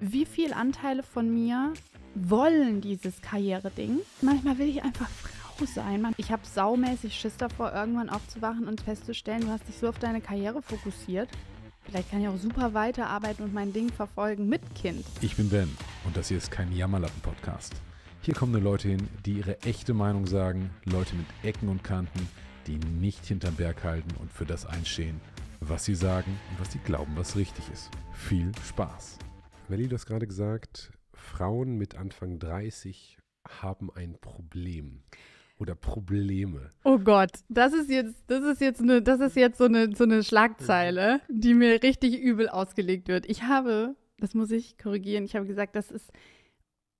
wie viele Anteile von mir wollen dieses karriere Manchmal will ich einfach Frau sein. ich habe saumäßig Schiss davor, irgendwann aufzuwachen und festzustellen, du hast dich so auf deine Karriere fokussiert. Vielleicht kann ich auch super weiterarbeiten und mein Ding verfolgen mit Kind. Ich bin Ben und das hier ist kein Jammerlappen-Podcast. Hier kommen nur Leute hin, die ihre echte Meinung sagen, Leute mit Ecken und Kanten, die nicht hinterm Berg halten und für das einstehen, was sie sagen und was sie glauben, was richtig ist. Viel Spaß! Melli, du hast gerade gesagt, Frauen mit Anfang 30 haben ein Problem oder Probleme. Oh Gott, das ist jetzt, das ist jetzt eine, das ist jetzt so eine, so eine Schlagzeile, mhm. die mir richtig übel ausgelegt wird. Ich habe, das muss ich korrigieren, ich habe gesagt, dass es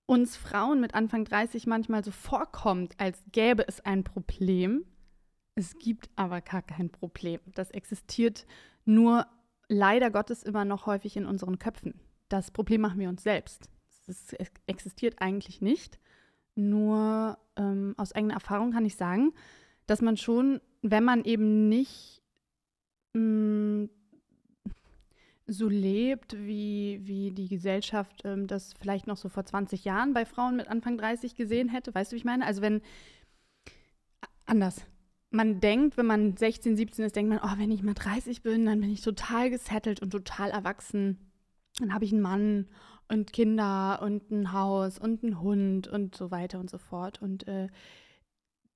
uns Frauen mit Anfang 30 manchmal so vorkommt, als gäbe es ein Problem. Es gibt aber gar kein Problem. Das existiert nur leider Gottes immer noch häufig in unseren Köpfen das Problem machen wir uns selbst. Es existiert eigentlich nicht. Nur ähm, aus eigener Erfahrung kann ich sagen, dass man schon, wenn man eben nicht mh, mm, so lebt, wie, wie die Gesellschaft ähm, das vielleicht noch so vor 20 Jahren bei Frauen mit Anfang 30 gesehen hätte, weißt du, wie ich meine? Also wenn anders. Man denkt, wenn man 16, 17 ist, denkt man, oh, wenn ich mal 30 bin, dann bin ich total gesettelt und total erwachsen. Dann habe ich einen Mann und Kinder und ein Haus und einen Hund und so weiter und so fort. Und äh,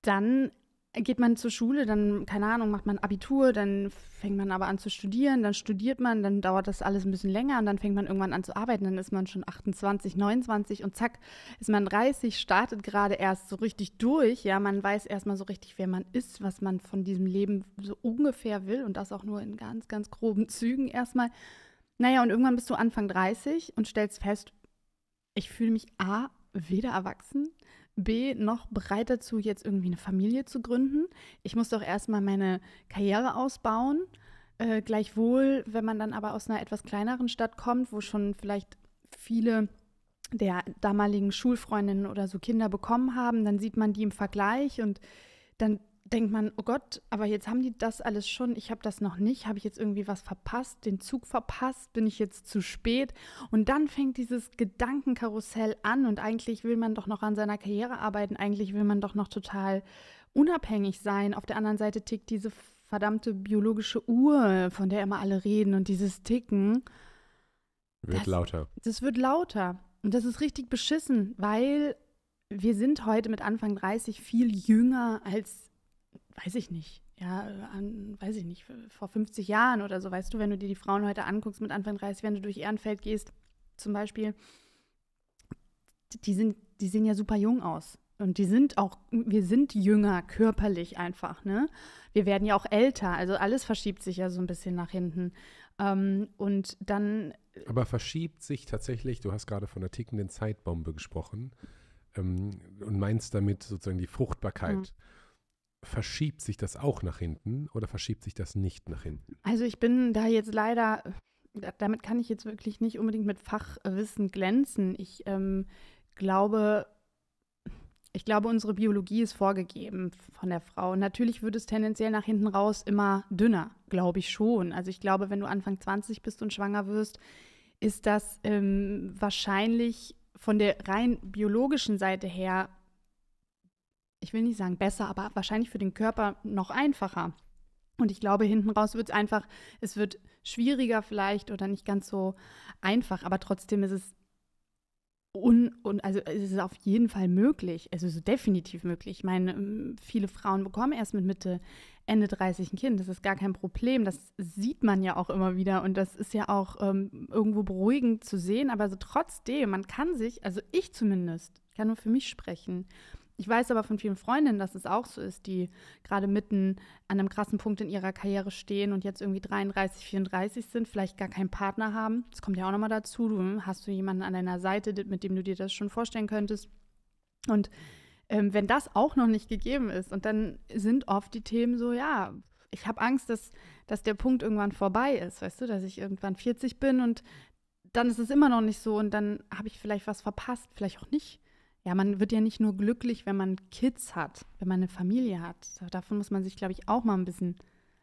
dann geht man zur Schule, dann, keine Ahnung, macht man Abitur, dann fängt man aber an zu studieren, dann studiert man, dann dauert das alles ein bisschen länger und dann fängt man irgendwann an zu arbeiten, dann ist man schon 28, 29 und zack, ist man 30, startet gerade erst so richtig durch, ja, man weiß erstmal so richtig, wer man ist, was man von diesem Leben so ungefähr will und das auch nur in ganz, ganz groben Zügen erstmal. Naja, und irgendwann bist du Anfang 30 und stellst fest, ich fühle mich A, weder erwachsen, B, noch bereit dazu, jetzt irgendwie eine Familie zu gründen. Ich muss doch erstmal meine Karriere ausbauen. Äh, gleichwohl, wenn man dann aber aus einer etwas kleineren Stadt kommt, wo schon vielleicht viele der damaligen Schulfreundinnen oder so Kinder bekommen haben, dann sieht man die im Vergleich und dann denkt man, oh Gott, aber jetzt haben die das alles schon, ich habe das noch nicht, habe ich jetzt irgendwie was verpasst, den Zug verpasst, bin ich jetzt zu spät? Und dann fängt dieses Gedankenkarussell an und eigentlich will man doch noch an seiner Karriere arbeiten, eigentlich will man doch noch total unabhängig sein. Auf der anderen Seite tickt diese verdammte biologische Uhr, von der immer alle reden und dieses Ticken. Wird das, lauter. Das wird lauter. Und das ist richtig beschissen, weil wir sind heute mit Anfang 30 viel jünger als weiß ich nicht, ja, an, weiß ich nicht, vor 50 Jahren oder so, weißt du, wenn du dir die Frauen heute anguckst mit Anfang 30, wenn du durch Ehrenfeld gehst, zum Beispiel, die sind, die sehen ja super jung aus. Und die sind auch, wir sind jünger körperlich einfach, ne? Wir werden ja auch älter, also alles verschiebt sich ja so ein bisschen nach hinten. Ähm, und dann. Aber verschiebt sich tatsächlich, du hast gerade von der tickenden Zeitbombe gesprochen ähm, und meinst damit sozusagen die Fruchtbarkeit. Mhm verschiebt sich das auch nach hinten oder verschiebt sich das nicht nach hinten? Also ich bin da jetzt leider, damit kann ich jetzt wirklich nicht unbedingt mit Fachwissen glänzen. Ich ähm, glaube, ich glaube, unsere Biologie ist vorgegeben von der Frau. Natürlich wird es tendenziell nach hinten raus immer dünner, glaube ich schon. Also ich glaube, wenn du Anfang 20 bist und schwanger wirst, ist das ähm, wahrscheinlich von der rein biologischen Seite her ich will nicht sagen besser, aber wahrscheinlich für den Körper noch einfacher. Und ich glaube, hinten raus wird es einfach, es wird schwieriger vielleicht oder nicht ganz so einfach, aber trotzdem ist es un, un, also es ist auf jeden Fall möglich. Es ist definitiv möglich. Ich meine, ähm, viele Frauen bekommen erst mit Mitte, Ende 30 ein Kind. Das ist gar kein Problem. Das sieht man ja auch immer wieder und das ist ja auch ähm, irgendwo beruhigend zu sehen. Aber also trotzdem, man kann sich, also ich zumindest, kann nur für mich sprechen. Ich weiß aber von vielen Freundinnen, dass es auch so ist, die gerade mitten an einem krassen Punkt in ihrer Karriere stehen und jetzt irgendwie 33, 34 sind, vielleicht gar keinen Partner haben. Das kommt ja auch nochmal dazu. Du hm, hast du jemanden an deiner Seite, mit dem du dir das schon vorstellen könntest. Und ähm, wenn das auch noch nicht gegeben ist, und dann sind oft die Themen so, ja, ich habe Angst, dass, dass der Punkt irgendwann vorbei ist, weißt du, dass ich irgendwann 40 bin und dann ist es immer noch nicht so und dann habe ich vielleicht was verpasst, vielleicht auch nicht ja, man wird ja nicht nur glücklich, wenn man Kids hat, wenn man eine Familie hat. Davon muss man sich, glaube ich, auch mal ein bisschen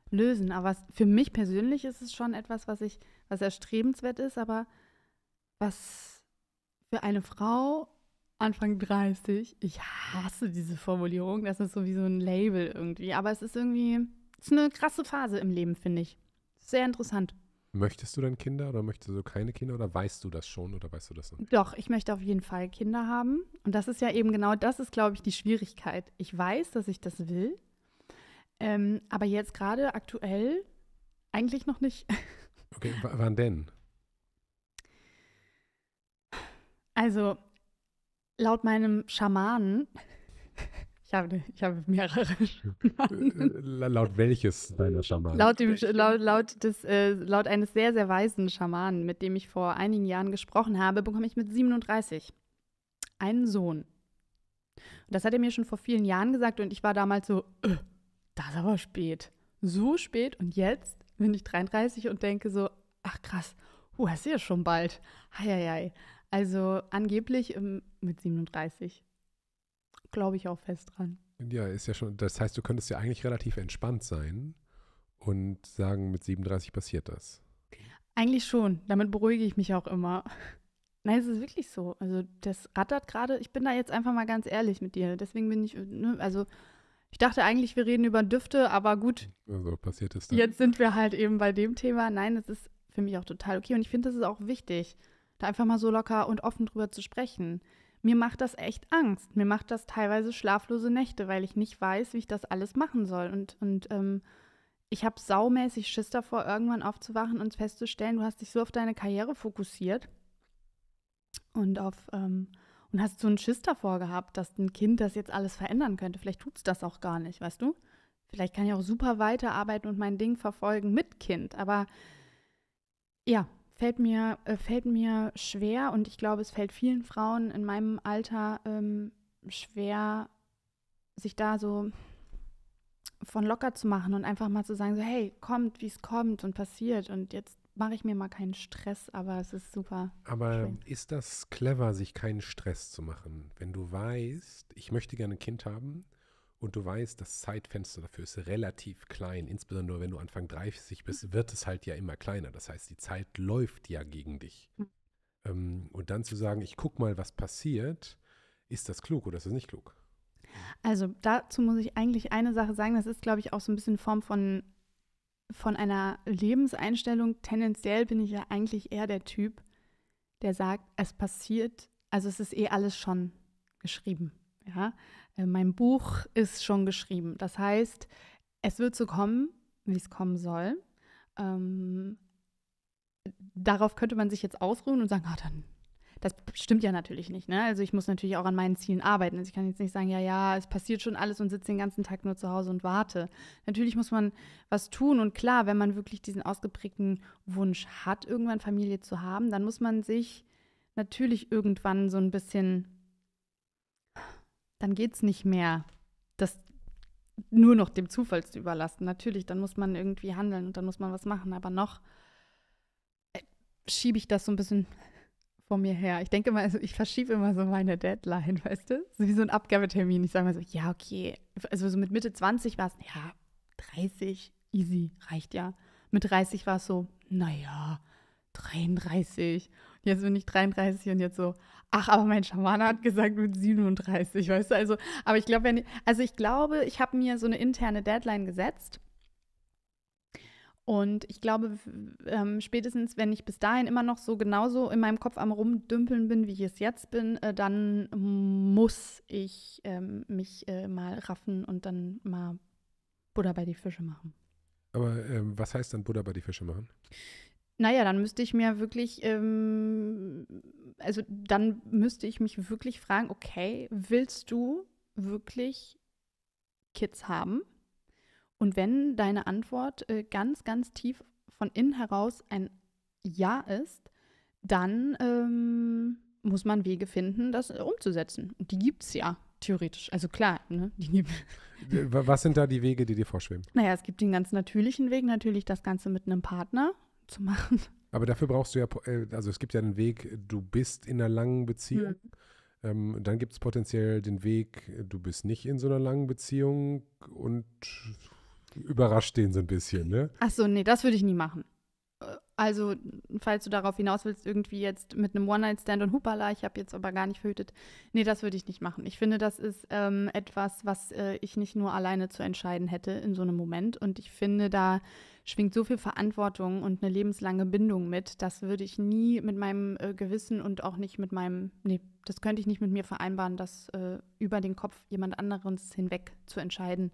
lösen. Aber für mich persönlich ist es schon etwas, was ich, was erstrebenswert ist, aber was für eine Frau Anfang 30, ich hasse diese Formulierung, das ist so wie so ein Label irgendwie. Aber es ist irgendwie, es ist eine krasse Phase im Leben, finde ich. Sehr interessant. Möchtest du denn Kinder oder möchtest du keine Kinder oder weißt du das schon oder weißt du das noch? Nicht? Doch, ich möchte auf jeden Fall Kinder haben. Und das ist ja eben genau das ist, glaube ich, die Schwierigkeit. Ich weiß, dass ich das will, ähm, aber jetzt gerade aktuell eigentlich noch nicht. Okay, wann denn? Also, laut meinem Schamanen ich habe, ich habe mehrere Schamanen. Äh, laut welches deiner Schamanen? Laut, dem, laut, laut, des, äh, laut eines sehr, sehr weisen Schamanen, mit dem ich vor einigen Jahren gesprochen habe, bekomme ich mit 37 einen Sohn. Und das hat er mir schon vor vielen Jahren gesagt und ich war damals so, äh, das ist aber spät. So spät und jetzt bin ich 33 und denke so, ach krass, uh, das ist ja schon bald. Heieiei. Also angeblich ähm, mit 37 glaube ich auch fest dran. Ja, ist ja schon, das heißt, du könntest ja eigentlich relativ entspannt sein und sagen, mit 37 passiert das. Eigentlich schon, damit beruhige ich mich auch immer. Nein, es ist wirklich so. Also das rattert gerade, ich bin da jetzt einfach mal ganz ehrlich mit dir. Deswegen bin ich, ne, also ich dachte eigentlich, wir reden über Düfte, aber gut. Also passiert es dann. Jetzt sind wir halt eben bei dem Thema. Nein, das ist für mich auch total okay und ich finde, das ist auch wichtig, da einfach mal so locker und offen drüber zu sprechen. Mir macht das echt Angst. Mir macht das teilweise schlaflose Nächte, weil ich nicht weiß, wie ich das alles machen soll. Und, und ähm, ich habe saumäßig Schiss davor, irgendwann aufzuwachen und festzustellen, du hast dich so auf deine Karriere fokussiert und auf ähm, und hast so einen Schiss davor gehabt, dass ein Kind das jetzt alles verändern könnte. Vielleicht tut es das auch gar nicht, weißt du? Vielleicht kann ich auch super weiterarbeiten und mein Ding verfolgen mit Kind. Aber ja, fällt mir, äh, fällt mir schwer und ich glaube, es fällt vielen Frauen in meinem Alter ähm, schwer, sich da so von locker zu machen und einfach mal zu sagen, so hey, kommt, wie es kommt und passiert und jetzt mache ich mir mal keinen Stress, aber es ist super. Aber schön. ist das clever, sich keinen Stress zu machen? Wenn du weißt, ich möchte gerne ein Kind haben, und du weißt, das Zeitfenster dafür ist relativ klein. Insbesondere wenn du Anfang 30 bist, mhm. wird es halt ja immer kleiner. Das heißt, die Zeit läuft ja gegen dich. Mhm. Ähm, und dann zu sagen, ich guck mal, was passiert, ist das klug oder ist das nicht klug? Also dazu muss ich eigentlich eine Sache sagen. Das ist, glaube ich, auch so ein bisschen Form von, von einer Lebenseinstellung. Tendenziell bin ich ja eigentlich eher der Typ, der sagt, es passiert, also es ist eh alles schon geschrieben. Ja, äh, mein Buch ist schon geschrieben. Das heißt, es wird so kommen, wie es kommen soll. Ähm, darauf könnte man sich jetzt ausruhen und sagen, ah, dann, das stimmt ja natürlich nicht. Ne? Also ich muss natürlich auch an meinen Zielen arbeiten. Also ich kann jetzt nicht sagen, ja, ja, es passiert schon alles und sitze den ganzen Tag nur zu Hause und warte. Natürlich muss man was tun und klar, wenn man wirklich diesen ausgeprägten Wunsch hat, irgendwann Familie zu haben, dann muss man sich natürlich irgendwann so ein bisschen dann geht es nicht mehr, das nur noch dem Zufall zu überlassen. Natürlich, dann muss man irgendwie handeln und dann muss man was machen, aber noch äh, schiebe ich das so ein bisschen vor mir her. Ich denke mal, also ich verschiebe immer so meine Deadline, weißt du? So wie so ein Abgabetermin. Ich sage mal so, ja, okay. Also so mit Mitte 20 war es, ja, 30, easy, reicht ja. Mit 30 war es so, naja, 33. Jetzt bin ich 33 und jetzt so, ach, aber mein Schamane hat gesagt mit 37, weißt du, also, aber ich glaube, wenn, also ich glaube, ich habe mir so eine interne Deadline gesetzt. Und ich glaube, ähm, spätestens, wenn ich bis dahin immer noch so genauso in meinem Kopf am Rumdümpeln bin, wie ich es jetzt bin, äh, dann muss ich ähm, mich äh, mal raffen und dann mal Buddha bei die Fische machen. Aber ähm, was heißt dann Buddha bei die Fische machen? Naja, dann müsste ich mir wirklich, ähm, also dann müsste ich mich wirklich fragen, okay, willst du wirklich Kids haben? Und wenn deine Antwort äh, ganz, ganz tief von innen heraus ein Ja ist, dann ähm, muss man Wege finden, das äh, umzusetzen. Und die gibt es ja theoretisch. Also klar, ne? Was sind da die Wege, die dir vorschweben? Naja, es gibt den ganz natürlichen Weg, natürlich das Ganze mit einem Partner zu machen. Aber dafür brauchst du ja, äh, also es gibt ja den Weg, du bist in einer langen Beziehung. Mhm. Ähm, dann gibt es potenziell den Weg, du bist nicht in so einer langen Beziehung und überrascht den so ein bisschen, ne? Ach so, nee, das würde ich nie machen. Also, falls du darauf hinaus willst, irgendwie jetzt mit einem One-Night-Stand und Hupala, ich habe jetzt aber gar nicht verhütet. Nee, das würde ich nicht machen. Ich finde, das ist ähm, etwas, was äh, ich nicht nur alleine zu entscheiden hätte in so einem Moment. Und ich finde, da schwingt so viel Verantwortung und eine lebenslange Bindung mit. Das würde ich nie mit meinem äh, Gewissen und auch nicht mit meinem, nee, das könnte ich nicht mit mir vereinbaren, das äh, über den Kopf jemand anderes hinweg zu entscheiden.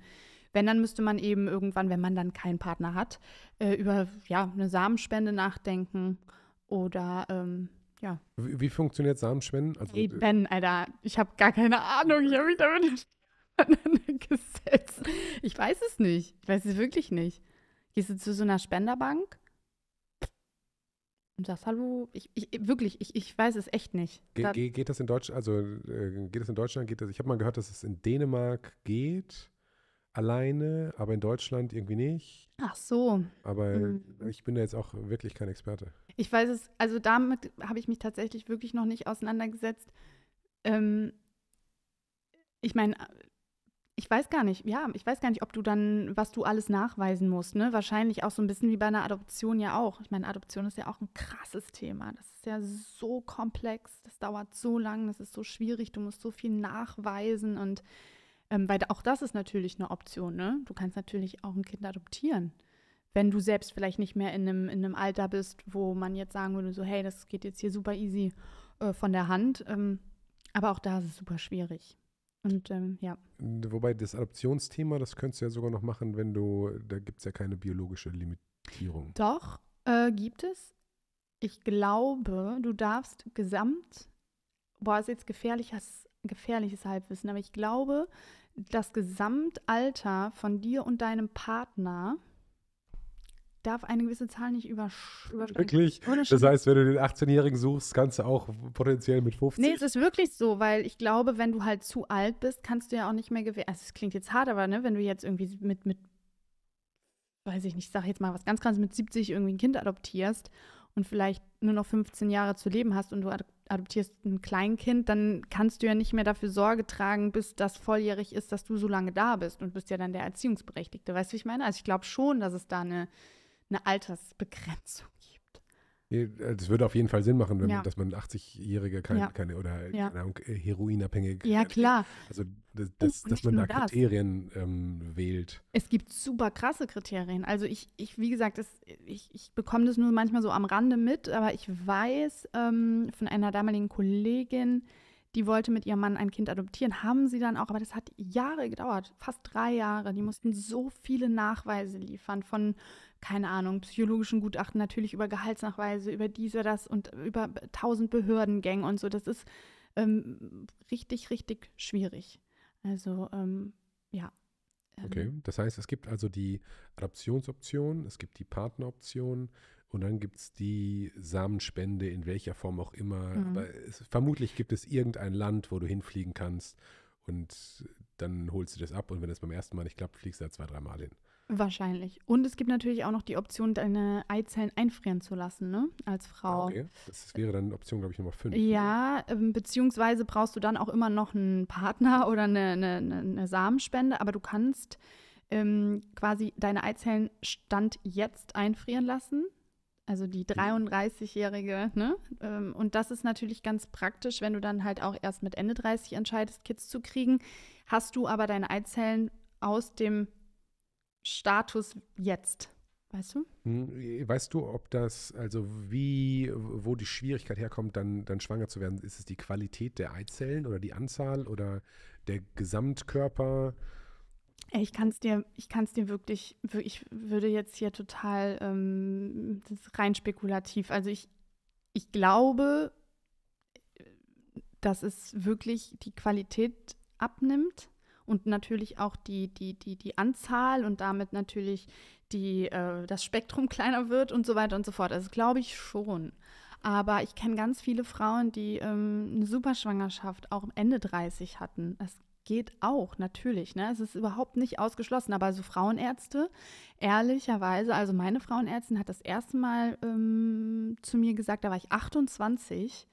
Wenn, dann müsste man eben irgendwann, wenn man dann keinen Partner hat, äh, über ja, eine Samenspende nachdenken oder ähm, ja. Wie, wie, funktioniert Samenspenden? Also, hey äh, ben, Alter, ich habe gar keine Ahnung. Ich habe mich damit nicht auseinandergesetzt. Ich weiß es nicht. Ich weiß es wirklich nicht. Gehst du zu so einer Spenderbank und sagst Hallo? Ich, ich wirklich, ich, ich weiß es echt nicht. Ge, ge, geht das in Deutschland? Also äh, geht das in Deutschland? Geht das? Ich habe mal gehört, dass es in Dänemark geht alleine, aber in Deutschland irgendwie nicht. Ach so. Aber mhm. ich bin da jetzt auch wirklich kein Experte. Ich weiß es, also damit habe ich mich tatsächlich wirklich noch nicht auseinandergesetzt. Ähm, ich meine, ich weiß gar nicht, ja, ich weiß gar nicht, ob du dann, was du alles nachweisen musst, ne? Wahrscheinlich auch so ein bisschen wie bei einer Adoption ja auch. Ich meine, Adoption ist ja auch ein krasses Thema. Das ist ja so komplex, das dauert so lang, das ist so schwierig, du musst so viel nachweisen und ähm, weil auch das ist natürlich eine Option. Ne? Du kannst natürlich auch ein Kind adoptieren. Wenn du selbst vielleicht nicht mehr in einem, in einem Alter bist, wo man jetzt sagen würde, so, hey, das geht jetzt hier super easy äh, von der Hand. Ähm, aber auch da ist es super schwierig. Und ähm, ja. Wobei das Adoptionsthema, das könntest du ja sogar noch machen, wenn du, da gibt es ja keine biologische Limitierung. Doch, äh, gibt es. Ich glaube, du darfst gesamt, boah, ist jetzt gefährlich, das gefährliches Halbwissen, aber ich glaube, das Gesamtalter von dir und deinem Partner darf eine gewisse Zahl nicht überschreiten. Wirklich? Das heißt, wenn du den 18-Jährigen suchst, kannst du auch potenziell mit 50. Nee, es ist wirklich so, weil ich glaube, wenn du halt zu alt bist, kannst du ja auch nicht mehr gewähren. Also, es klingt jetzt hart, aber ne, wenn du jetzt irgendwie mit, mit, weiß ich nicht, sag jetzt mal was ganz krasses, mit 70 irgendwie ein Kind adoptierst und vielleicht nur noch 15 Jahre zu leben hast und du adoptierst ein Kleinkind, dann kannst du ja nicht mehr dafür Sorge tragen, bis das volljährig ist, dass du so lange da bist und bist ja dann der Erziehungsberechtigte. Weißt du, wie ich meine? Also ich glaube schon, dass es da eine, eine Altersbegrenzung äh, das würde auf jeden Fall Sinn machen, wenn ja. man, dass man 80-Jährige kein, ja. keine oder ja. keine Ahnung, äh, heroinabhängig. Ja, klar. Also, das, oh, das, dass man da Kriterien ähm, wählt. Es gibt super krasse Kriterien. Also, ich, ich wie gesagt, das, ich, ich bekomme das nur manchmal so am Rande mit, aber ich weiß ähm, von einer damaligen Kollegin, die wollte mit ihrem Mann ein Kind adoptieren, haben sie dann auch, aber das hat Jahre gedauert, fast drei Jahre. Die mussten so viele Nachweise liefern von keine Ahnung, psychologischen Gutachten natürlich über Gehaltsnachweise, über diese, das und über tausend Behördengänge und so. Das ist ähm, richtig, richtig schwierig. Also ähm, ja. Ähm. Okay, das heißt, es gibt also die Adoptionsoption, es gibt die Partneroption und dann gibt es die Samenspende in welcher Form auch immer. Mhm. Aber es, vermutlich gibt es irgendein Land, wo du hinfliegen kannst und dann holst du das ab und wenn es beim ersten Mal nicht klappt, fliegst du da zwei, dreimal hin. Wahrscheinlich. Und es gibt natürlich auch noch die Option, deine Eizellen einfrieren zu lassen, ne? Als ah, Frau. Okay, das wäre dann Option, glaube ich, Nummer 5. Ne? Ja, ne? beziehungsweise brauchst du dann auch immer noch einen Partner oder eine, eine, eine Samenspende, aber du kannst ähm, quasi deine Eizellen Stand jetzt einfrieren lassen. Also die 33-Jährige, mhm. ne? Ähm, und das ist natürlich ganz praktisch, wenn du dann halt auch erst mit Ende 30 entscheidest, Kids zu kriegen. Hast du aber deine Eizellen aus dem Status jetzt. Weißt du? Hm, äh, weißt du, ob das, also wie, wo die Schwierigkeit herkommt, dann, dann schwanger zu werden? Ist es die Qualität der Eizellen oder die Anzahl oder der Gesamtkörper? Ich kann es dir, ich kann es dir wirklich, ich würde jetzt hier total, ähm, das ist rein spekulativ. Also ich, ich glaube, äh, dass es wirklich die Qualität abnimmt und natürlich auch die, die, die, die Anzahl und damit natürlich die, äh, das Spektrum kleiner wird und so weiter und so fort. Also glaube ich schon. Aber ich kenne ganz viele Frauen, die ähm, eine Superschwangerschaft auch Ende 30 hatten. Es geht auch, natürlich. Ne? Es ist überhaupt nicht ausgeschlossen. Aber so Frauenärzte, ehrlicherweise, also meine Frauenärztin hat das erste Mal ähm, zu mir gesagt, da war ich 28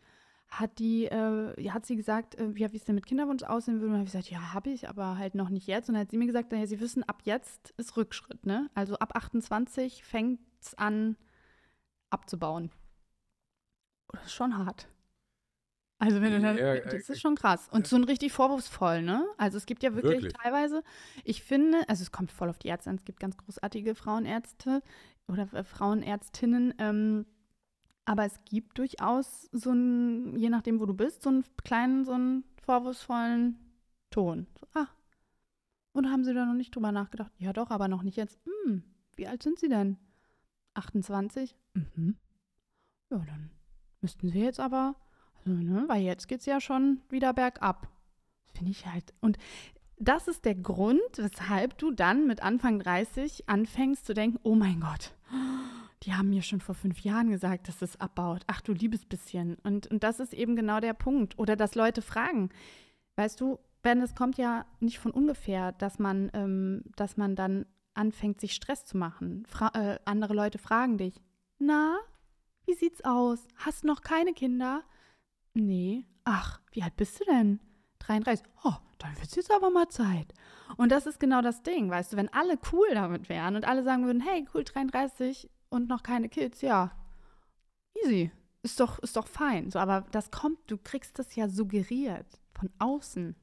hat die, äh, hat sie gesagt, äh, ja, wie es denn mit Kinderwunsch aussehen würde. Und habe ich gesagt, ja, habe ich, aber halt noch nicht jetzt. Und dann hat sie mir gesagt, naja, sie wissen, ab jetzt ist Rückschritt, ne? Also ab 28 fängt es an abzubauen. Oh, das ist schon hart. Also wenn du dann, ja, das ist äh, schon krass. Und so ein richtig vorwurfsvoll, ne? Also es gibt ja wirklich, wirklich, teilweise, ich finde, also es kommt voll auf die Ärzte an, es gibt ganz großartige Frauenärzte oder äh, Frauenärztinnen, ähm, aber es gibt durchaus so einen, je nachdem, wo du bist, so einen kleinen, so einen vorwurfsvollen Ton. So, ah. Und haben sie da noch nicht drüber nachgedacht? Ja, doch, aber noch nicht jetzt. Hm, wie alt sind sie denn? 28? Mhm. Ja, dann müssten sie jetzt aber, also, ne, weil jetzt geht es ja schon wieder bergab. Finde ich halt. Und das ist der Grund, weshalb du dann mit Anfang 30 anfängst zu denken, oh mein Gott die haben mir schon vor fünf Jahren gesagt, dass es abbaut. Ach du liebes bisschen. Und, und das ist eben genau der Punkt. Oder dass Leute fragen. Weißt du, Ben, es kommt ja nicht von ungefähr, dass man, ähm, dass man dann anfängt, sich Stress zu machen. Fra äh, andere Leute fragen dich, na, wie sieht's aus? Hast noch keine Kinder? Nee. Ach, wie alt bist du denn? 33. Oh, dann wird's jetzt aber mal Zeit. Und das ist genau das Ding, weißt du, wenn alle cool damit wären und alle sagen würden, hey, cool, 33, und noch keine Kids, ja. Easy. Ist doch, ist doch fein. So, aber das kommt, du kriegst das ja suggeriert von außen.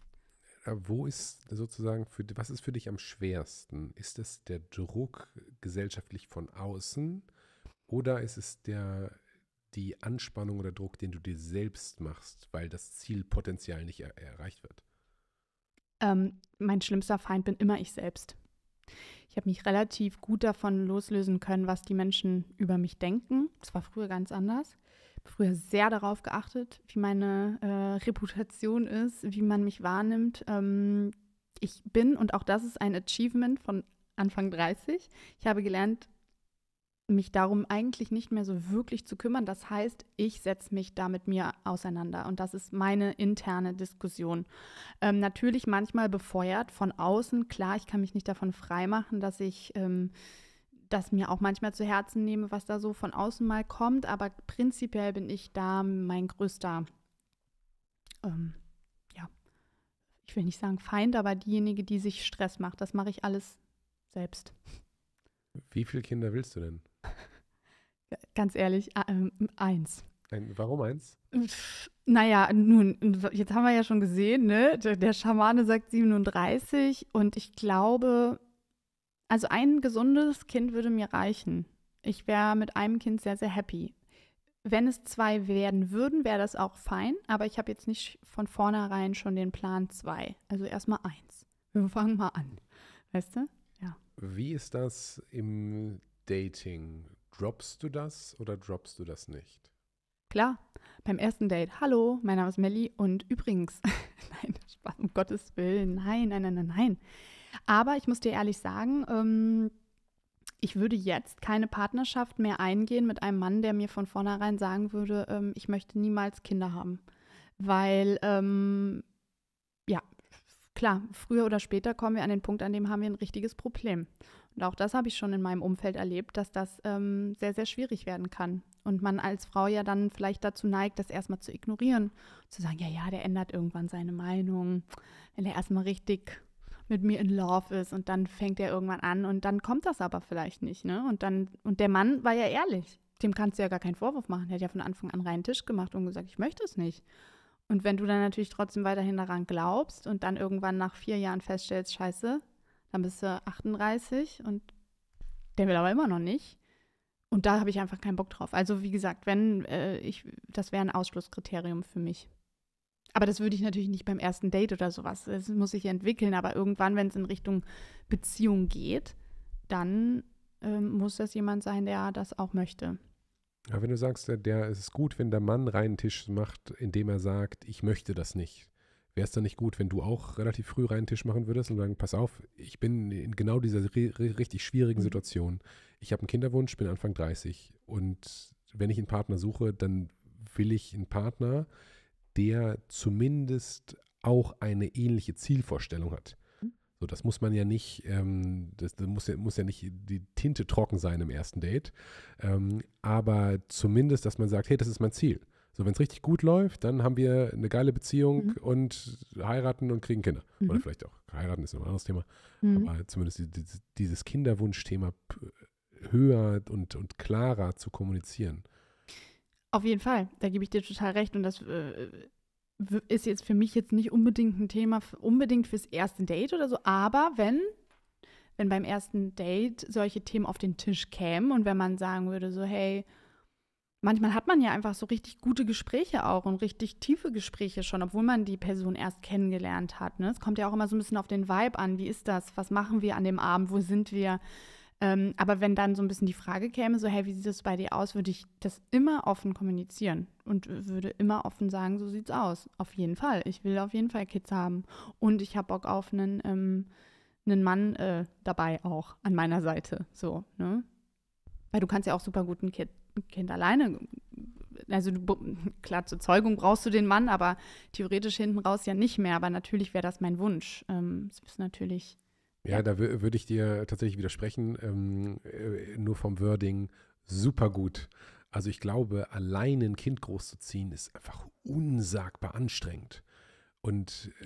Äh, wo ist sozusagen für was ist für dich am schwersten? Ist es der Druck gesellschaftlich von außen oder ist es der die Anspannung oder Druck, den du dir selbst machst, weil das Zielpotenzial nicht er erreicht wird? Ähm, mein schlimmster Feind bin immer ich selbst. Ich habe mich relativ gut davon loslösen können, was die Menschen über mich denken. Das war früher ganz anders. Früher sehr darauf geachtet, wie meine äh, Reputation ist, wie man mich wahrnimmt. Ähm, ich bin, und auch das ist ein Achievement von Anfang 30, ich habe gelernt, mich darum eigentlich nicht mehr so wirklich zu kümmern. Das heißt, ich setze mich da mit mir auseinander und das ist meine interne Diskussion. Ähm, natürlich manchmal befeuert von außen. Klar, ich kann mich nicht davon freimachen, dass ich ähm, das mir auch manchmal zu Herzen nehme, was da so von außen mal kommt, aber prinzipiell bin ich da mein größter, ähm, ja, ich will nicht sagen Feind, aber diejenige, die sich Stress macht. Das mache ich alles selbst. Wie viele Kinder willst du denn? Ganz ehrlich, ah, ähm, eins. Warum eins? Naja, nun, jetzt haben wir ja schon gesehen, ne? Der Schamane sagt 37 und ich glaube, also ein gesundes Kind würde mir reichen. Ich wäre mit einem Kind sehr, sehr happy. Wenn es zwei werden würden, wäre das auch fein, aber ich habe jetzt nicht von vornherein schon den Plan zwei. Also erstmal eins. Wir fangen mal an. Weißt du? Ja. Wie ist das im Dating? Droppst du das oder droppst du das nicht? Klar, beim ersten Date. Hallo, mein Name ist Melli und übrigens, nein, Spaß, um Gottes Willen, nein, nein, nein, nein, nein. Aber ich muss dir ehrlich sagen, ähm, ich würde jetzt keine Partnerschaft mehr eingehen mit einem Mann, der mir von vornherein sagen würde, ähm, ich möchte niemals Kinder haben. Weil, ähm, ja, klar, früher oder später kommen wir an den Punkt, an dem haben wir ein richtiges Problem. Und auch das habe ich schon in meinem Umfeld erlebt, dass das ähm, sehr, sehr schwierig werden kann. Und man als Frau ja dann vielleicht dazu neigt, das erstmal zu ignorieren. Zu sagen, ja, ja, der ändert irgendwann seine Meinung, wenn er erstmal richtig mit mir in Love ist und dann fängt er irgendwann an und dann kommt das aber vielleicht nicht, ne? Und dann, und der Mann war ja ehrlich. Dem kannst du ja gar keinen Vorwurf machen. Der hat ja von Anfang an reinen Tisch gemacht und gesagt, ich möchte es nicht. Und wenn du dann natürlich trotzdem weiterhin daran glaubst und dann irgendwann nach vier Jahren feststellst, scheiße, dann bist du 38 und der will aber immer noch nicht. Und da habe ich einfach keinen Bock drauf. Also wie gesagt, wenn äh, ich, das wäre ein Ausschlusskriterium für mich. Aber das würde ich natürlich nicht beim ersten Date oder sowas. Das muss sich entwickeln. Aber irgendwann, wenn es in Richtung Beziehung geht, dann ähm, muss das jemand sein, der das auch möchte. Ja, wenn du sagst, der, der, es ist gut, wenn der Mann reinen Tisch macht, indem er sagt, ich möchte das nicht wäre es dann nicht gut, wenn du auch relativ früh reinen Tisch machen würdest und sagen, pass auf, ich bin in genau dieser richtig schwierigen mhm. Situation. Ich habe einen Kinderwunsch, bin Anfang 30 und wenn ich einen Partner suche, dann will ich einen Partner, der zumindest auch eine ähnliche Zielvorstellung hat. Mhm. So, das muss man ja nicht, ähm, das, das, muss, ja, muss ja nicht die Tinte trocken sein im ersten Date, ähm, aber zumindest, dass man sagt, hey, das ist mein Ziel. So, wenn es richtig gut läuft, dann haben wir eine geile Beziehung mhm. und heiraten und kriegen Kinder. Mhm. Oder vielleicht auch heiraten ist ein anderes Thema. Mhm. Aber zumindest dieses, Kinderwunschthema höher und, und klarer zu kommunizieren. Auf jeden Fall, da gebe ich dir total recht. Und das äh, ist jetzt für mich jetzt nicht unbedingt ein Thema, unbedingt fürs erste Date oder so. Aber wenn wenn beim ersten Date solche Themen auf den Tisch kämen und wenn man sagen würde, so, hey, manchmal hat man ja einfach so richtig gute Gespräche auch und richtig tiefe Gespräche schon, obwohl man die Person erst kennengelernt hat. Ne? Es kommt ja auch immer so ein bisschen auf den Vibe an. Wie ist das? Was machen wir an dem Abend? Wo sind wir? Ähm, aber wenn dann so ein bisschen die Frage käme, so, hey, wie sieht das bei dir aus, würde ich das immer offen kommunizieren und würde immer offen sagen, so sieht's aus. Auf jeden Fall. Ich will auf jeden Fall Kids haben. Und ich habe Bock auf einen, ähm, einen Mann äh, dabei auch an meiner Seite. So, ne? Weil du kannst ja auch super guten Kid ein Kind alleine, also du, klar, zur Zeugung brauchst du den Mann, aber theoretisch hinten raus ja nicht mehr. Aber natürlich wäre das mein Wunsch. Ähm, ist natürlich. Ja, da würde ich dir tatsächlich widersprechen, ähm, äh, nur vom Wording super gut. Also ich glaube, allein ein Kind großzuziehen ist einfach unsagbar anstrengend. Und äh,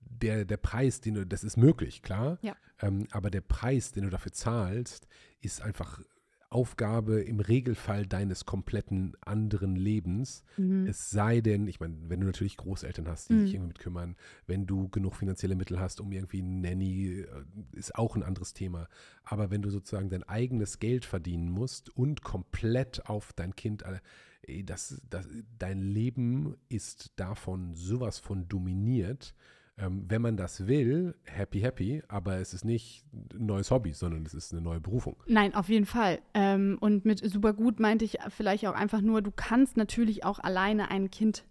der, der Preis, den du, das ist möglich, klar. Ja. Ähm, aber der Preis, den du dafür zahlst, ist einfach Aufgabe im Regelfall deines kompletten anderen Lebens. Mhm. Es sei denn, ich meine, wenn du natürlich Großeltern hast, die mhm. sich irgendwie mit kümmern, wenn du genug finanzielle Mittel hast, um irgendwie Nanny, äh, ist auch ein anderes Thema. Aber wenn du sozusagen dein eigenes Geld verdienen musst und komplett auf dein Kind, äh, das, das, dein Leben ist davon sowas von dominiert, ähm, wenn man das will, happy, happy, aber es ist nicht ein neues Hobby, sondern es ist eine neue Berufung. Nein, auf jeden Fall. Ähm, und mit super gut meinte ich vielleicht auch einfach nur, du kannst natürlich auch alleine ein Kind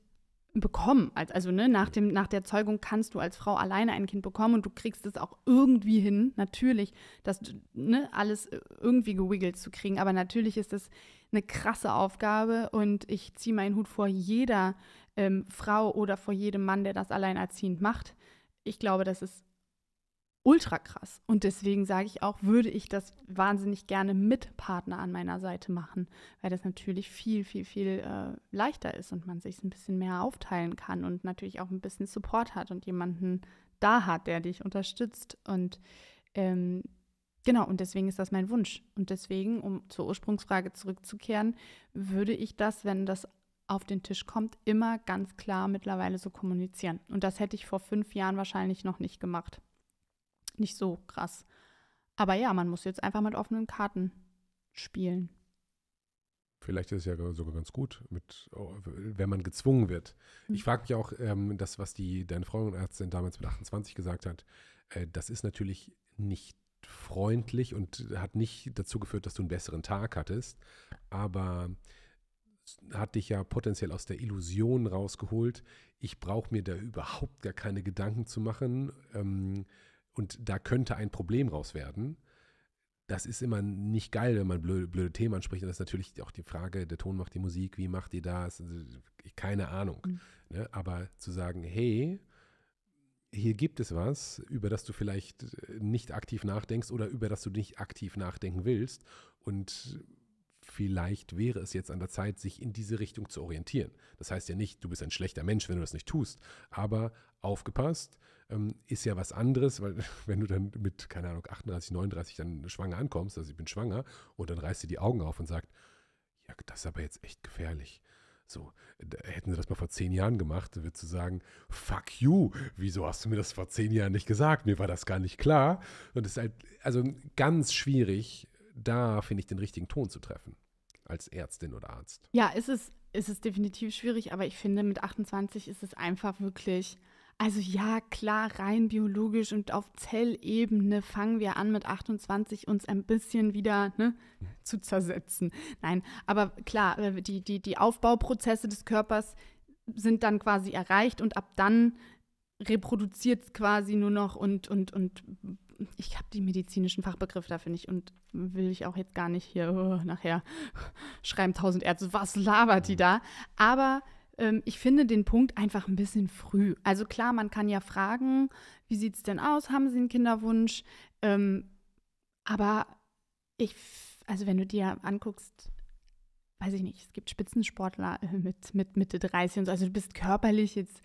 bekommen. Also ne, nach, dem, nach der Zeugung kannst du als Frau alleine ein Kind bekommen und du kriegst es auch irgendwie hin, natürlich, das ne, alles äh, irgendwie gewiggelt zu kriegen. Aber natürlich ist das eine krasse Aufgabe und ich ziehe meinen Hut vor jeder ähm, Frau oder vor jedem Mann, der das alleinerziehend macht. Ich glaube, das ist ultra krass. Und deswegen sage ich auch, würde ich das wahnsinnig gerne mit Partner an meiner Seite machen, weil das natürlich viel, viel, viel äh, leichter ist und man sich ein bisschen mehr aufteilen kann und natürlich auch ein bisschen Support hat und jemanden da hat, der dich unterstützt. Und ähm, genau, und deswegen ist das mein Wunsch. Und deswegen, um zur Ursprungsfrage zurückzukehren, würde ich das, wenn das auf den Tisch kommt, immer ganz klar mittlerweile so kommunizieren. Und das hätte ich vor fünf Jahren wahrscheinlich noch nicht gemacht. Nicht so krass. Aber ja, man muss jetzt einfach mit offenen Karten spielen. Vielleicht ist es ja sogar ganz gut, mit, oh, wenn man gezwungen wird. Ich mhm. frage mich auch, ähm, das, was die, deine Frauenärztin damals mit 28 gesagt hat, äh, das ist natürlich nicht freundlich und hat nicht dazu geführt, dass du einen besseren Tag hattest. Aber hat dich ja potenziell aus der Illusion rausgeholt. Ich brauche mir da überhaupt gar keine Gedanken zu machen ähm, und da könnte ein Problem raus werden. Das ist immer nicht geil, wenn man blöde, blöde Themen anspricht. Und das ist natürlich auch die Frage, der Ton macht die Musik, wie macht ihr das? Also, keine Ahnung. Mhm. Ne? Aber zu sagen, hey, hier gibt es was, über das du vielleicht äh, nicht aktiv nachdenkst oder über das du nicht aktiv nachdenken willst. Und vielleicht wäre es jetzt an der Zeit, sich in diese Richtung zu orientieren. Das heißt ja nicht, du bist ein schlechter Mensch, wenn du das nicht tust. Aber aufgepasst, ähm, ist ja was anderes, weil wenn du dann mit, keine Ahnung, 38, 39 dann schwanger ankommst, also ich bin schwanger, und dann reißt dir die Augen auf und sagt, ja, das ist aber jetzt echt gefährlich. So, hätten sie das mal vor zehn Jahren gemacht, würdest du sagen, fuck you, wieso hast du mir das vor zehn Jahren nicht gesagt? Mir war das gar nicht klar. Und es ist halt, also ganz schwierig, da, finde ich, den richtigen Ton zu treffen als Ärztin oder Arzt. Ja, ist es, ist es definitiv schwierig, aber ich finde, mit 28 ist es einfach wirklich, also ja, klar, rein biologisch und auf Zellebene fangen wir an, mit 28 uns ein bisschen wieder ne, zu zersetzen. Nein, aber klar, äh, die, die, die Aufbauprozesse des Körpers sind dann quasi erreicht und ab dann reproduziert es quasi nur noch und, und, und ich habe die medizinischen Fachbegriffe dafür nicht und will ich auch jetzt gar nicht hier oh, nachher schreiben tausend Ärzte, was labert die mhm. da? Aber ähm, ich finde den Punkt einfach ein bisschen früh. Also klar, man kann ja fragen, wie sieht es denn aus? Haben Sie einen Kinderwunsch? Ähm, aber ich, also wenn du dir anguckst, weiß ich nicht, es gibt Spitzensportler äh, mit, mit Mitte 30 und so, also du bist körperlich jetzt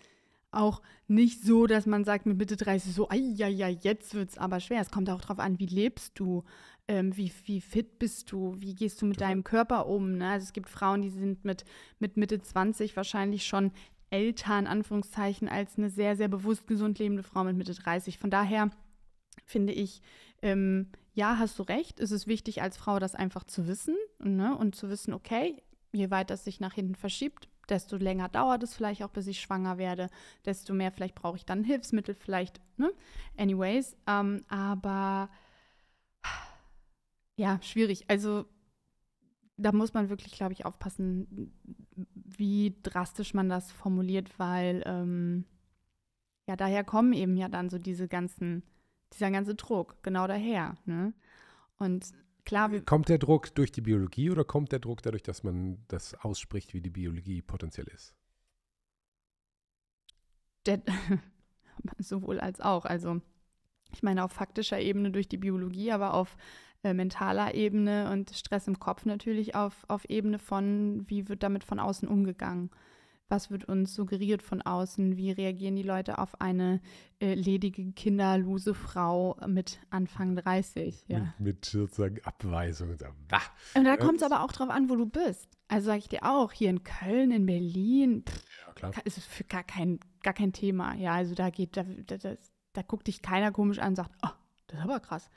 auch nicht so, dass man sagt mit Mitte 30 so, ja, ja, jetzt wird es aber schwer. Es kommt auch darauf an, wie lebst du, ähm, wie, wie fit bist du, wie gehst du mit deinem Körper um. Ne? Also es gibt Frauen, die sind mit, mit Mitte 20 wahrscheinlich schon älter, in Anführungszeichen, als eine sehr, sehr bewusst gesund lebende Frau mit Mitte 30. Von daher finde ich, ähm, ja, hast du recht, es ist wichtig als Frau, das einfach zu wissen ne? und zu wissen, okay, je weit das sich nach hinten verschiebt, desto länger dauert es vielleicht auch, bis ich schwanger werde, desto mehr vielleicht brauche ich dann Hilfsmittel, vielleicht, ne? Anyways, ähm, aber ja, schwierig. Also da muss man wirklich, glaube ich, aufpassen, wie drastisch man das formuliert, weil ähm, ja, daher kommen eben ja dann so diese ganzen, dieser ganze Druck, genau daher. Ne? Und Klar, kommt der Druck durch die Biologie oder kommt der Druck dadurch, dass man das ausspricht, wie die Biologie potenziell ist? Der, sowohl als auch. Also ich meine auf faktischer Ebene durch die Biologie, aber auf äh, mentaler Ebene und Stress im Kopf natürlich auf, auf Ebene von, wie wird damit von außen umgegangen was wird uns suggeriert von außen, wie reagieren die Leute auf eine äh, ledige, kinderlose Frau mit Anfang 30. Ja. Mit, mit sozusagen Abweisung. Und, ah. und da kommt es aber auch drauf an, wo du bist. Also sage ich dir auch, hier in Köln, in Berlin, pff, ja, ist es für gar kein, gar kein Thema. Ja, also da geht, da, da, da, da guckt dich keiner komisch an und sagt, oh, das ist aber krass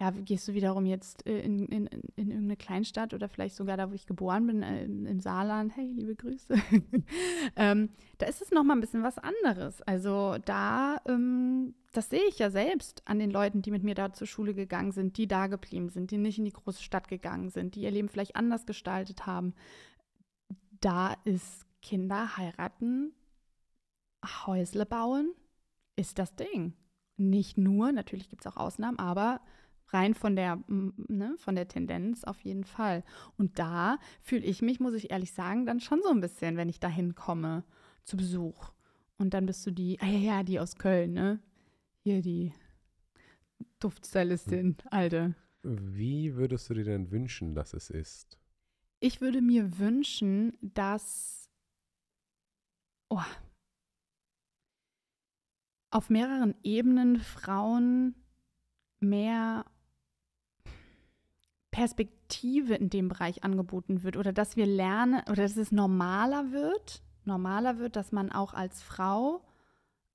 ja, gehst du wiederum jetzt äh, in, in, in irgendeine Kleinstadt oder vielleicht sogar da, wo ich geboren bin, äh, im, im Saarland, hey, liebe Grüße, ähm, da ist es nochmal ein bisschen was anderes. Also da, ähm, das sehe ich ja selbst an den Leuten, die mit mir da zur Schule gegangen sind, die da geblieben sind, die nicht in die große Stadt gegangen sind, die ihr Leben vielleicht anders gestaltet haben. Da ist Kinder heiraten, Häusle bauen, ist das Ding. Nicht nur, natürlich gibt es auch Ausnahmen, aber Rein von der, ne, von der Tendenz auf jeden Fall. Und da fühle ich mich, muss ich ehrlich sagen, dann schon so ein bisschen, wenn ich da hinkomme zu Besuch. Und dann bist du die, ah ja, ja, die aus Köln, ne? Hier die Duftstylistin, hm. alte. Wie würdest du dir denn wünschen, dass es ist? Ich würde mir wünschen, dass oh, auf mehreren Ebenen Frauen mehr Perspektive in dem Bereich angeboten wird oder dass wir lernen oder dass es normaler wird, normaler wird, dass man auch als Frau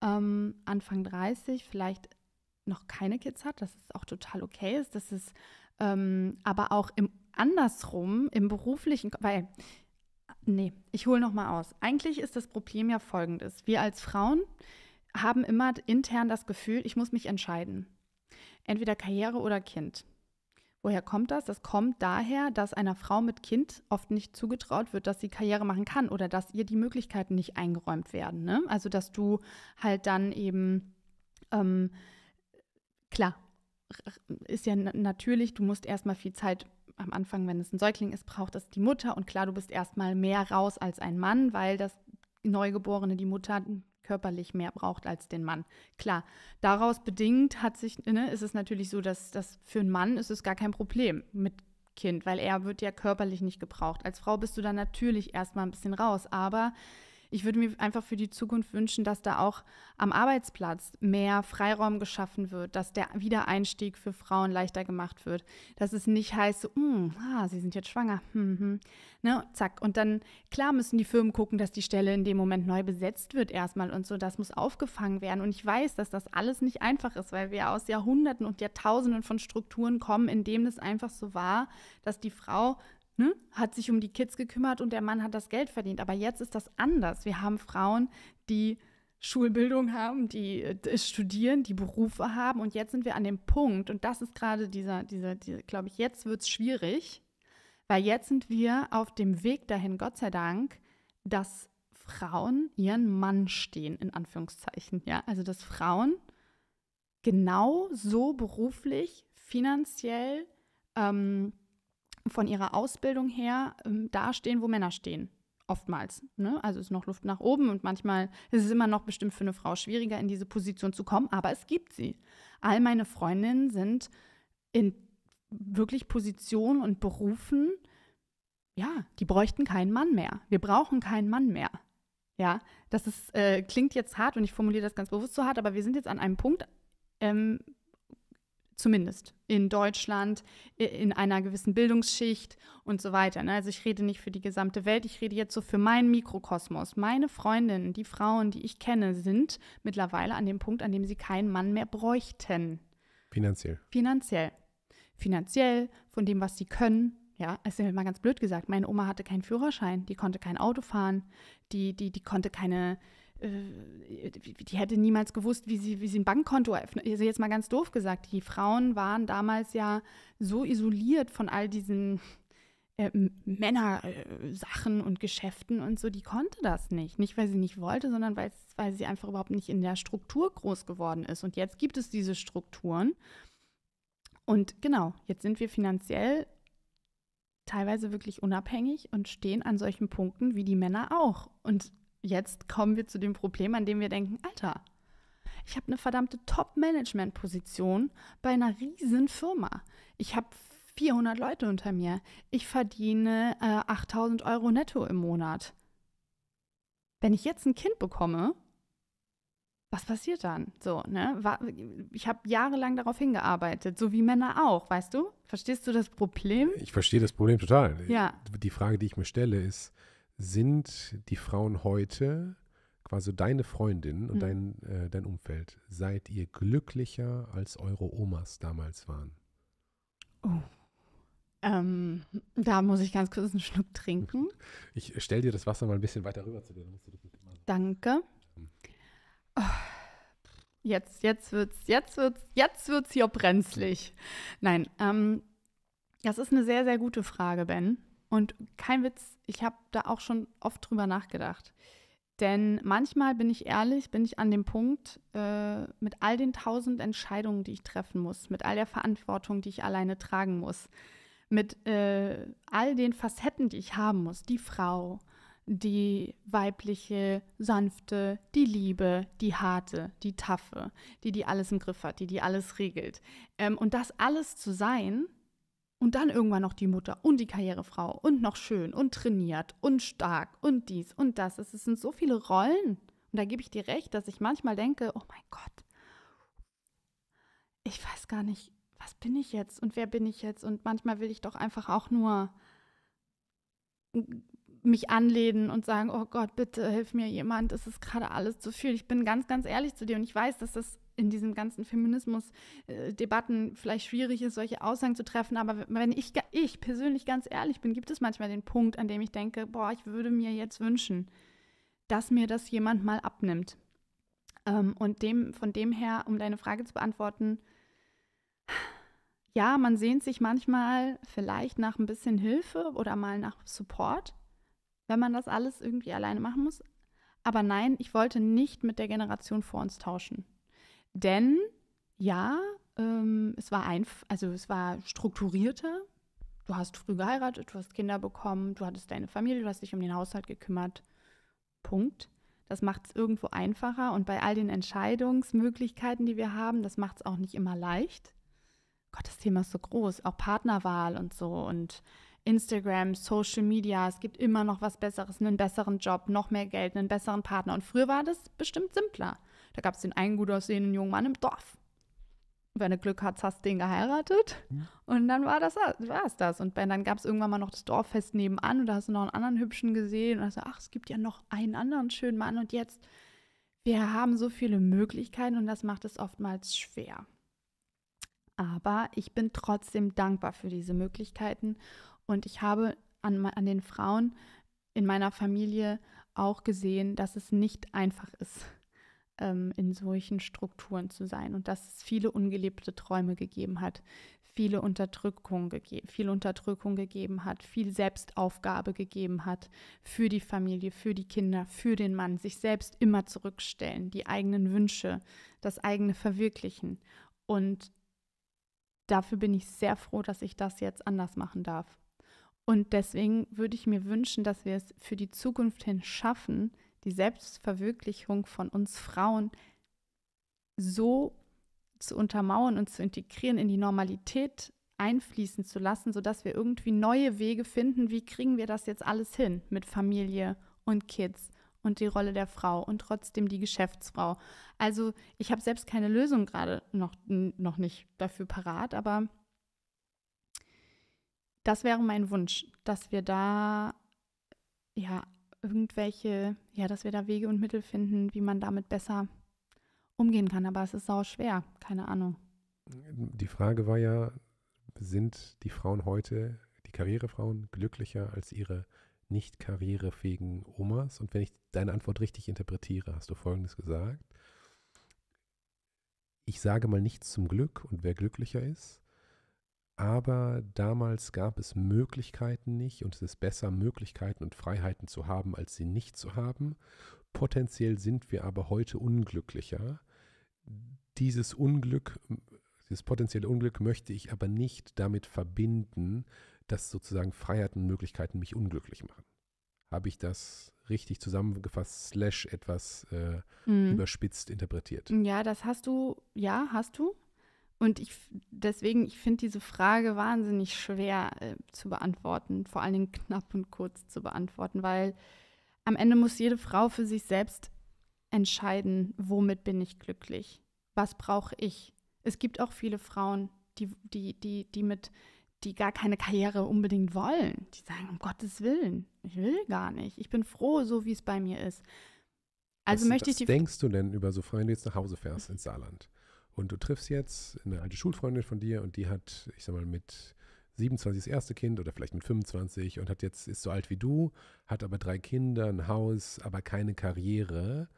ähm, Anfang 30 vielleicht noch keine Kids hat, dass es auch total okay ist, dass es ähm, aber auch im andersrum im beruflichen, weil nee, ich hole noch mal aus. Eigentlich ist das Problem ja folgendes: Wir als Frauen haben immer intern das Gefühl, ich muss mich entscheiden, entweder Karriere oder Kind. Woher kommt das? Das kommt daher, dass einer Frau mit Kind oft nicht zugetraut wird, dass sie Karriere machen kann oder dass ihr die Möglichkeiten nicht eingeräumt werden. Ne? Also dass du halt dann eben, ähm, klar, ist ja natürlich, du musst erstmal viel Zeit am Anfang, wenn es ein Säugling ist, braucht es die Mutter und klar, du bist erstmal mehr raus als ein Mann, weil das Neugeborene, die Mutter körperlich mehr braucht als den Mann. Klar, daraus bedingt hat sich, ne, ist es natürlich so, dass das für einen Mann ist es gar kein Problem mit Kind, weil er wird ja körperlich nicht gebraucht. Als Frau bist du dann natürlich erstmal ein bisschen raus, aber ich würde mir einfach für die Zukunft wünschen, dass da auch am Arbeitsplatz mehr Freiraum geschaffen wird, dass der Wiedereinstieg für Frauen leichter gemacht wird, dass es nicht heißt, so, hm, ah, sie sind jetzt schwanger, hm, hm. Ne, zack. Und dann, klar müssen die Firmen gucken, dass die Stelle in dem Moment neu besetzt wird erstmal und so, das muss aufgefangen werden. Und ich weiß, dass das alles nicht einfach ist, weil wir aus Jahrhunderten und Jahrtausenden von Strukturen kommen, in denen es einfach so war, dass die Frau ne, hat sich um die Kids gekümmert und der Mann hat das Geld verdient. Aber jetzt ist das anders. Wir haben Frauen, die Schulbildung haben, die, äh, studieren, die Berufe haben und jetzt sind wir an dem Punkt und das ist gerade dieser, dieser, dieser glaube ich, jetzt wird es schwierig, weil jetzt sind wir auf dem Weg dahin, Gott sei Dank, dass Frauen ihren Mann stehen, in Anführungszeichen. Ja, also dass Frauen genau so beruflich, finanziell, ähm, von ihrer Ausbildung her ähm, dastehen, wo Männer stehen. Oftmals. Ne? Also ist noch Luft nach oben und manchmal ist es immer noch bestimmt für eine Frau schwieriger, in diese Position zu kommen, aber es gibt sie. All meine Freundinnen sind in wirklich Positionen und Berufen, ja, die bräuchten keinen Mann mehr. Wir brauchen keinen Mann mehr. Ja, das ist, äh, klingt jetzt hart und ich formuliere das ganz bewusst so hart, aber wir sind jetzt an einem Punkt, ähm, zumindest in Deutschland, in einer gewissen Bildungsschicht und so weiter. Ne? Also ich rede nicht für die gesamte Welt, ich rede jetzt so für meinen Mikrokosmos. Meine Freundinnen, die Frauen, die ich kenne, sind mittlerweile an dem Punkt, an dem sie keinen Mann mehr bräuchten. Finanziell. Finanziell. Finanziell, von dem, was sie können. Ja, es ist mal ganz blöd gesagt. Meine Oma hatte keinen Führerschein, die konnte kein Auto fahren, die, die, die konnte keine, äh, die hätte niemals gewusst, wie sie, wie sie ein Bankkonto eröffnet. Also jetzt mal ganz doof gesagt, die Frauen waren damals ja so isoliert von all diesen äh, Männersachen äh, und Geschäften und so, die konnte das nicht. Nicht, weil sie nicht wollte, sondern weil sie einfach überhaupt nicht in der Struktur groß geworden ist. Und jetzt gibt es diese Strukturen. Und genau, jetzt sind wir finanziell teilweise wirklich unabhängig und stehen an solchen Punkten wie die Männer auch. Und jetzt kommen wir zu dem Problem, an dem wir denken, Alter, ich habe eine verdammte Top-Management-Position bei einer riesen Firma. Ich habe 400 Leute unter mir. Ich verdiene äh, 8000 Euro netto im Monat. Wenn ich jetzt ein Kind bekomme, was passiert dann? So, ne? Ich habe jahrelang darauf hingearbeitet, so wie Männer auch, weißt du? Verstehst du das Problem? Ich verstehe das Problem total. Ja. Die Frage, die ich mir stelle, ist, sind die Frauen heute quasi deine Freundin und mhm. dein, äh, dein Umfeld. Seid ihr glücklicher, als eure Omas damals waren? Oh. Ähm, da muss ich ganz kurz einen Schluck trinken. Ich stell dir das Wasser mal ein bisschen weiter rüber zu dir. Danke. Mhm. Oh. Jetzt, jetzt wird's, jetzt wird's, jetzt wird's hier brenzlig. Nein, ähm, das ist eine sehr, sehr gute Frage, Ben. Und kein Witz, ich habe da auch schon oft drüber nachgedacht. Denn manchmal bin ich ehrlich, bin ich an dem Punkt, äh, mit all den tausend Entscheidungen, die ich treffen muss, mit all der Verantwortung, die ich alleine tragen muss, mit äh, all den Facetten, die ich haben muss, die Frau, die weibliche, sanfte, die Liebe, die harte, die taffe, die die alles im Griff hat, die die alles regelt. Ähm, und das alles zu sein, und dann irgendwann noch die Mutter und die Karrierefrau und noch schön und trainiert und stark und dies und das. Es sind so viele Rollen. Und da gebe ich dir recht, dass ich manchmal denke, oh mein Gott, ich weiß gar nicht, was bin ich jetzt und wer bin ich jetzt? Und manchmal will ich doch einfach auch nur mich anlehnen und sagen, oh Gott, bitte hilf mir jemand, es ist gerade alles zu viel. Ich bin ganz, ganz ehrlich zu dir und ich weiß, dass das in diesen ganzen Feminismus-Debatten vielleicht schwierig ist, solche Aussagen zu treffen. Aber wenn ich, ich persönlich ganz ehrlich bin, gibt es manchmal den Punkt, an dem ich denke, boah, ich würde mir jetzt wünschen, dass mir das jemand mal abnimmt. Ähm, und dem, von dem her, um deine Frage zu beantworten, ja, man sehnt sich manchmal vielleicht nach ein bisschen Hilfe oder mal nach Support, wenn man das alles irgendwie alleine machen muss. Aber nein, ich wollte nicht mit der Generation vor uns tauschen. Denn ja, ähm, es war einf also es war strukturierter. Du hast früh geheiratet, du hast Kinder bekommen, du hattest deine Familie, du hast dich um den Haushalt gekümmert. Punkt. Das macht es irgendwo einfacher und bei all den Entscheidungsmöglichkeiten, die wir haben, das macht es auch nicht immer leicht. Gott, das Thema ist so groß, auch Partnerwahl und so und Instagram, Social Media, es gibt immer noch was Besseres, einen besseren Job, noch mehr Geld, einen besseren Partner. Und früher war das bestimmt simpler. Da gab es den einen gut aussehenden jungen Mann im Dorf. Wenn du Glück hast, hast du den geheiratet. Mhm. Und dann war das war's das. Und dann gab es irgendwann mal noch das Dorffest nebenan und da hast du noch einen anderen hübschen gesehen. Und hast du, ach, es gibt ja noch einen anderen schönen Mann. Und jetzt, wir haben so viele Möglichkeiten und das macht es oftmals schwer. Aber ich bin trotzdem dankbar für diese Möglichkeiten. Und ich habe an, an den Frauen in meiner Familie auch gesehen, dass es nicht einfach ist ähm, in solchen Strukturen zu sein und dass es viele ungelebte Träume gegeben hat, viele Unterdrückung, gege viel Unterdrückung gegeben hat, viel Selbstaufgabe gegeben hat für die Familie, für die Kinder, für den Mann, sich selbst immer zurückstellen, die eigenen Wünsche, das eigene verwirklichen. Und dafür bin ich sehr froh, dass ich das jetzt anders machen darf. Und deswegen würde ich mir wünschen, dass wir es für die Zukunft hin schaffen, die Selbstverwirklichung von uns Frauen so zu untermauern und zu integrieren, in die Normalität einfließen zu lassen, sodass wir irgendwie neue Wege finden, wie kriegen wir das jetzt alles hin mit Familie und Kids und die Rolle der Frau und trotzdem die Geschäftsfrau. Also ich habe selbst keine Lösung gerade noch, noch nicht dafür parat, aber das wäre mein Wunsch, dass wir da ja irgendwelche, ja, dass wir da Wege und Mittel finden, wie man damit besser umgehen kann. Aber es ist sau schwer, keine Ahnung. Die Frage war ja, sind die Frauen heute, die Karrierefrauen, glücklicher als ihre nicht karrierefähigen Omas? Und wenn ich deine Antwort richtig interpretiere, hast du Folgendes gesagt. Ich sage mal nichts zum Glück und wer glücklicher ist, aber damals gab es Möglichkeiten nicht und es ist besser, Möglichkeiten und Freiheiten zu haben, als sie nicht zu haben. Potenziell sind wir aber heute unglücklicher. Dieses Unglück, dieses potenzielle Unglück möchte ich aber nicht damit verbinden, dass sozusagen Freiheiten und Möglichkeiten mich unglücklich machen. Habe ich das richtig zusammengefasst, slash etwas äh, mhm. überspitzt interpretiert? Ja, das hast du, ja, hast du. Und ich deswegen, ich finde diese Frage wahnsinnig schwer äh, zu beantworten, vor allen Dingen knapp und kurz zu beantworten, weil am Ende muss jede Frau für sich selbst entscheiden, womit bin ich glücklich, was brauche ich. Es gibt auch viele Frauen, die, die, die, die mit, die gar keine Karriere unbedingt wollen. Die sagen, um Gottes Willen, ich will gar nicht. Ich bin froh, so wie es bei mir ist. Also was, möchte was die. Was denkst du denn über so Frauen, die jetzt nach Hause fährst ins Saarland? Und du triffst jetzt eine alte Schulfreundin von dir und die hat, ich sag mal, mit 27 das erste Kind oder vielleicht mit 25 und hat jetzt, ist so alt wie du, hat aber drei Kinder, ein Haus, aber keine Karriere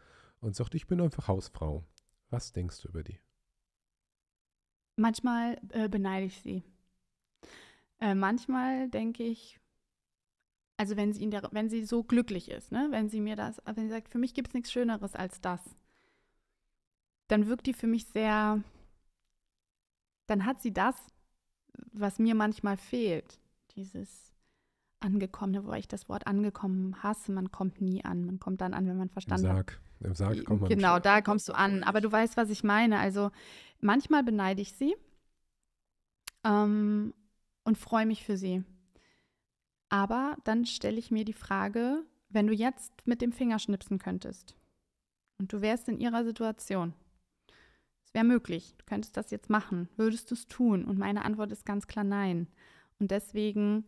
und sagt, ich bin einfach Hausfrau. Was denkst du über die? Manchmal äh, beneide ich sie. Äh, manchmal denke ich, also wenn sie, der, wenn sie so glücklich ist, ne? wenn sie mir das, wenn sie sagt, für mich gibt es nichts Schöneres als das, dann wirkt die für mich sehr, dann hat sie das, was mir manchmal fehlt, dieses angekommene, wo ich das Wort angekommen hasse, man kommt nie an, man kommt dann an, wenn man verstanden Im Sarg. hat. Im Sarg kommt man Genau, da kommst du an, aber du weißt, was ich meine. Also manchmal beneide ich sie ähm, und freue mich für sie. Aber dann stelle ich mir die Frage, wenn du jetzt mit dem Finger schnipsen könntest und du wärst in ihrer Situation, es wäre möglich, du könntest das jetzt machen. Würdest du es tun? Und meine Antwort ist ganz klar nein. Und deswegen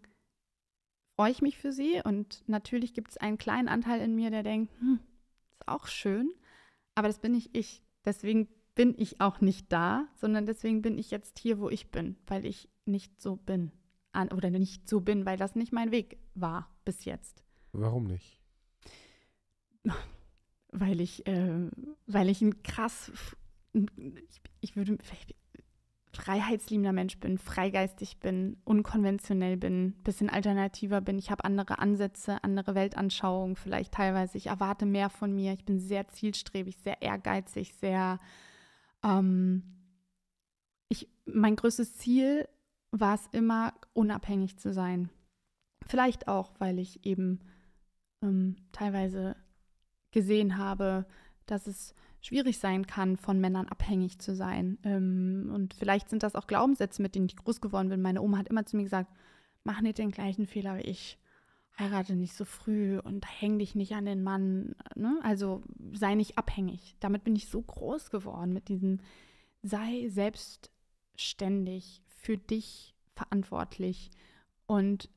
freue ich mich für sie. Und natürlich gibt es einen kleinen Anteil in mir, der denkt, hm, ist auch schön, aber das bin nicht ich. Deswegen bin ich auch nicht da, sondern deswegen bin ich jetzt hier, wo ich bin, weil ich nicht so bin. An, oder nicht so bin, weil das nicht mein Weg war bis jetzt. Warum nicht? Weil ich, äh, weil ich ein krass ich, ich würde freiheitsliebender Mensch bin, freigeistig bin, unkonventionell bin, bisschen alternativer bin. Ich habe andere Ansätze, andere Weltanschauungen vielleicht teilweise. Ich erwarte mehr von mir. Ich bin sehr zielstrebig, sehr ehrgeizig, sehr. Ähm, ich, mein größtes Ziel war es immer, unabhängig zu sein. Vielleicht auch, weil ich eben ähm, teilweise gesehen habe, dass es schwierig sein kann, von Männern abhängig zu sein. Ähm, und vielleicht sind das auch Glaubenssätze, mit denen ich groß geworden bin. Meine Oma hat immer zu mir gesagt, mach nicht den gleichen Fehler wie ich. Heirate nicht so früh und häng dich nicht an den Mann. Ne? Also sei nicht abhängig. Damit bin ich so groß geworden mit diesem sei selbstständig, für dich verantwortlich. Und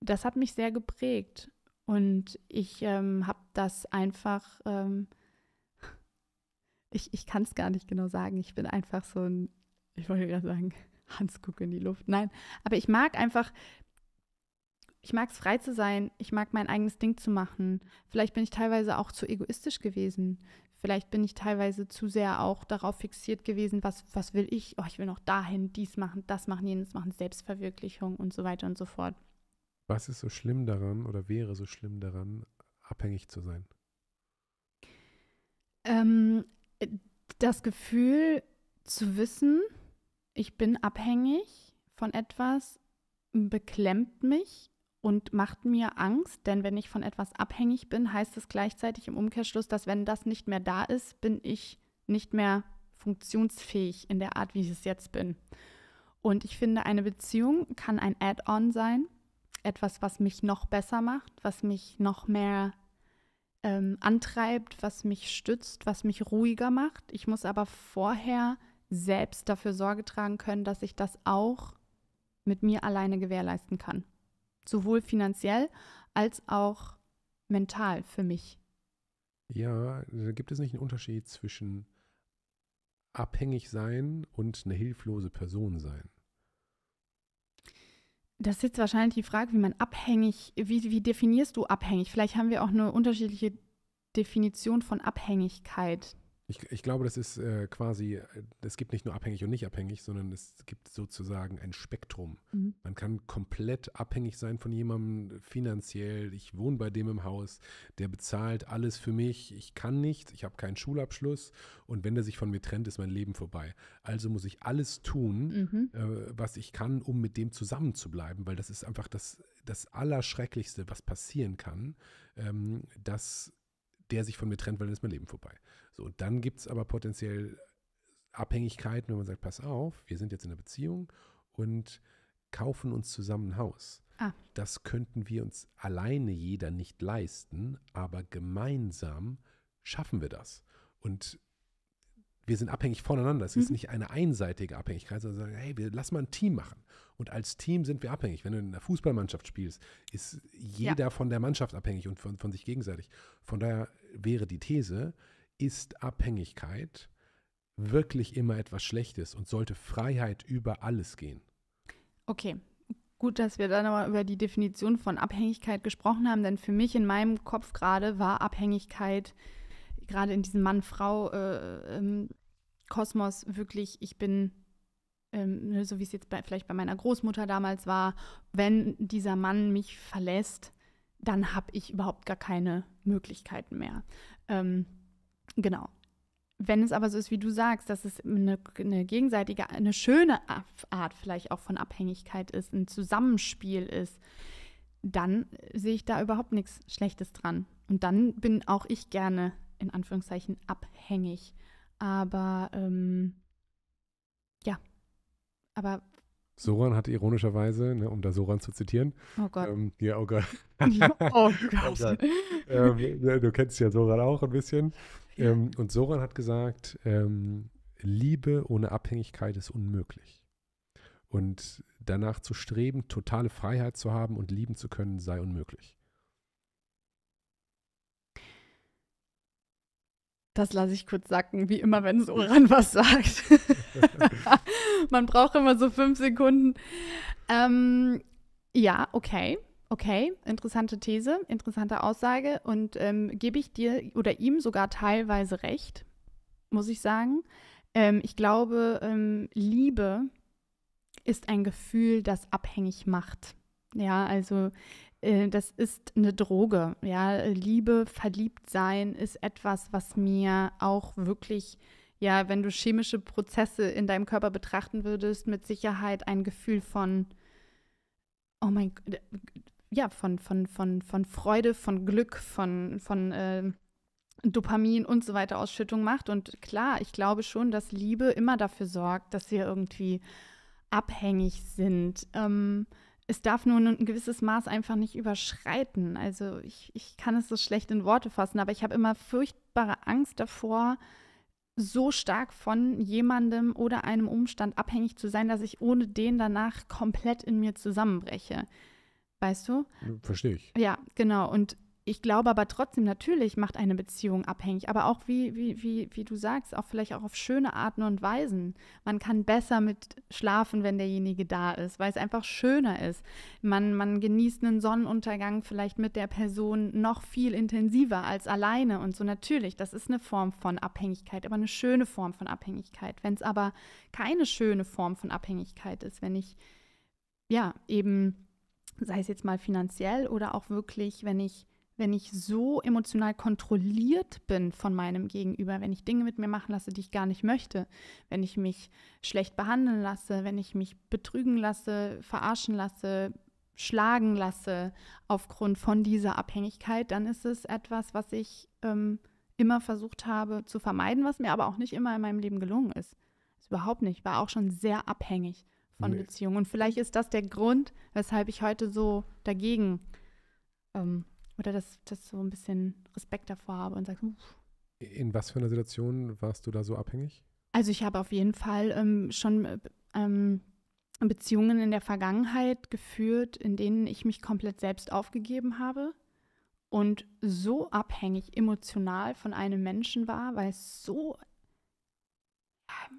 das hat mich sehr geprägt. Und ich ähm, habe das einfach ähm, ich, ich kann es gar nicht genau sagen. Ich bin einfach so ein, ich wollte gerade sagen, Hans guck in die Luft. Nein, aber ich mag einfach, ich mag es frei zu sein. Ich mag mein eigenes Ding zu machen. Vielleicht bin ich teilweise auch zu egoistisch gewesen. Vielleicht bin ich teilweise zu sehr auch darauf fixiert gewesen, was, was will ich? Oh, ich will noch dahin, dies machen, das machen, jenes machen, Selbstverwirklichung und so weiter und so fort. Was ist so schlimm daran oder wäre so schlimm daran, abhängig zu sein? Ähm, das Gefühl zu wissen, ich bin abhängig von etwas, beklemmt mich und macht mir Angst, denn wenn ich von etwas abhängig bin, heißt es gleichzeitig im Umkehrschluss, dass wenn das nicht mehr da ist, bin ich nicht mehr funktionsfähig in der Art, wie ich es jetzt bin. Und ich finde, eine Beziehung kann ein Add-on sein, etwas, was mich noch besser macht, was mich noch mehr ähm, antreibt, was mich stützt, was mich ruhiger macht. Ich muss aber vorher selbst dafür Sorge tragen können, dass ich das auch mit mir alleine gewährleisten kann. Sowohl finanziell als auch mental für mich. Ja, da gibt es nicht einen Unterschied zwischen abhängig sein und eine hilflose Person sein? Das ist jetzt wahrscheinlich die Frage, wie man abhängig, wie, wie definierst du abhängig? Vielleicht haben wir auch eine unterschiedliche Definition von Abhängigkeit. Ich, ich glaube, das ist äh, quasi, es äh, gibt nicht nur abhängig und nicht abhängig, sondern es gibt sozusagen ein Spektrum. Mhm. Man kann komplett abhängig sein von jemandem finanziell. Ich wohne bei dem im Haus, der bezahlt alles für mich. Ich kann nichts, ich habe keinen Schulabschluss und wenn der sich von mir trennt, ist mein Leben vorbei. Also muss ich alles tun, mhm. äh, was ich kann, um mit dem zusammen zu bleiben, weil das ist einfach das, das Allerschrecklichste, was passieren kann, ähm, dass der sich von mir trennt, weil dann ist mein Leben vorbei. So, und dann gibt es aber potenziell Abhängigkeiten, wenn man sagt, pass auf, wir sind jetzt in einer Beziehung und kaufen uns zusammen ein Haus. Ah. Das könnten wir uns alleine jeder nicht leisten, aber gemeinsam schaffen wir das. Und wir sind abhängig voneinander. Es mhm. ist nicht eine einseitige Abhängigkeit, sondern sagen, hey, wir lass mal ein Team machen. Und als Team sind wir abhängig. Wenn du in einer Fußballmannschaft spielst, ist jeder ja. von der Mannschaft abhängig und von, von sich gegenseitig. Von daher wäre die These, ist Abhängigkeit wirklich immer etwas Schlechtes und sollte Freiheit über alles gehen? Okay, Gut, dass wir dann aber über die Definition von Abhängigkeit gesprochen haben, denn für mich in meinem Kopf gerade war Abhängigkeit gerade in diesem Mann-Frau-Kosmos äh, ähm, wirklich, ich bin ähm, ne, so wie es jetzt bei, vielleicht bei meiner Großmutter damals war, wenn dieser Mann mich verlässt, dann habe ich überhaupt gar keine Möglichkeiten mehr. Ähm, genau. Wenn es aber so ist, wie du sagst, dass es eine, eine, gegenseitige, eine schöne Art vielleicht auch von Abhängigkeit ist, ein Zusammenspiel ist, dann äh, sehe ich da überhaupt nichts Schlechtes dran. Und dann bin auch ich gerne in Anführungszeichen abhängig. Aber ähm, ja, aber Soran hat ironischerweise, ne, um da Soran zu zitieren. Oh Gott. Ähm, ja, oh Gott. Oh, oh Gott. ähm, du kennst ja Soran auch ein bisschen. Ähm, und Soran hat gesagt, ähm, Liebe ohne Abhängigkeit ist unmöglich. Und danach zu streben, totale Freiheit zu haben und lieben zu können, sei unmöglich. Das lasse ich kurz sacken, wie immer, wenn Soran was sagt. Man braucht immer so fünf Sekunden. Ähm, ja, okay, okay, interessante These, interessante Aussage und ähm, gebe ich dir oder ihm sogar teilweise recht, muss ich sagen. Ähm, ich glaube, ähm, Liebe ist ein Gefühl, das abhängig macht. Ja, also äh, das ist eine Droge. Ja, Liebe, Verliebtsein ist etwas, was mir auch wirklich, ja, wenn du chemische Prozesse in deinem Körper betrachten würdest, mit Sicherheit ein Gefühl von, oh mein ja, von, von, von, von Freude, von Glück, von, von äh, Dopamin und so weiter Ausschüttung macht. Und klar, ich glaube schon, dass Liebe immer dafür sorgt, dass wir irgendwie abhängig sind. Ähm, es darf nur ein gewisses Maß einfach nicht überschreiten. Also ich, ich kann es so schlecht in Worte fassen, aber ich habe immer furchtbare Angst davor, so stark von jemandem oder einem Umstand abhängig zu sein, dass ich ohne den danach komplett in mir zusammenbreche. Weißt du? Hm, verstehe ich. Ja, genau. Und ich glaube aber trotzdem, natürlich macht eine Beziehung abhängig, aber auch wie, wie, wie, wie du sagst, auch vielleicht auch auf schöne Arten und Weisen. Man kann besser mit schlafen, wenn derjenige da ist, weil es einfach schöner ist. Man, man genießt einen Sonnenuntergang vielleicht mit der Person noch viel intensiver als alleine und so. Natürlich, das ist eine Form von Abhängigkeit, aber eine schöne Form von Abhängigkeit. Wenn es aber keine schöne Form von Abhängigkeit ist, wenn ich, ja, eben, sei es jetzt mal finanziell oder auch wirklich, wenn ich wenn ich so emotional kontrolliert bin von meinem Gegenüber, wenn ich Dinge mit mir machen lasse, die ich gar nicht möchte, wenn ich mich schlecht behandeln lasse, wenn ich mich betrügen lasse, verarschen lasse, schlagen lasse aufgrund von dieser Abhängigkeit, dann ist es etwas, was ich ähm, immer versucht habe zu vermeiden, was mir aber auch nicht immer in meinem Leben gelungen ist. Also überhaupt nicht. War auch schon sehr abhängig von nee. Beziehungen. Und vielleicht ist das der Grund, weshalb ich heute so dagegen ähm, oder dass, dass ich so ein bisschen Respekt davor habe und sage, uff. In was für einer Situation warst du da so abhängig? Also ich habe auf jeden Fall ähm, schon äh, ähm, Beziehungen in der Vergangenheit geführt, in denen ich mich komplett selbst aufgegeben habe und so abhängig emotional von einem Menschen war, weil es so,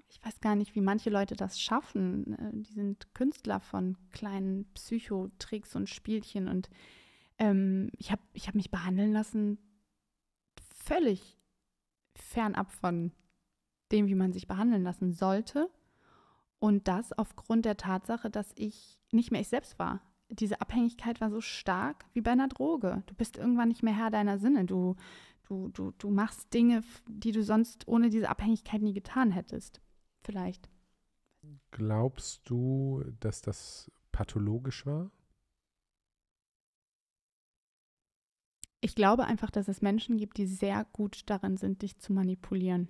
ich weiß gar nicht, wie manche Leute das schaffen. Äh, die sind Künstler von kleinen Psychotricks und Spielchen und ähm, ich habe ich hab mich behandeln lassen, völlig fernab von dem, wie man sich behandeln lassen sollte. Und das aufgrund der Tatsache, dass ich nicht mehr ich selbst war. Diese Abhängigkeit war so stark wie bei einer Droge. Du bist irgendwann nicht mehr Herr deiner Sinne. Du, du, du, du machst Dinge, die du sonst ohne diese Abhängigkeit nie getan hättest. Vielleicht. Glaubst du, dass das pathologisch war? ich glaube einfach, dass es Menschen gibt, die sehr gut darin sind, dich zu manipulieren.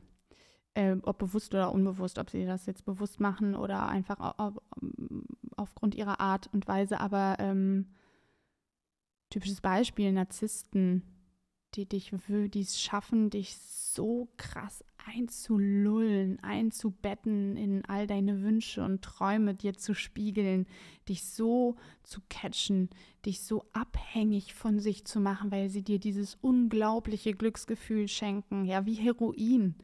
Äh, ob bewusst oder unbewusst, ob sie das jetzt bewusst machen oder einfach auf, aufgrund ihrer Art und Weise. Aber ähm, typisches Beispiel, Narzissten, die dich, die es schaffen, dich so krass einzulullen, einzubetten in all deine Wünsche und Träume, dir zu spiegeln, dich so zu catchen, dich so abhängig von sich zu machen, weil sie dir dieses unglaubliche Glücksgefühl schenken, ja, wie Heroin.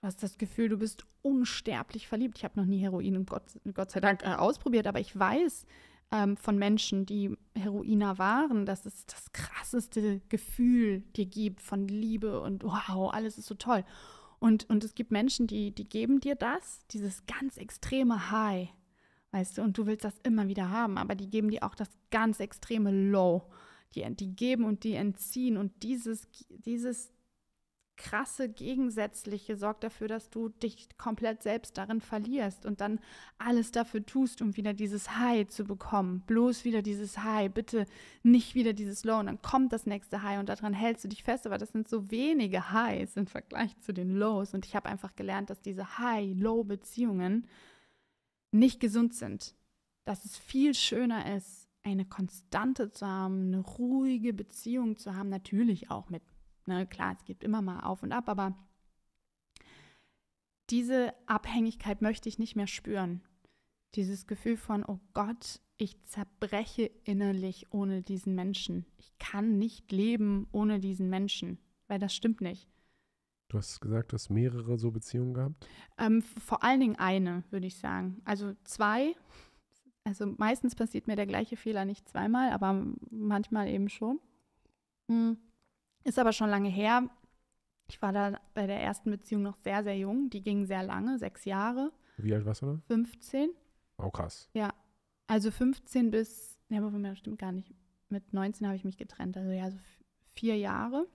Du hast das Gefühl, du bist unsterblich verliebt. Ich habe noch nie Heroin und Gott, Gott sei Dank äh, ausprobiert, aber ich weiß ähm, von Menschen, die Heroiner waren, dass es das krasseste Gefühl dir gibt von Liebe und wow, alles ist so toll. Und, und es gibt Menschen, die, die geben dir das, dieses ganz extreme High, weißt du, und du willst das immer wieder haben, aber die geben dir auch das ganz extreme Low. Die, die geben und die entziehen und dieses, dieses krasse Gegensätzliche sorgt dafür, dass du dich komplett selbst darin verlierst und dann alles dafür tust, um wieder dieses High zu bekommen. Bloß wieder dieses High, bitte nicht wieder dieses Low. Und dann kommt das nächste High und daran hältst du dich fest. Aber das sind so wenige Highs im Vergleich zu den Lows. Und ich habe einfach gelernt, dass diese High-Low-Beziehungen nicht gesund sind. Dass es viel schöner ist, eine Konstante zu haben, eine ruhige Beziehung zu haben, natürlich auch mit Ne, klar, es gibt immer mal auf und ab, aber diese Abhängigkeit möchte ich nicht mehr spüren. Dieses Gefühl von, oh Gott, ich zerbreche innerlich ohne diesen Menschen. Ich kann nicht leben ohne diesen Menschen, weil das stimmt nicht. Du hast gesagt, du hast mehrere so Beziehungen gehabt? Ähm, vor allen Dingen eine, würde ich sagen. Also zwei. Also meistens passiert mir der gleiche Fehler nicht zweimal, aber manchmal eben schon. Hm. Ist aber schon lange her. Ich war da bei der ersten Beziehung noch sehr, sehr jung. Die ging sehr lange, sechs Jahre. Wie alt warst du da? 15. Oh, krass. Ja. Also 15 bis, ja, aber das stimmt gar nicht. Mit 19 habe ich mich getrennt. Also ja, so vier Jahre.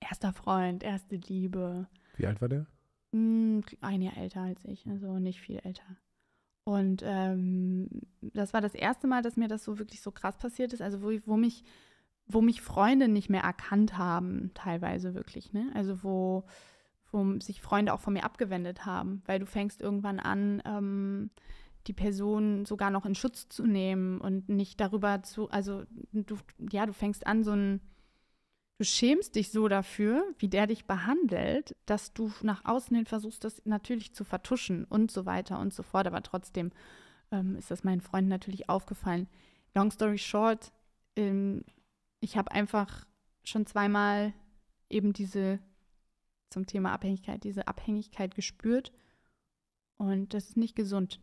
Erster Freund, erste Liebe. Wie alt war der? Hm, ein Jahr älter als ich, also nicht viel älter. Und ähm, das war das erste Mal, dass mir das so wirklich so krass passiert ist. Also wo, wo mich wo mich Freunde nicht mehr erkannt haben, teilweise wirklich, ne? Also wo, wo sich Freunde auch von mir abgewendet haben, weil du fängst irgendwann an, ähm, die Person sogar noch in Schutz zu nehmen und nicht darüber zu, also du, ja, du fängst an, so ein, du schämst dich so dafür, wie der dich behandelt, dass du nach außen hin versuchst, das natürlich zu vertuschen und so weiter und so fort. Aber trotzdem ähm, ist das meinen Freunden natürlich aufgefallen. Long story short, ähm, ich habe einfach schon zweimal eben diese zum Thema Abhängigkeit, diese Abhängigkeit gespürt. Und das ist nicht gesund.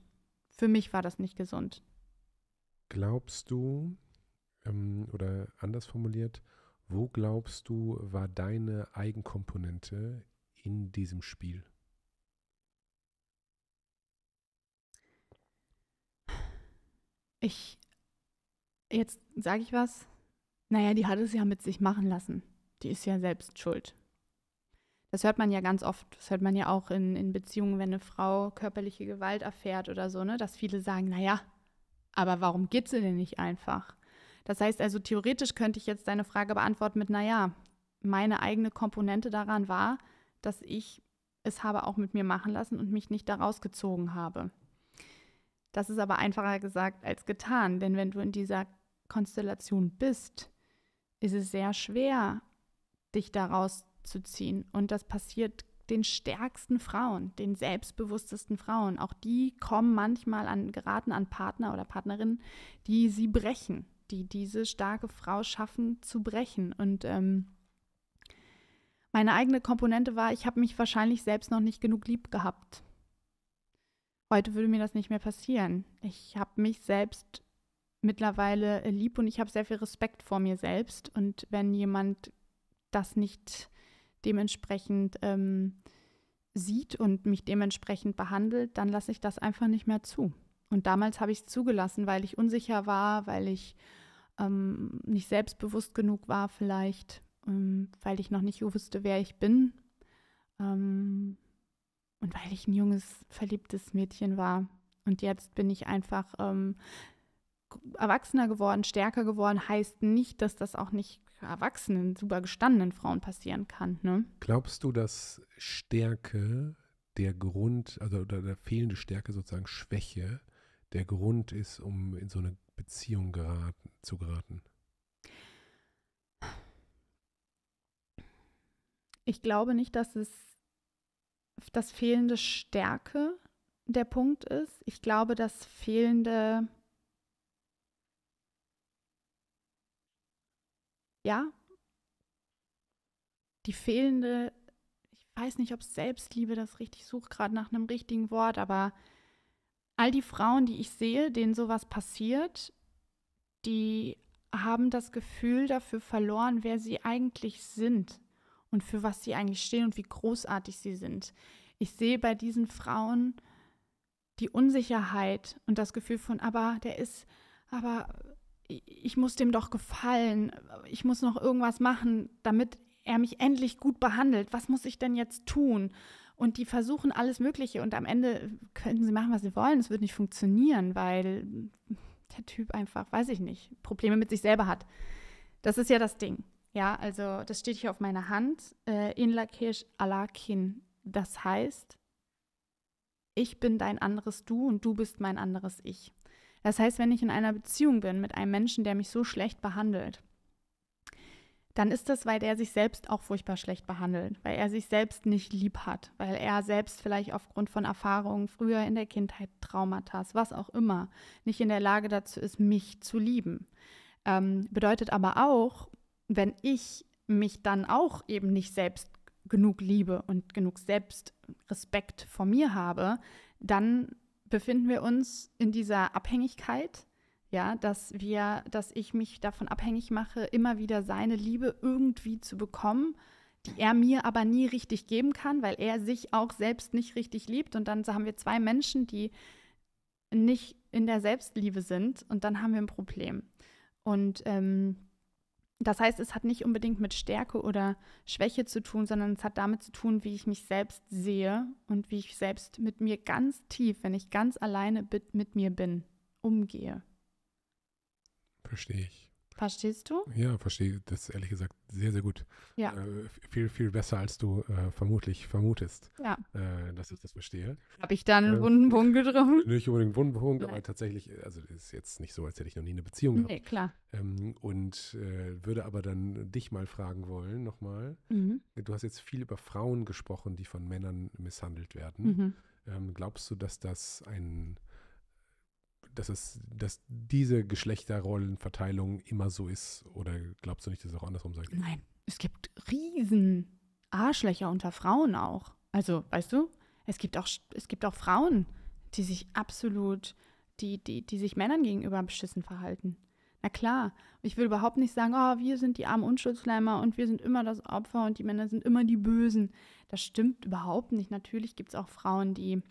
Für mich war das nicht gesund. Glaubst du, ähm, oder anders formuliert, wo glaubst du, war deine Eigenkomponente in diesem Spiel? Ich, jetzt sage ich was, naja, die hat es ja mit sich machen lassen. Die ist ja selbst schuld. Das hört man ja ganz oft, das hört man ja auch in, in Beziehungen, wenn eine Frau körperliche Gewalt erfährt oder so, ne, dass viele sagen, naja, aber warum geht sie denn nicht einfach? Das heißt also, theoretisch könnte ich jetzt deine Frage beantworten mit, naja, meine eigene Komponente daran war, dass ich es habe auch mit mir machen lassen und mich nicht daraus gezogen habe. Das ist aber einfacher gesagt als getan, denn wenn du in dieser Konstellation bist, ist es sehr schwer, dich daraus zu ziehen. Und das passiert den stärksten Frauen, den selbstbewusstesten Frauen. Auch die kommen manchmal an, geraten an Partner oder Partnerinnen, die sie brechen, die diese starke Frau schaffen zu brechen. Und ähm, meine eigene Komponente war, ich habe mich wahrscheinlich selbst noch nicht genug lieb gehabt. Heute würde mir das nicht mehr passieren. Ich habe mich selbst mittlerweile äh, lieb und ich habe sehr viel Respekt vor mir selbst. Und wenn jemand das nicht dementsprechend ähm, sieht und mich dementsprechend behandelt, dann lasse ich das einfach nicht mehr zu. Und damals habe ich es zugelassen, weil ich unsicher war, weil ich ähm, nicht selbstbewusst genug war vielleicht, ähm, weil ich noch nicht wusste, wer ich bin ähm, und weil ich ein junges, verliebtes Mädchen war. Und jetzt bin ich einfach ähm, erwachsener geworden, stärker geworden, heißt nicht, dass das auch nicht erwachsenen, super gestandenen Frauen passieren kann. Ne? Glaubst du, dass Stärke der Grund, also oder der fehlende Stärke sozusagen Schwäche, der Grund ist, um in so eine Beziehung geraten, zu geraten? Ich glaube nicht, dass es das fehlende Stärke der Punkt ist. Ich glaube, dass fehlende ja, die fehlende, ich weiß nicht, ob Selbstliebe das richtig sucht, gerade nach einem richtigen Wort, aber all die Frauen, die ich sehe, denen sowas passiert, die haben das Gefühl dafür verloren, wer sie eigentlich sind und für was sie eigentlich stehen und wie großartig sie sind. Ich sehe bei diesen Frauen die Unsicherheit und das Gefühl von, aber der ist, aber ich muss dem doch gefallen, ich muss noch irgendwas machen, damit er mich endlich gut behandelt. Was muss ich denn jetzt tun? Und die versuchen alles Mögliche und am Ende könnten sie machen, was sie wollen. Es wird nicht funktionieren, weil der Typ einfach, weiß ich nicht, Probleme mit sich selber hat. Das ist ja das Ding. Ja, also das steht hier auf meiner Hand. Äh, in Lakesh Alakin. Das heißt, ich bin dein anderes Du und du bist mein anderes Ich. Das heißt, wenn ich in einer Beziehung bin mit einem Menschen, der mich so schlecht behandelt, dann ist das, weil er sich selbst auch furchtbar schlecht behandelt, weil er sich selbst nicht lieb hat, weil er selbst vielleicht aufgrund von Erfahrungen früher in der Kindheit, Traumata, was auch immer, nicht in der Lage dazu ist, mich zu lieben. Ähm, bedeutet aber auch, wenn ich mich dann auch eben nicht selbst genug Liebe und genug Selbstrespekt vor mir habe, dann befinden wir uns in dieser Abhängigkeit, ja, dass wir, dass ich mich davon abhängig mache, immer wieder seine Liebe irgendwie zu bekommen, die er mir aber nie richtig geben kann, weil er sich auch selbst nicht richtig liebt. Und dann haben wir zwei Menschen, die nicht in der Selbstliebe sind und dann haben wir ein Problem. Und ähm, das heißt, es hat nicht unbedingt mit Stärke oder Schwäche zu tun, sondern es hat damit zu tun, wie ich mich selbst sehe und wie ich selbst mit mir ganz tief, wenn ich ganz alleine mit mir bin, umgehe. Verstehe ich. Verstehst du? Ja, verstehe das ehrlich gesagt sehr, sehr gut. Ja. Äh, viel, viel besser, als du äh, vermutlich vermutest, ja. äh, dass ich das verstehe. Habe ich da einen ähm, wunden Punkt getroffen? Nicht unbedingt einen wunden Punkt, aber tatsächlich, äh, also ist jetzt nicht so, als hätte ich noch nie eine Beziehung gehabt. Nee, klar. Ähm, und äh, würde aber dann dich mal fragen wollen, nochmal. Mhm. Äh, du hast jetzt viel über Frauen gesprochen, die von Männern misshandelt werden. Mhm. Ähm, glaubst du, dass das ein dass es, dass diese Geschlechterrollenverteilung immer so ist? Oder glaubst du nicht, dass es auch andersrum sein kann? Nein, es gibt riesen Arschlöcher unter Frauen auch. Also, weißt du, es gibt auch, es gibt auch Frauen, die sich absolut, die, die, die sich Männern gegenüber beschissen verhalten. Na klar, ich will überhaupt nicht sagen, oh, wir sind die armen Unschuldsleimer und wir sind immer das Opfer und die Männer sind immer die Bösen. Das stimmt überhaupt nicht. Natürlich gibt es auch Frauen, die,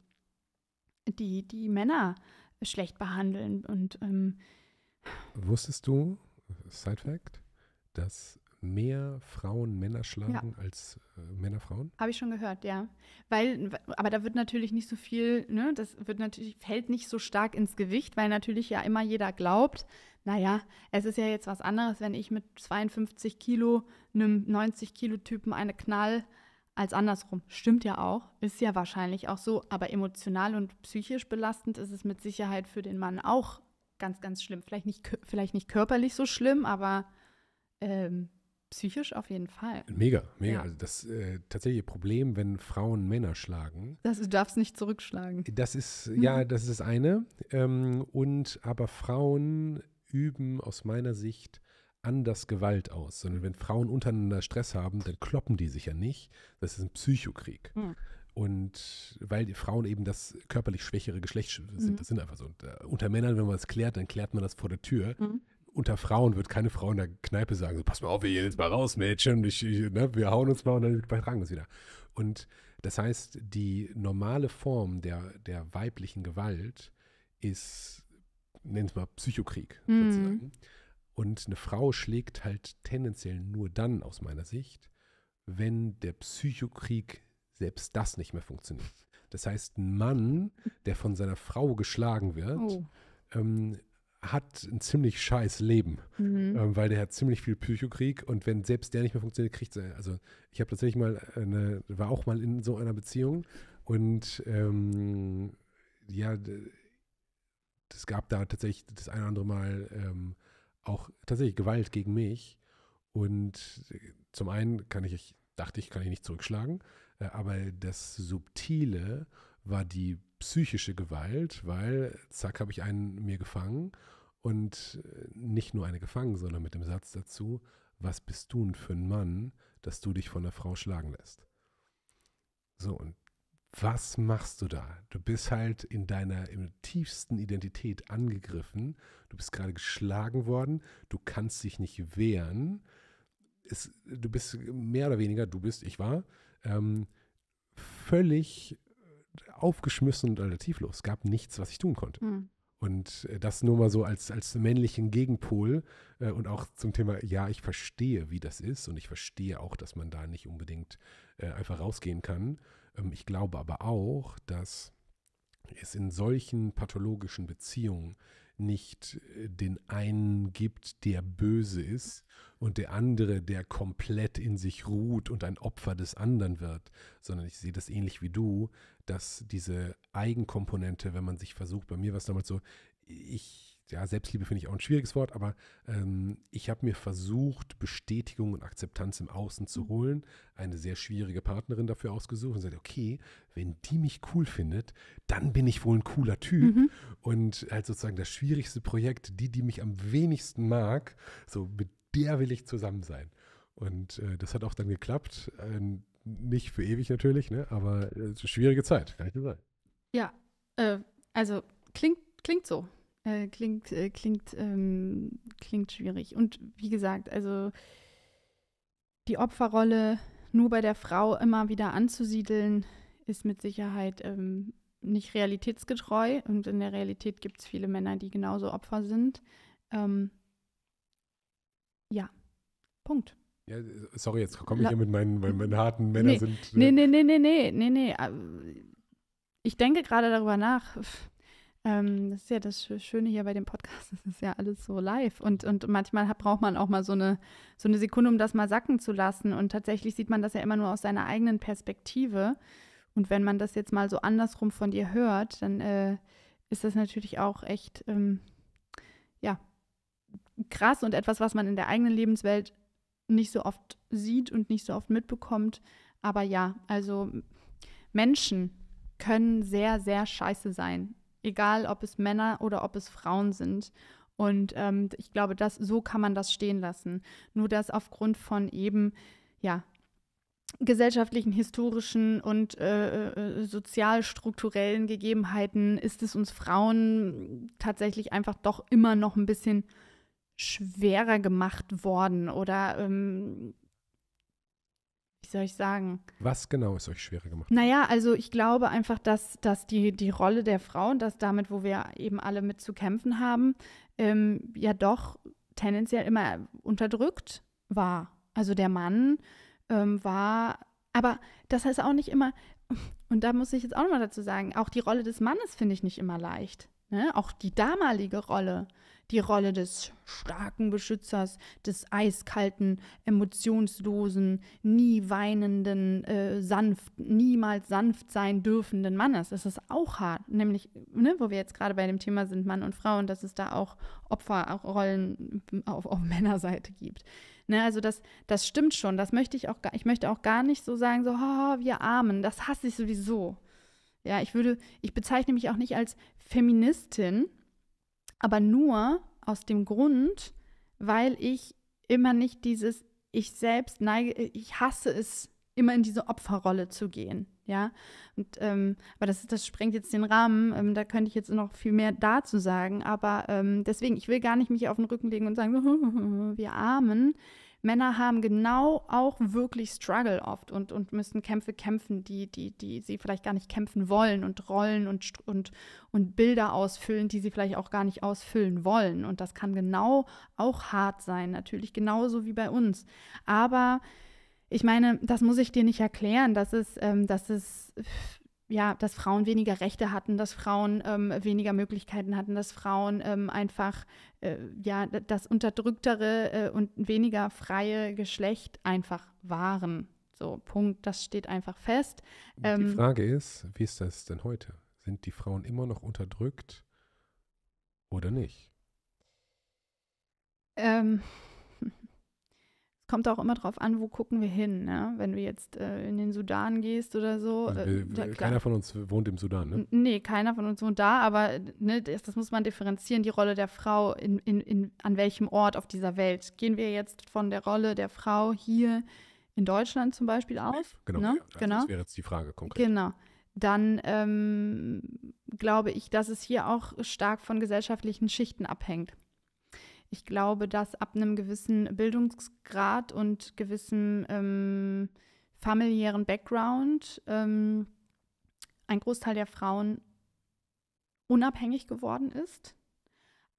die, die Männer schlecht behandeln. Und ähm, wusstest du, Side Fact, dass mehr Frauen Männer schlagen ja. als äh, Männer Frauen? Habe ich schon gehört, ja. Weil, aber da wird natürlich nicht so viel, ne, das wird natürlich, fällt nicht so stark ins Gewicht, weil natürlich ja immer jeder glaubt, naja, es ist ja jetzt was anderes, wenn ich mit 52 Kilo einem 90 Kilo Typen eine knall als andersrum. Stimmt ja auch, ist ja wahrscheinlich auch so, aber emotional und psychisch belastend ist es mit Sicherheit für den Mann auch ganz, ganz schlimm. Vielleicht nicht, vielleicht nicht körperlich so schlimm, aber ähm, psychisch auf jeden Fall. Mega, mega. Ja. Also das äh, tatsächliche Problem, wenn Frauen Männer schlagen. Das, du darfst nicht zurückschlagen. Das ist, hm. ja, das ist das eine. Ähm, und aber Frauen üben aus meiner Sicht anders Gewalt aus, sondern wenn Frauen untereinander Stress haben, dann kloppen die sich ja nicht. Das ist ein Psychokrieg. Mhm. Und weil die Frauen eben das körperlich schwächere Geschlecht sind, mhm. das sind einfach so. Und, äh, unter Männern, wenn man es klärt, dann klärt man das vor der Tür. Mhm. Unter Frauen wird keine Frau in der Kneipe sagen, so, pass mal auf, wir gehen jetzt mal raus, Mädchen, ich, ich, ne, wir hauen uns mal und dann vertragen wir es wieder. Und das heißt, die normale Form der, der weiblichen Gewalt ist, nennt es mal Psychokrieg hm. sozusagen. Und eine Frau schlägt halt tendenziell nur dann, aus meiner Sicht, wenn der Psychokrieg selbst das nicht mehr funktioniert. Das heißt, ein Mann, der von seiner Frau geschlagen wird, oh. ähm, hat ein ziemlich scheiß Leben, mhm. ähm, weil der hat ziemlich viel Psychokrieg und wenn selbst der nicht mehr funktioniert, kriegt er. Also ich habe tatsächlich mal eine, war auch mal in so einer Beziehung und ähm, ja, es gab da tatsächlich das eine oder andere Mal ähm, auch tatsächlich Gewalt gegen mich. Und äh, zum einen kann ich, ich dachte ich, kann ich nicht zurückschlagen, äh, aber das Subtile war die psychische Gewalt, weil zack, habe ich einen mir gefangen und äh, nicht nur eine gefangen, sondern mit dem Satz dazu, was bist du denn für ein Mann, dass du dich von der Frau schlagen lässt? So, und was machst du da? Du bist halt in deiner in tiefsten Identität angegriffen. Du bist gerade geschlagen worden. Du kannst dich nicht wehren. Es, du bist mehr oder weniger, du bist, ich war, ähm, völlig aufgeschmissen und alternativlos. Es gab nichts, was ich tun konnte. Mhm. Und äh, das nur mal so als, als männlichen Gegenpol äh, und auch zum Thema, ja, ich verstehe, wie das ist und ich verstehe auch, dass man da nicht unbedingt äh, einfach rausgehen kann ähm, ich glaube aber auch, dass es in solchen pathologischen Beziehungen nicht äh, den einen gibt, der böse ist und der andere, der komplett in sich ruht und ein Opfer des anderen wird, sondern ich sehe das ähnlich wie du, dass diese Eigenkomponente, wenn man sich versucht, bei mir war es damals so, ich ja, Selbstliebe finde ich auch ein schwieriges Wort, aber ähm, ich habe mir versucht, Bestätigung und Akzeptanz im Außen zu mhm. holen, eine sehr schwierige Partnerin dafür ausgesucht und gesagt, okay, wenn die mich cool findet, dann bin ich wohl ein cooler Typ. Mhm. Und halt sozusagen das schwierigste Projekt, die, die mich am wenigsten mag, so mit der will ich zusammen sein. Und äh, das hat auch dann geklappt. Äh, nicht für ewig natürlich, ne? aber äh, schwierige Zeit, kann ich dir sagen. Ja, äh, also klingt, klingt so. Äh, klingt, äh, klingt, ähm, klingt schwierig. Und wie gesagt, also die Opferrolle nur bei der Frau immer wieder anzusiedeln, ist mit Sicherheit ähm, nicht realitätsgetreu. Und in der Realität gibt es viele Männer, die genauso Opfer sind. Ähm, ja, Punkt. Ja, sorry, jetzt komme ich hier mit meinen, weil meine harten Männern. nee, sind. Äh nee, nee, nee, nee, nee, nee, nee. Äh, ich denke gerade darüber nach. Pff ähm, das ist ja das Schöne hier bei dem Podcast, es ist ja alles so live und, und manchmal braucht man auch mal so eine, so eine Sekunde, um das mal sacken zu lassen und tatsächlich sieht man das ja immer nur aus seiner eigenen Perspektive und wenn man das jetzt mal so andersrum von dir hört, dann äh, ist das natürlich auch echt, ähm, ja, krass und etwas, was man in der eigenen Lebenswelt nicht so oft sieht und nicht so oft mitbekommt. Aber ja, also Menschen können sehr, sehr scheiße sein egal ob es Männer oder ob es Frauen sind. Und ähm, ich glaube, das, so kann man das stehen lassen. Nur dass aufgrund von eben, ja, gesellschaftlichen, historischen und äh, äh sozialstrukturellen Gegebenheiten ist es uns Frauen tatsächlich einfach doch immer noch ein bisschen schwerer gemacht worden oder ähm, soll ich sagen? Was genau ist euch schwerer gemacht? Naja, also ich glaube einfach, dass, dass die, die Rolle der Frau und dass damit, wo wir eben alle mit zu kämpfen haben, ähm, ja doch tendenziell immer unterdrückt war. Also der Mann ähm, war, aber das heißt auch nicht immer, und da muss ich jetzt auch nochmal dazu sagen, auch die Rolle des Mannes finde ich nicht immer leicht. Ne? Auch die damalige Rolle die Rolle des starken Beschützers, des eiskalten, emotionslosen, nie weinenden, äh, sanft, niemals sanft sein dürfenden Mannes. Das ist auch hart, nämlich, ne, wo wir jetzt gerade bei dem Thema sind, Mann und Frau, und dass es da auch Opferrollen auf, auf Männerseite gibt. Ne, also das, das stimmt schon. Das möchte ich auch gar, ich möchte auch gar nicht so sagen, so, oh, wir Armen, das hasse ich sowieso. Ja, ich würde, ich bezeichne mich auch nicht als Feministin, aber nur aus dem Grund, weil ich immer nicht dieses, ich selbst neige, ich hasse es, immer in diese Opferrolle zu gehen. Ja, und, ähm, aber das, das sprengt jetzt den Rahmen. Ähm, da könnte ich jetzt noch viel mehr dazu sagen. Aber ähm, deswegen, ich will gar nicht mich auf den Rücken legen und sagen, wir armen. Männer haben genau auch wirklich Struggle oft und, und müssen Kämpfe kämpfen, die, die, die sie vielleicht gar nicht kämpfen wollen und Rollen und, und, und Bilder ausfüllen, die sie vielleicht auch gar nicht ausfüllen wollen. Und das kann genau auch hart sein, natürlich genauso wie bei uns. Aber ich meine, das muss ich dir nicht erklären, dass es, ähm, dass es ja, dass Frauen weniger Rechte hatten, dass Frauen ähm, weniger Möglichkeiten hatten, dass Frauen ähm, einfach äh, ja das unterdrücktere äh, und weniger freie Geschlecht einfach waren. So, Punkt, das steht einfach fest. Ähm, die Frage ist, wie ist das denn heute? Sind die Frauen immer noch unterdrückt oder nicht? Ähm, kommt auch immer drauf an, wo gucken wir hin. Ne? Wenn du jetzt äh, in den Sudan gehst oder so. Also, äh, da, keiner von uns wohnt im Sudan, ne? Nee, keiner von uns wohnt da, aber ne, das, das, muss man differenzieren, die Rolle der Frau in, in, in, an welchem Ort auf dieser Welt. Gehen wir jetzt von der Rolle der Frau hier in Deutschland zum Beispiel aus? Genau, ne? also genau. das wäre jetzt die Frage konkret. Genau dann ähm, glaube ich, dass es hier auch stark von gesellschaftlichen Schichten abhängt. Ich glaube, dass ab einem gewissen Bildungsgrad und gewissem ähm, familiären Background ähm, ein Großteil der Frauen unabhängig geworden ist.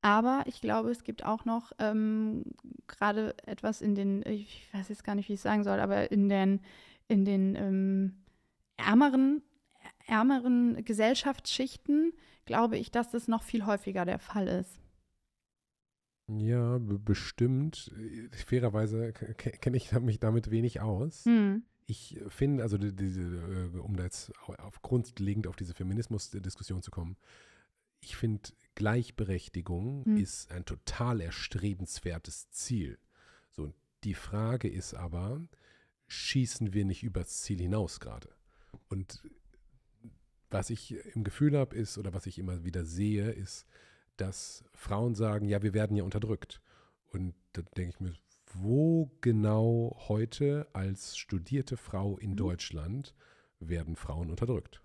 Aber ich glaube, es gibt auch noch ähm, gerade etwas in den, ich weiß jetzt gar nicht, wie ich es sagen soll, aber in den, in den ähm, ärmeren, ärmeren Gesellschaftsschichten glaube ich, dass das noch viel häufiger der Fall ist. Ja, bestimmt. Äh, fairerweise kenne ich mich damit wenig aus. Hm. Ich finde, also die, äh, um da jetzt auf grundlegend auf diese Feminismus-Diskussion zu kommen, ich finde, Gleichberechtigung hm. ist ein total erstrebenswertes Ziel. So, die Frage ist aber, schießen wir nicht übers Ziel hinaus gerade? Und was ich im Gefühl habe, ist, oder was ich immer wieder sehe, ist, dass Frauen sagen, ja, wir werden ja unterdrückt. Und da denke ich mir, wo genau heute als studierte Frau in mhm. Deutschland werden Frauen unterdrückt?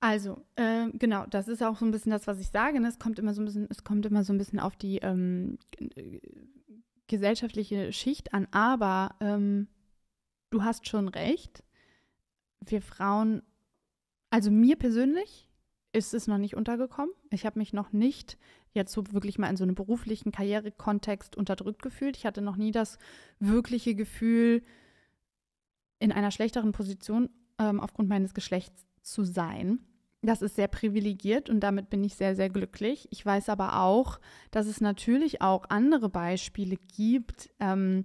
Also, äh, genau, das ist auch so ein bisschen das, was ich sage. Ne? Es kommt immer so ein bisschen, es kommt immer so ein bisschen auf die ähm, gesellschaftliche Schicht an, aber ähm, du hast schon recht. Wir Frauen, also mir persönlich, ist es noch nicht untergekommen. Ich habe mich noch nicht jetzt so wirklich mal in so einem beruflichen Karrierekontext unterdrückt gefühlt. Ich hatte noch nie das wirkliche Gefühl, in einer schlechteren Position ähm, aufgrund meines Geschlechts zu sein. Das ist sehr privilegiert und damit bin ich sehr, sehr glücklich. Ich weiß aber auch, dass es natürlich auch andere Beispiele gibt. Ähm,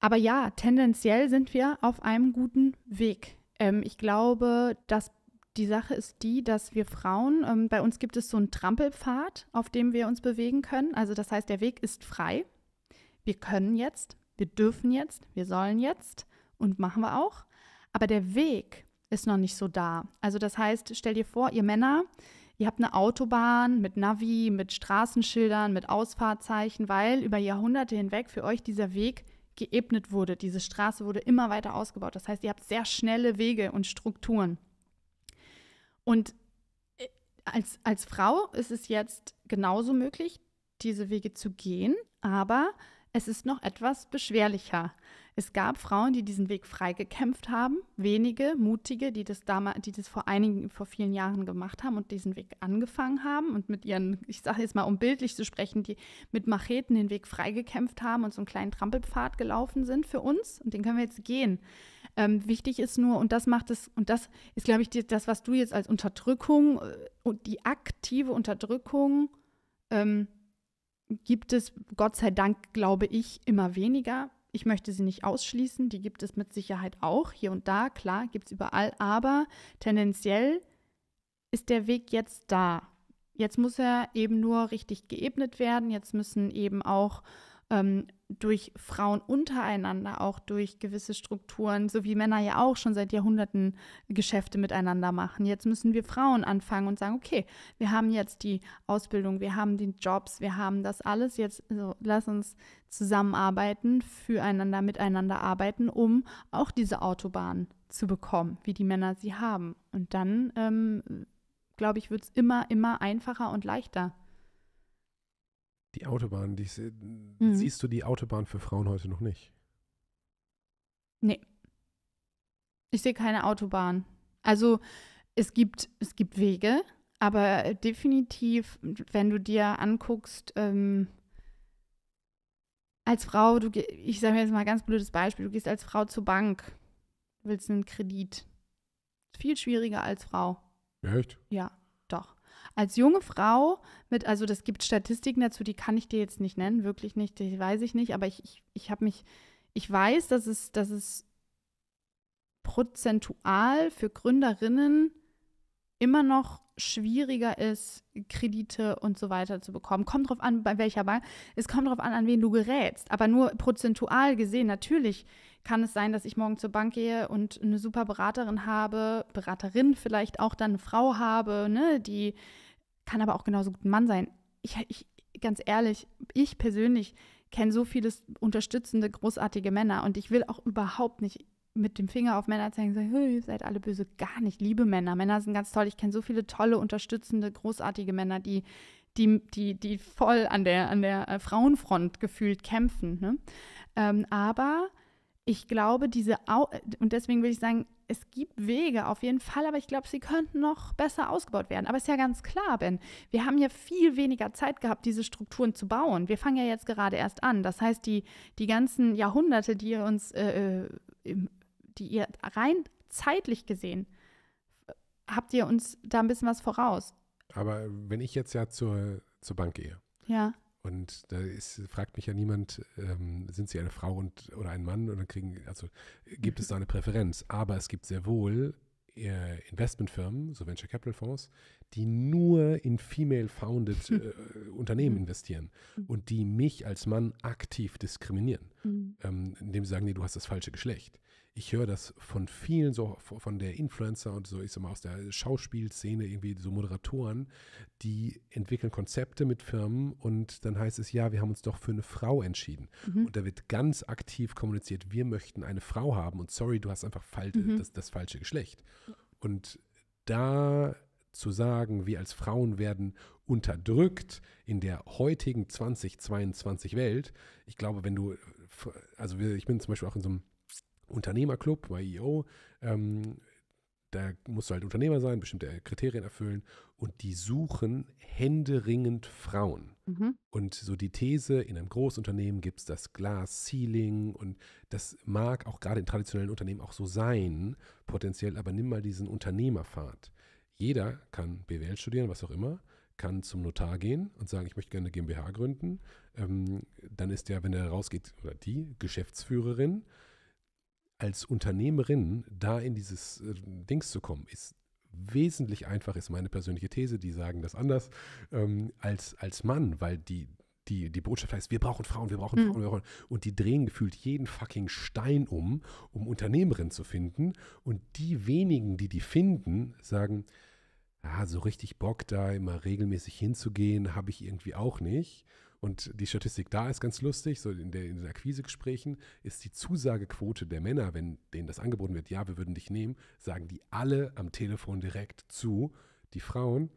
aber ja, tendenziell sind wir auf einem guten Weg. Ähm, ich glaube, dass die Sache ist die, dass wir Frauen, ähm, bei uns gibt es so einen Trampelpfad, auf dem wir uns bewegen können. Also das heißt, der Weg ist frei. Wir können jetzt, wir dürfen jetzt, wir sollen jetzt und machen wir auch. Aber der Weg ist noch nicht so da. Also das heißt, stell dir vor, ihr Männer, ihr habt eine Autobahn mit Navi, mit Straßenschildern, mit Ausfahrzeichen, weil über Jahrhunderte hinweg für euch dieser Weg geebnet wurde. Diese Straße wurde immer weiter ausgebaut. Das heißt, ihr habt sehr schnelle Wege und Strukturen. Und äh, als, als Frau ist es jetzt genauso möglich, diese Wege zu gehen, aber es ist noch etwas beschwerlicher. Es gab Frauen, die diesen Weg freigekämpft haben, wenige, mutige, die das, damals, die das vor einigen, vor vielen Jahren gemacht haben und diesen Weg angefangen haben und mit ihren, ich sage jetzt mal, um bildlich zu sprechen, die mit Macheten den Weg freigekämpft haben und so einen kleinen Trampelpfad gelaufen sind für uns und den können wir jetzt gehen. Ähm, wichtig ist nur, und das macht es, und das ist, glaube ich, die, das, was du jetzt als Unterdrückung äh, und die aktive Unterdrückung ähm, gibt es, Gott sei Dank, glaube ich, immer weniger. Ich möchte sie nicht ausschließen, die gibt es mit Sicherheit auch, hier und da, klar, gibt es überall, aber tendenziell ist der Weg jetzt da. Jetzt muss er eben nur richtig geebnet werden, jetzt müssen eben auch ähm, durch Frauen untereinander, auch durch gewisse Strukturen, so wie Männer ja auch schon seit Jahrhunderten Geschäfte miteinander machen. Jetzt müssen wir Frauen anfangen und sagen, okay, wir haben jetzt die Ausbildung, wir haben die Jobs, wir haben das alles, jetzt also lass uns zusammenarbeiten, füreinander, miteinander arbeiten, um auch diese Autobahn zu bekommen, wie die Männer sie haben. Und dann, ähm, glaube ich, wird es immer, immer einfacher und leichter. Die Autobahn, die, mhm. siehst du die Autobahn für Frauen heute noch nicht? Nee. Ich sehe keine Autobahn. Also es gibt, es gibt Wege, aber definitiv, wenn du dir anguckst, ähm, als Frau, du, ich sage mir jetzt mal ein ganz blödes Beispiel, du gehst als Frau zur Bank, willst einen Kredit. Viel schwieriger als Frau. Echt? Ja als junge Frau mit, also das gibt Statistiken dazu, die kann ich dir jetzt nicht nennen, wirklich nicht, die weiß ich nicht, aber ich, ich, ich habe mich, ich weiß, dass es, dass es prozentual für Gründerinnen immer noch schwieriger ist, Kredite und so weiter zu bekommen. Kommt drauf an, bei welcher Bank. Es kommt drauf an, an wen du gerätst. Aber nur prozentual gesehen, natürlich kann es sein, dass ich morgen zur Bank gehe und eine super Beraterin habe, Beraterin vielleicht auch dann eine Frau habe, ne, die kann aber auch genauso gut ein Mann sein. Ich, ich ganz ehrlich, ich persönlich kenne so viele unterstützende, großartige Männer und ich will auch überhaupt nicht mit dem Finger auf Männer zeigen, sagen, ihr seid alle böse. Gar nicht, liebe Männer. Männer sind ganz toll. Ich kenne so viele tolle, unterstützende, großartige Männer, die, die, die, die voll an der, an der äh, Frauenfront gefühlt kämpfen. Ne? Ähm, aber ich glaube, diese, Au und deswegen will ich sagen, es gibt Wege auf jeden Fall, aber ich glaube, sie könnten noch besser ausgebaut werden. Aber es ist ja ganz klar, Ben, wir haben ja viel weniger Zeit gehabt, diese Strukturen zu bauen. Wir fangen ja jetzt gerade erst an. Das heißt, die, die ganzen Jahrhunderte, die uns äh, äh im, die ihr rein zeitlich gesehen habt ihr uns da ein bisschen was voraus. Aber wenn ich jetzt ja zur, zur Bank gehe. Ja. Und da ist, fragt mich ja niemand, ähm, sind sie eine Frau und, oder ein Mann? Und dann kriegen, also gibt es da eine Präferenz. Aber es gibt sehr wohl äh, Investmentfirmen, so Venture Capital Fonds, die nur in female-founded äh, Unternehmen investieren und die mich als Mann aktiv diskriminieren, mhm. ähm, indem sie sagen, nee, du hast das falsche Geschlecht ich höre das von vielen, so von der Influencer und so, ich sag mal, aus der Schauspielszene, irgendwie so Moderatoren, die entwickeln Konzepte mit Firmen und dann heißt es, ja, wir haben uns doch für eine Frau entschieden. Mhm. Und da wird ganz aktiv kommuniziert, wir möchten eine Frau haben und sorry, du hast einfach fal mhm. das, das falsche Geschlecht. Und da zu sagen, wir als Frauen werden unterdrückt in der heutigen 2022 Welt. Ich glaube, wenn du, also ich bin zum Beispiel auch in so einem Unternehmerclub, YEO. Ähm, da musst du halt Unternehmer sein, bestimmte Kriterien erfüllen und die suchen händeringend Frauen. Mhm. Und so die These, in einem Großunternehmen gibt es das glass ceiling und das mag auch gerade in traditionellen Unternehmen auch so sein, potenziell, aber nimm mal diesen Unternehmerpfad. Jeder kann BWL studieren, was auch immer, kann zum Notar gehen und sagen, ich möchte gerne eine GmbH gründen. Ähm, dann ist der, wenn er rausgeht, oder die Geschäftsführerin als Unternehmerin da in dieses äh, Dings zu kommen, ist wesentlich einfacher, ist meine persönliche These, die sagen das anders, ähm, als, als Mann, weil die, die, die Botschaft heißt, wir brauchen Frauen, wir brauchen hm. Frauen, wir brauchen. Und die drehen gefühlt jeden fucking Stein um, um Unternehmerin zu finden. Und die wenigen, die die finden, sagen, ah, so richtig Bock da immer regelmäßig hinzugehen, habe ich irgendwie auch nicht. Und die Statistik da ist ganz lustig, so in, der, in den Akquisegesprächen ist die Zusagequote der Männer, wenn denen das angeboten wird, ja, wir würden dich nehmen, sagen die alle am Telefon direkt zu. Die Frauen,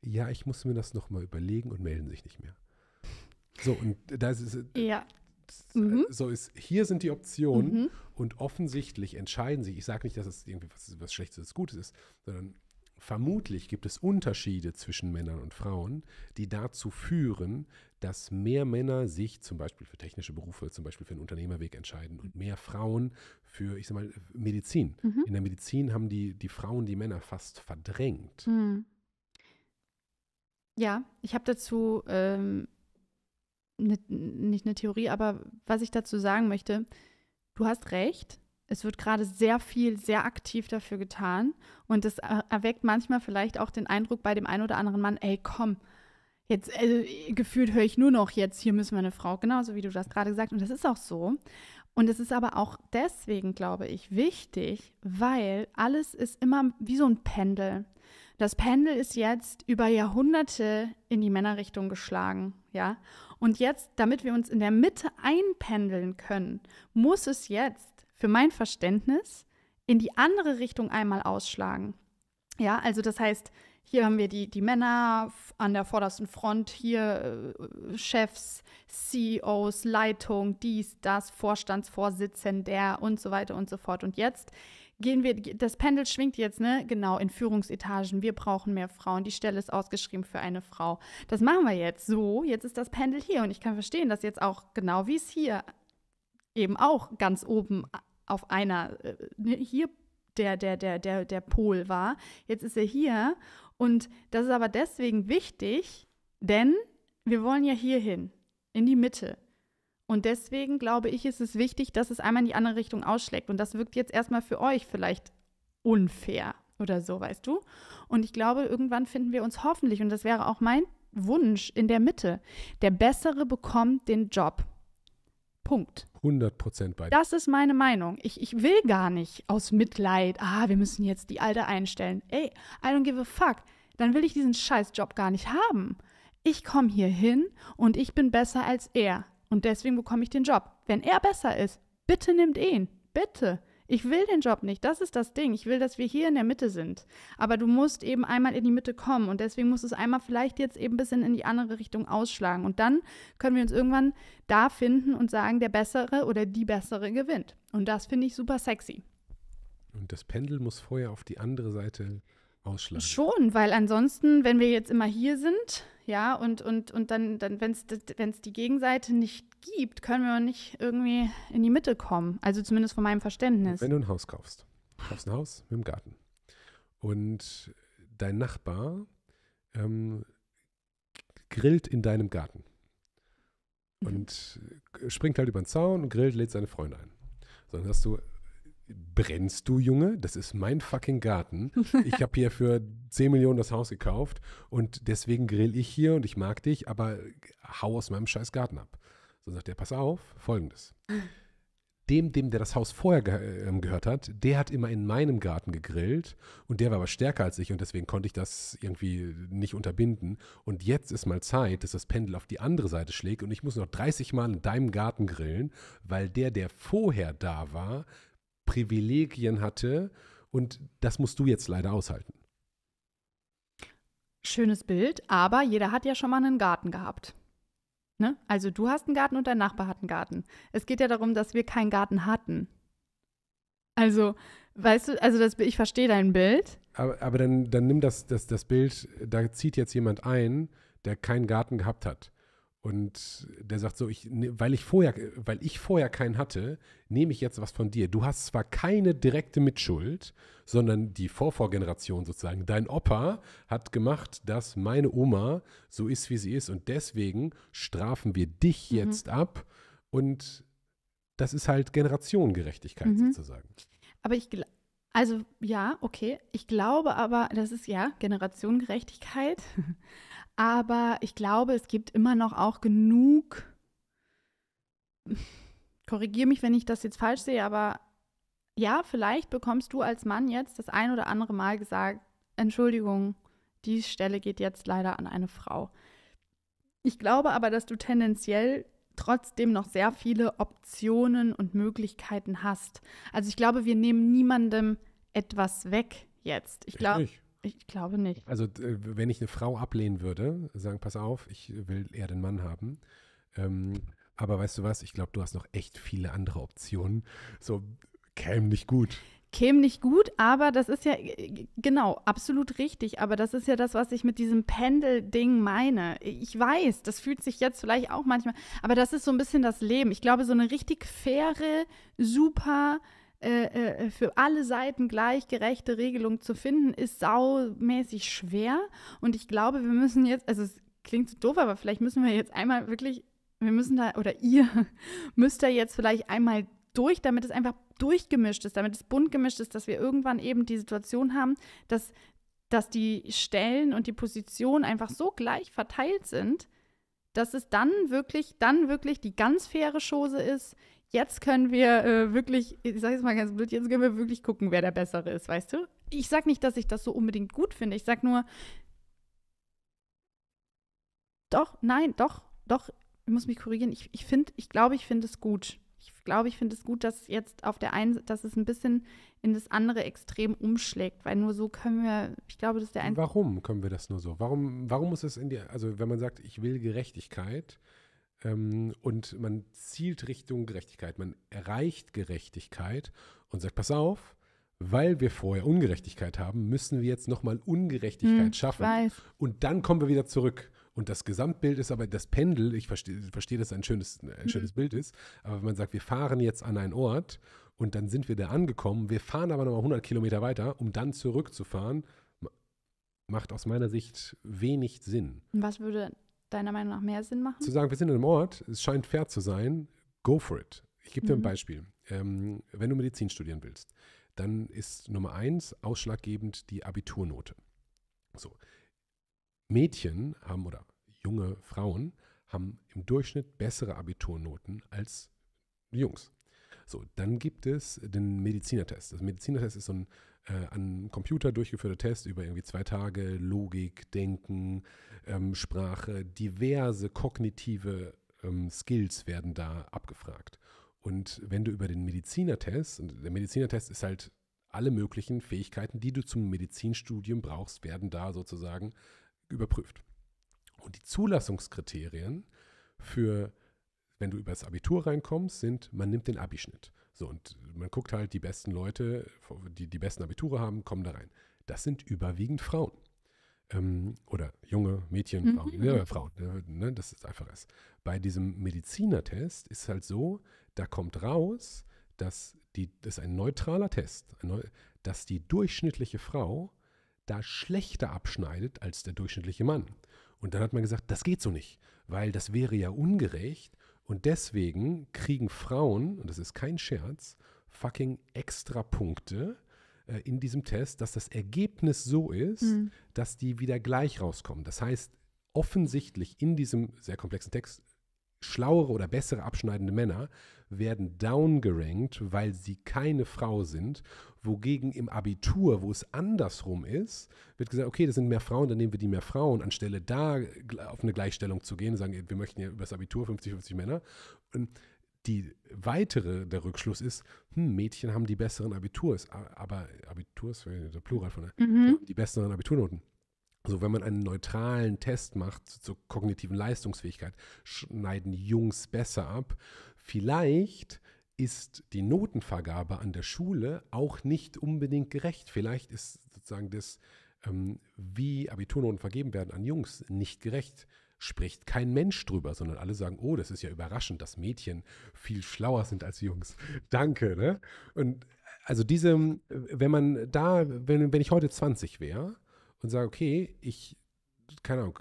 ja, ich muss mir das nochmal überlegen und melden sich nicht mehr. So, und da ist, es. Äh, ja. Äh, mhm. so ist, hier sind die Optionen mhm. und offensichtlich entscheiden sie, ich sage nicht, dass es irgendwie was, was Schlechtes oder Gutes ist, sondern vermutlich gibt es Unterschiede zwischen Männern und Frauen, die dazu führen, dass mehr Männer sich zum Beispiel für technische Berufe, zum Beispiel für einen Unternehmerweg entscheiden und mehr Frauen für, ich sag mal, Medizin. Mhm. In der Medizin haben die, die Frauen die Männer fast verdrängt. Mhm. Ja, ich habe dazu ähm, ne, nicht eine Theorie, aber was ich dazu sagen möchte, du hast recht. Es wird gerade sehr viel, sehr aktiv dafür getan. Und das erweckt manchmal vielleicht auch den Eindruck bei dem einen oder anderen Mann, ey, komm, Jetzt also, gefühlt höre ich nur noch jetzt, hier müssen wir eine Frau, genauso wie du das gerade gesagt hast. Und das ist auch so. Und es ist aber auch deswegen, glaube ich, wichtig, weil alles ist immer wie so ein Pendel. Das Pendel ist jetzt über Jahrhunderte in die Männerrichtung geschlagen, ja. Und jetzt, damit wir uns in der Mitte einpendeln können, muss es jetzt für mein Verständnis in die andere Richtung einmal ausschlagen. Ja, also das heißt, hier haben wir die, die Männer an der vordersten Front, hier äh, Chefs, CEOs, Leitung, dies, das, Vorstandsvorsitzender und so weiter und so fort. Und jetzt gehen wir, das Pendel schwingt jetzt, ne? Genau, in Führungsetagen. Wir brauchen mehr Frauen. Die Stelle ist ausgeschrieben für eine Frau. Das machen wir jetzt so. Jetzt ist das Pendel hier. Und ich kann verstehen, dass jetzt auch, genau wie es hier eben auch ganz oben äh, auf einer, äh, ne, hier der, der, der, der, der Pol war. Jetzt ist er hier und das ist aber deswegen wichtig, denn wir wollen ja hier hin, in die Mitte. Und deswegen glaube ich, ist es wichtig, dass es einmal in die andere Richtung ausschlägt. Und das wirkt jetzt erstmal für euch vielleicht unfair oder so, weißt du? Und ich glaube, irgendwann finden wir uns hoffentlich, und das wäre auch mein Wunsch, in der Mitte. Der Bessere bekommt den Job. Punkt. 100 Prozent bei dir. Das ist meine Meinung. Ich, ich will gar nicht aus Mitleid, ah, wir müssen jetzt die Alte einstellen. Ey, I don't give a fuck. Dann will ich diesen Scheißjob gar nicht haben. Ich komme hier hin und ich bin besser als er. Und deswegen bekomme ich den Job. Wenn er besser ist, bitte nimmt ihn. Bitte. Ich will den Job nicht, das ist das Ding. Ich will, dass wir hier in der Mitte sind. Aber du musst eben einmal in die Mitte kommen und deswegen musst du es einmal vielleicht jetzt eben ein bisschen in die andere Richtung ausschlagen. Und dann können wir uns irgendwann da finden und sagen, der Bessere oder die Bessere gewinnt. Und das finde ich super sexy. Und das Pendel muss vorher auf die andere Seite ausschlagen. Schon, weil ansonsten, wenn wir jetzt immer hier sind, ja, und, und, und dann, dann wenn es die Gegenseite nicht gibt, können wir nicht irgendwie in die Mitte kommen. Also zumindest von meinem Verständnis. Wenn du ein Haus kaufst, kaufst ein Haus mit einem Garten und dein Nachbar ähm, grillt in deinem Garten mhm. und mhm. springt halt über den Zaun und grillt, lädt seine Freunde ein. dann hast du brennst du, Junge? Das ist mein fucking Garten. Ich habe hier für 10 Millionen das Haus gekauft und deswegen grill ich hier und ich mag dich, aber hau aus meinem scheiß Garten ab. So sagt er, pass auf, folgendes. Dem, dem, der das Haus vorher ge äh, gehört hat, der hat immer in meinem Garten gegrillt und der war aber stärker als ich und deswegen konnte ich das irgendwie nicht unterbinden. Und jetzt ist mal Zeit, dass das Pendel auf die andere Seite schlägt und ich muss noch 30 Mal in deinem Garten grillen, weil der, der vorher da war, Privilegien hatte und das musst du jetzt leider aushalten. Schönes Bild, aber jeder hat ja schon mal einen Garten gehabt. Ne? Also du hast einen Garten und dein Nachbar hat einen Garten. Es geht ja darum, dass wir keinen Garten hatten. Also, weißt du, also das, ich verstehe dein Bild. Aber, aber dann, dann nimm das, das, das Bild, da zieht jetzt jemand ein, der keinen Garten gehabt hat. Und der sagt so, ich, ne, weil ich vorher, weil ich vorher keinen hatte, nehme ich jetzt was von dir. Du hast zwar keine direkte Mitschuld, sondern die Vorvorgeneration sozusagen. Dein Opa hat gemacht, dass meine Oma so ist, wie sie ist. Und deswegen strafen wir dich mhm. jetzt mhm. ab. Und das ist halt Generationengerechtigkeit mhm. sozusagen. Aber ich glaube, also ja, okay. Ich glaube aber, das ist ja Generationengerechtigkeit. Aber ich glaube, es gibt immer noch auch genug, korrigiere mich, wenn ich das jetzt falsch sehe, aber ja, vielleicht bekommst du als Mann jetzt das ein oder andere Mal gesagt, Entschuldigung, die Stelle geht jetzt leider an eine Frau. Ich glaube aber, dass du tendenziell trotzdem noch sehr viele Optionen und Möglichkeiten hast. Also ich glaube, wir nehmen niemandem etwas weg jetzt. Ich glaube. Ich glaube nicht. Also äh, wenn ich eine Frau ablehnen würde, sagen, pass auf, ich will eher den Mann haben. Ähm, aber weißt du was, ich glaube, du hast noch echt viele andere Optionen. So käme nicht gut. Käme nicht gut, aber das ist ja, äh, genau, absolut richtig. Aber das ist ja das, was ich mit diesem Pendel-Ding meine. Ich weiß, das fühlt sich jetzt vielleicht auch manchmal, aber das ist so ein bisschen das Leben. Ich glaube, so eine richtig faire, super äh, äh, für alle Seiten gleich gerechte Regelung zu finden, ist saumäßig schwer. Und ich glaube, wir müssen jetzt, also es klingt so doof, aber vielleicht müssen wir jetzt einmal wirklich, wir müssen da, oder ihr müsst da jetzt vielleicht einmal durch, damit es einfach durchgemischt ist, damit es bunt gemischt ist, dass wir irgendwann eben die Situation haben, dass, dass die Stellen und die Positionen einfach so gleich verteilt sind, dass es dann wirklich, dann wirklich die ganz faire Chose ist, jetzt können wir äh, wirklich, ich sage jetzt mal ganz blöd, jetzt können wir wirklich gucken, wer der Bessere ist, weißt du? Ich sage nicht, dass ich das so unbedingt gut finde. Ich sage nur, doch, nein, doch, doch, ich muss mich korrigieren. Ich, ich finde, ich glaube, ich finde es gut. Ich glaube, ich finde es gut, dass jetzt auf der einen, dass es ein bisschen in das andere Extrem umschlägt, weil nur so können wir, ich glaube, das ist der einzige. Warum können wir das nur so? Warum, warum muss es in die, also wenn man sagt, ich will Gerechtigkeit, ähm, und man zielt Richtung Gerechtigkeit, man erreicht Gerechtigkeit und sagt, pass auf, weil wir vorher Ungerechtigkeit haben, müssen wir jetzt nochmal Ungerechtigkeit hm, schaffen. Weiß. Und dann kommen wir wieder zurück. Und das Gesamtbild ist aber das Pendel, ich verstehe, verstehe dass es ein schönes, äh, ein mhm. schönes mhm. Bild ist, aber wenn man sagt, wir fahren jetzt an einen Ort und dann sind wir da angekommen, wir fahren aber nochmal 100 Kilometer weiter, um dann zurückzufahren, macht aus meiner Sicht wenig Sinn. Was würde deiner Meinung nach mehr Sinn machen? Zu sagen, wir sind in einem Ort, es scheint fair zu sein, go for it. Ich gebe dir mhm. ein Beispiel. Ähm, wenn du Medizin studieren willst, dann ist Nummer eins ausschlaggebend die Abiturnote. So. Mädchen haben oder junge Frauen haben im Durchschnitt bessere Abiturnoten als Jungs. So, dann gibt es den Medizinertest. Das Medizinertest ist so ein äh, an Computer durchgeführter Test über irgendwie zwei Tage, Logik, Denken, ähm, Sprache, diverse kognitive ähm, Skills werden da abgefragt. Und wenn du über den Medizinertest, und der Medizinertest ist halt alle möglichen Fähigkeiten, die du zum Medizinstudium brauchst, werden da sozusagen überprüft. Und die Zulassungskriterien für wenn du übers Abitur reinkommst, sind, man nimmt den Abischnitt. So, und man guckt halt, die besten Leute, die die besten Abiture haben, kommen da rein. Das sind überwiegend Frauen. Ähm, oder junge Mädchen, mhm, Frauen, mhm. ja, Frauen, ne, ne, das ist einfach es. Bei diesem Medizinertest ist halt so, da kommt raus, dass die, das ist ein neutraler Test, ein neu, dass die durchschnittliche Frau da schlechter abschneidet als der durchschnittliche Mann. Und dann hat man gesagt, das geht so nicht, weil das wäre ja ungerecht, und deswegen kriegen Frauen, und das ist kein Scherz, fucking extra Punkte äh, in diesem Test, dass das Ergebnis so ist, mhm. dass die wieder gleich rauskommen. Das heißt, offensichtlich in diesem sehr komplexen Text schlauere oder bessere abschneidende Männer werden downgerankt, weil sie keine Frau sind, wogegen im Abitur, wo es andersrum ist, wird gesagt, okay, das sind mehr Frauen, dann nehmen wir die mehr Frauen, anstelle da auf eine Gleichstellung zu gehen, sagen, wir möchten ja über das Abitur 50-50 Männer. Und die weitere, der Rückschluss ist, hm, Mädchen haben die besseren Abiturs, aber Abiturs, der Plural von der, mhm. die besseren Abiturnoten. Also wenn man einen neutralen Test macht zur kognitiven Leistungsfähigkeit, schneiden Jungs besser ab. Vielleicht ist die Notenvergabe an der Schule auch nicht unbedingt gerecht. Vielleicht ist sozusagen das, ähm, wie Abiturnoten vergeben werden an Jungs, nicht gerecht. Spricht kein Mensch drüber, sondern alle sagen, oh, das ist ja überraschend, dass Mädchen viel schlauer sind als Jungs. Danke. Ne? Und äh, also diese, äh, wenn man da, wenn, wenn ich heute 20 wäre, und sage, okay, ich, keine Ahnung,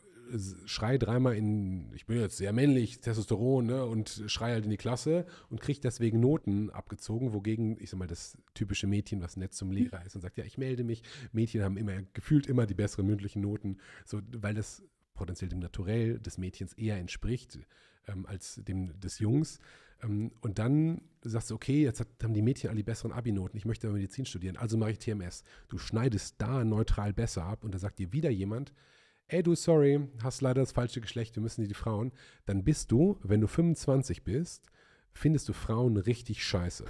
schrei dreimal in, ich bin jetzt sehr männlich, Testosteron, ne, und schrei halt in die Klasse und kriege deswegen Noten abgezogen, wogegen, ich sag mal, das typische Mädchen, was nett zum Lehrer ist und sagt, ja, ich melde mich. Mädchen haben immer, gefühlt immer die besseren mündlichen Noten, so, weil das potenziell dem Naturell des Mädchens eher entspricht ähm, als dem des Jungs. Ähm, und dann sagst du, okay, jetzt haben die Mädchen alle die besseren Abi-Noten, ich möchte Medizin studieren, also mache ich TMS. Du schneidest da neutral besser ab und da sagt dir wieder jemand, ey du, sorry, hast leider das falsche Geschlecht, wir müssen die Frauen. Dann bist du, wenn du 25 bist, findest du Frauen richtig scheiße.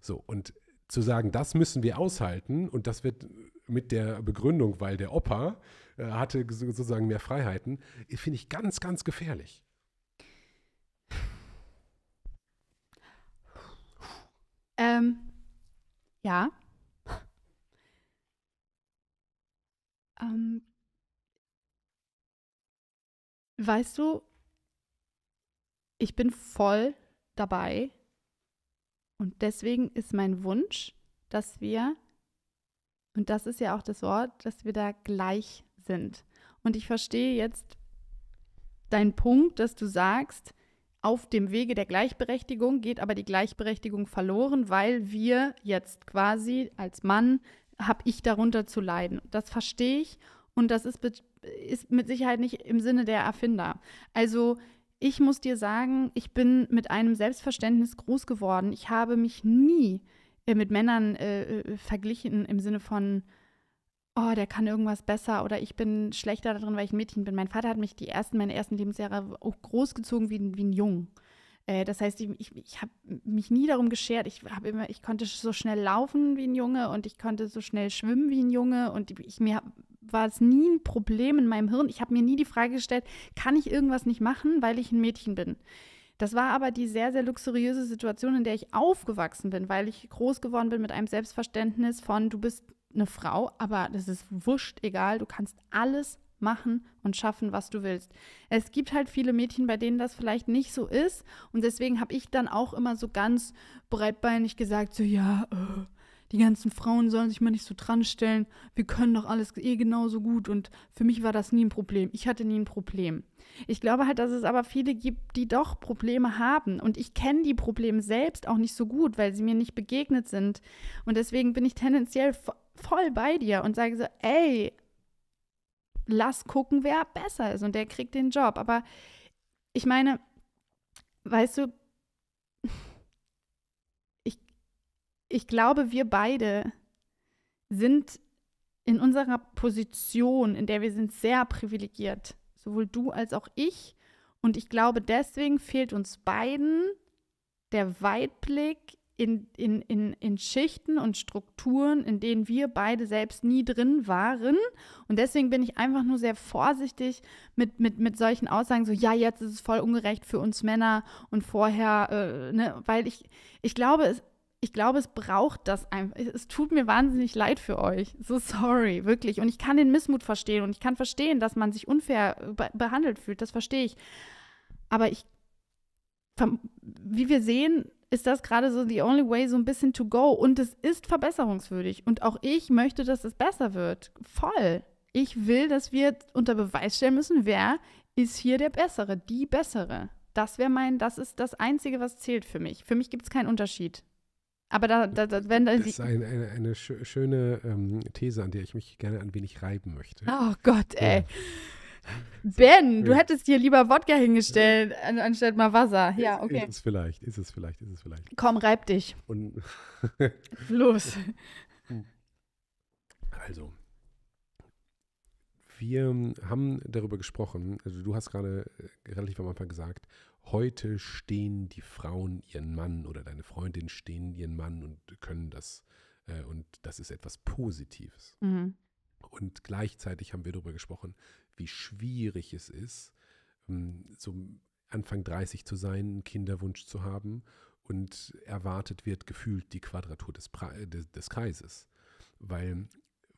So, und zu sagen, das müssen wir aushalten und das wird mit der Begründung, weil der Opa äh, hatte sozusagen mehr Freiheiten, finde ich ganz, ganz gefährlich. Ähm, ja. Ähm, weißt du, ich bin voll dabei und deswegen ist mein Wunsch, dass wir, und das ist ja auch das Wort, dass wir da gleich sind. Und ich verstehe jetzt deinen Punkt, dass du sagst, auf dem Wege der Gleichberechtigung geht aber die Gleichberechtigung verloren, weil wir jetzt quasi als Mann habe ich darunter zu leiden. Das verstehe ich und das ist, ist mit Sicherheit nicht im Sinne der Erfinder. Also ich muss dir sagen, ich bin mit einem Selbstverständnis groß geworden. Ich habe mich nie äh, mit Männern äh, äh, verglichen im Sinne von oh, der kann irgendwas besser oder ich bin schlechter darin, weil ich ein Mädchen bin. Mein Vater hat mich die ersten, meine ersten Lebensjahre auch großgezogen wie, wie ein Jung. Äh, das heißt, ich, ich, habe mich nie darum geschert. Ich, hab immer, ich konnte so schnell laufen wie ein Junge und ich konnte so schnell schwimmen wie ein Junge. Und ich, mir war es nie ein Problem in meinem Hirn. Ich habe mir nie die Frage gestellt, kann ich irgendwas nicht machen, weil ich ein Mädchen bin. Das war aber die sehr, sehr luxuriöse Situation, in der ich aufgewachsen bin, weil ich groß geworden bin mit einem Selbstverständnis von, du bist eine Frau, aber das ist wurscht egal. Du kannst alles machen und schaffen, was du willst. Es gibt halt viele Mädchen, bei denen das vielleicht nicht so ist. Und deswegen habe ich dann auch immer so ganz breitbeinig gesagt, so ja, äh, die ganzen Frauen sollen sich mal nicht so dran stellen. Wir können doch alles eh genauso gut. Und für mich war das nie ein Problem. Ich hatte nie ein Problem. Ich glaube halt, dass es aber viele gibt, die doch Probleme haben. Und ich kenne die Probleme selbst auch nicht so gut, weil sie mir nicht begegnet sind. Und deswegen bin ich tendenziell voll bei dir und sage so, ey, lass gucken, wer besser ist und der kriegt den Job. Aber ich meine, weißt du, ich, ich glaube, wir beide sind in unserer Position, in der wir sind, sehr privilegiert. Sowohl du als auch ich. Und ich glaube, deswegen fehlt uns beiden der Weitblick in, in, in, in Schichten und Strukturen, in denen wir beide selbst nie drin waren. Und deswegen bin ich einfach nur sehr vorsichtig mit, mit, mit solchen Aussagen, so ja, jetzt ist es voll ungerecht für uns Männer und vorher, äh, ne, weil ich, ich glaube, es, ich glaube, es braucht das einfach. Es tut mir wahnsinnig leid für euch. So sorry, wirklich. Und ich kann den Missmut verstehen und ich kann verstehen, dass man sich unfair be behandelt fühlt. Das verstehe ich. Aber ich, wie wir sehen, ist das gerade so the only way, so ein bisschen to go. Und es ist verbesserungswürdig. Und auch ich möchte, dass es besser wird. Voll. Ich will, dass wir unter Beweis stellen müssen, wer ist hier der Bessere, die Bessere. Das wäre mein, das ist das Einzige, was zählt für mich. Für mich gibt es keinen Unterschied. Aber da, da, da wenn da Das ist ein, eine, eine schöne ähm, These, an der ich mich gerne ein wenig reiben möchte. Oh Gott, ey. Ja. Ben, du hättest dir lieber Wodka hingestellt, anstatt mal Wasser. Ja, okay. Ist es vielleicht, ist es vielleicht, ist es vielleicht. Komm, reib dich. Und Los. Also, wir haben darüber gesprochen, also du hast gerade äh, relativ am Anfang gesagt, heute stehen die Frauen ihren Mann oder deine Freundin stehen ihren Mann und können das. Äh, und das ist etwas Positives. Mhm. Und gleichzeitig haben wir darüber gesprochen, wie schwierig es ist, ähm, so Anfang 30 zu sein, einen Kinderwunsch zu haben und erwartet wird gefühlt die Quadratur des, des, des Kreises. Weil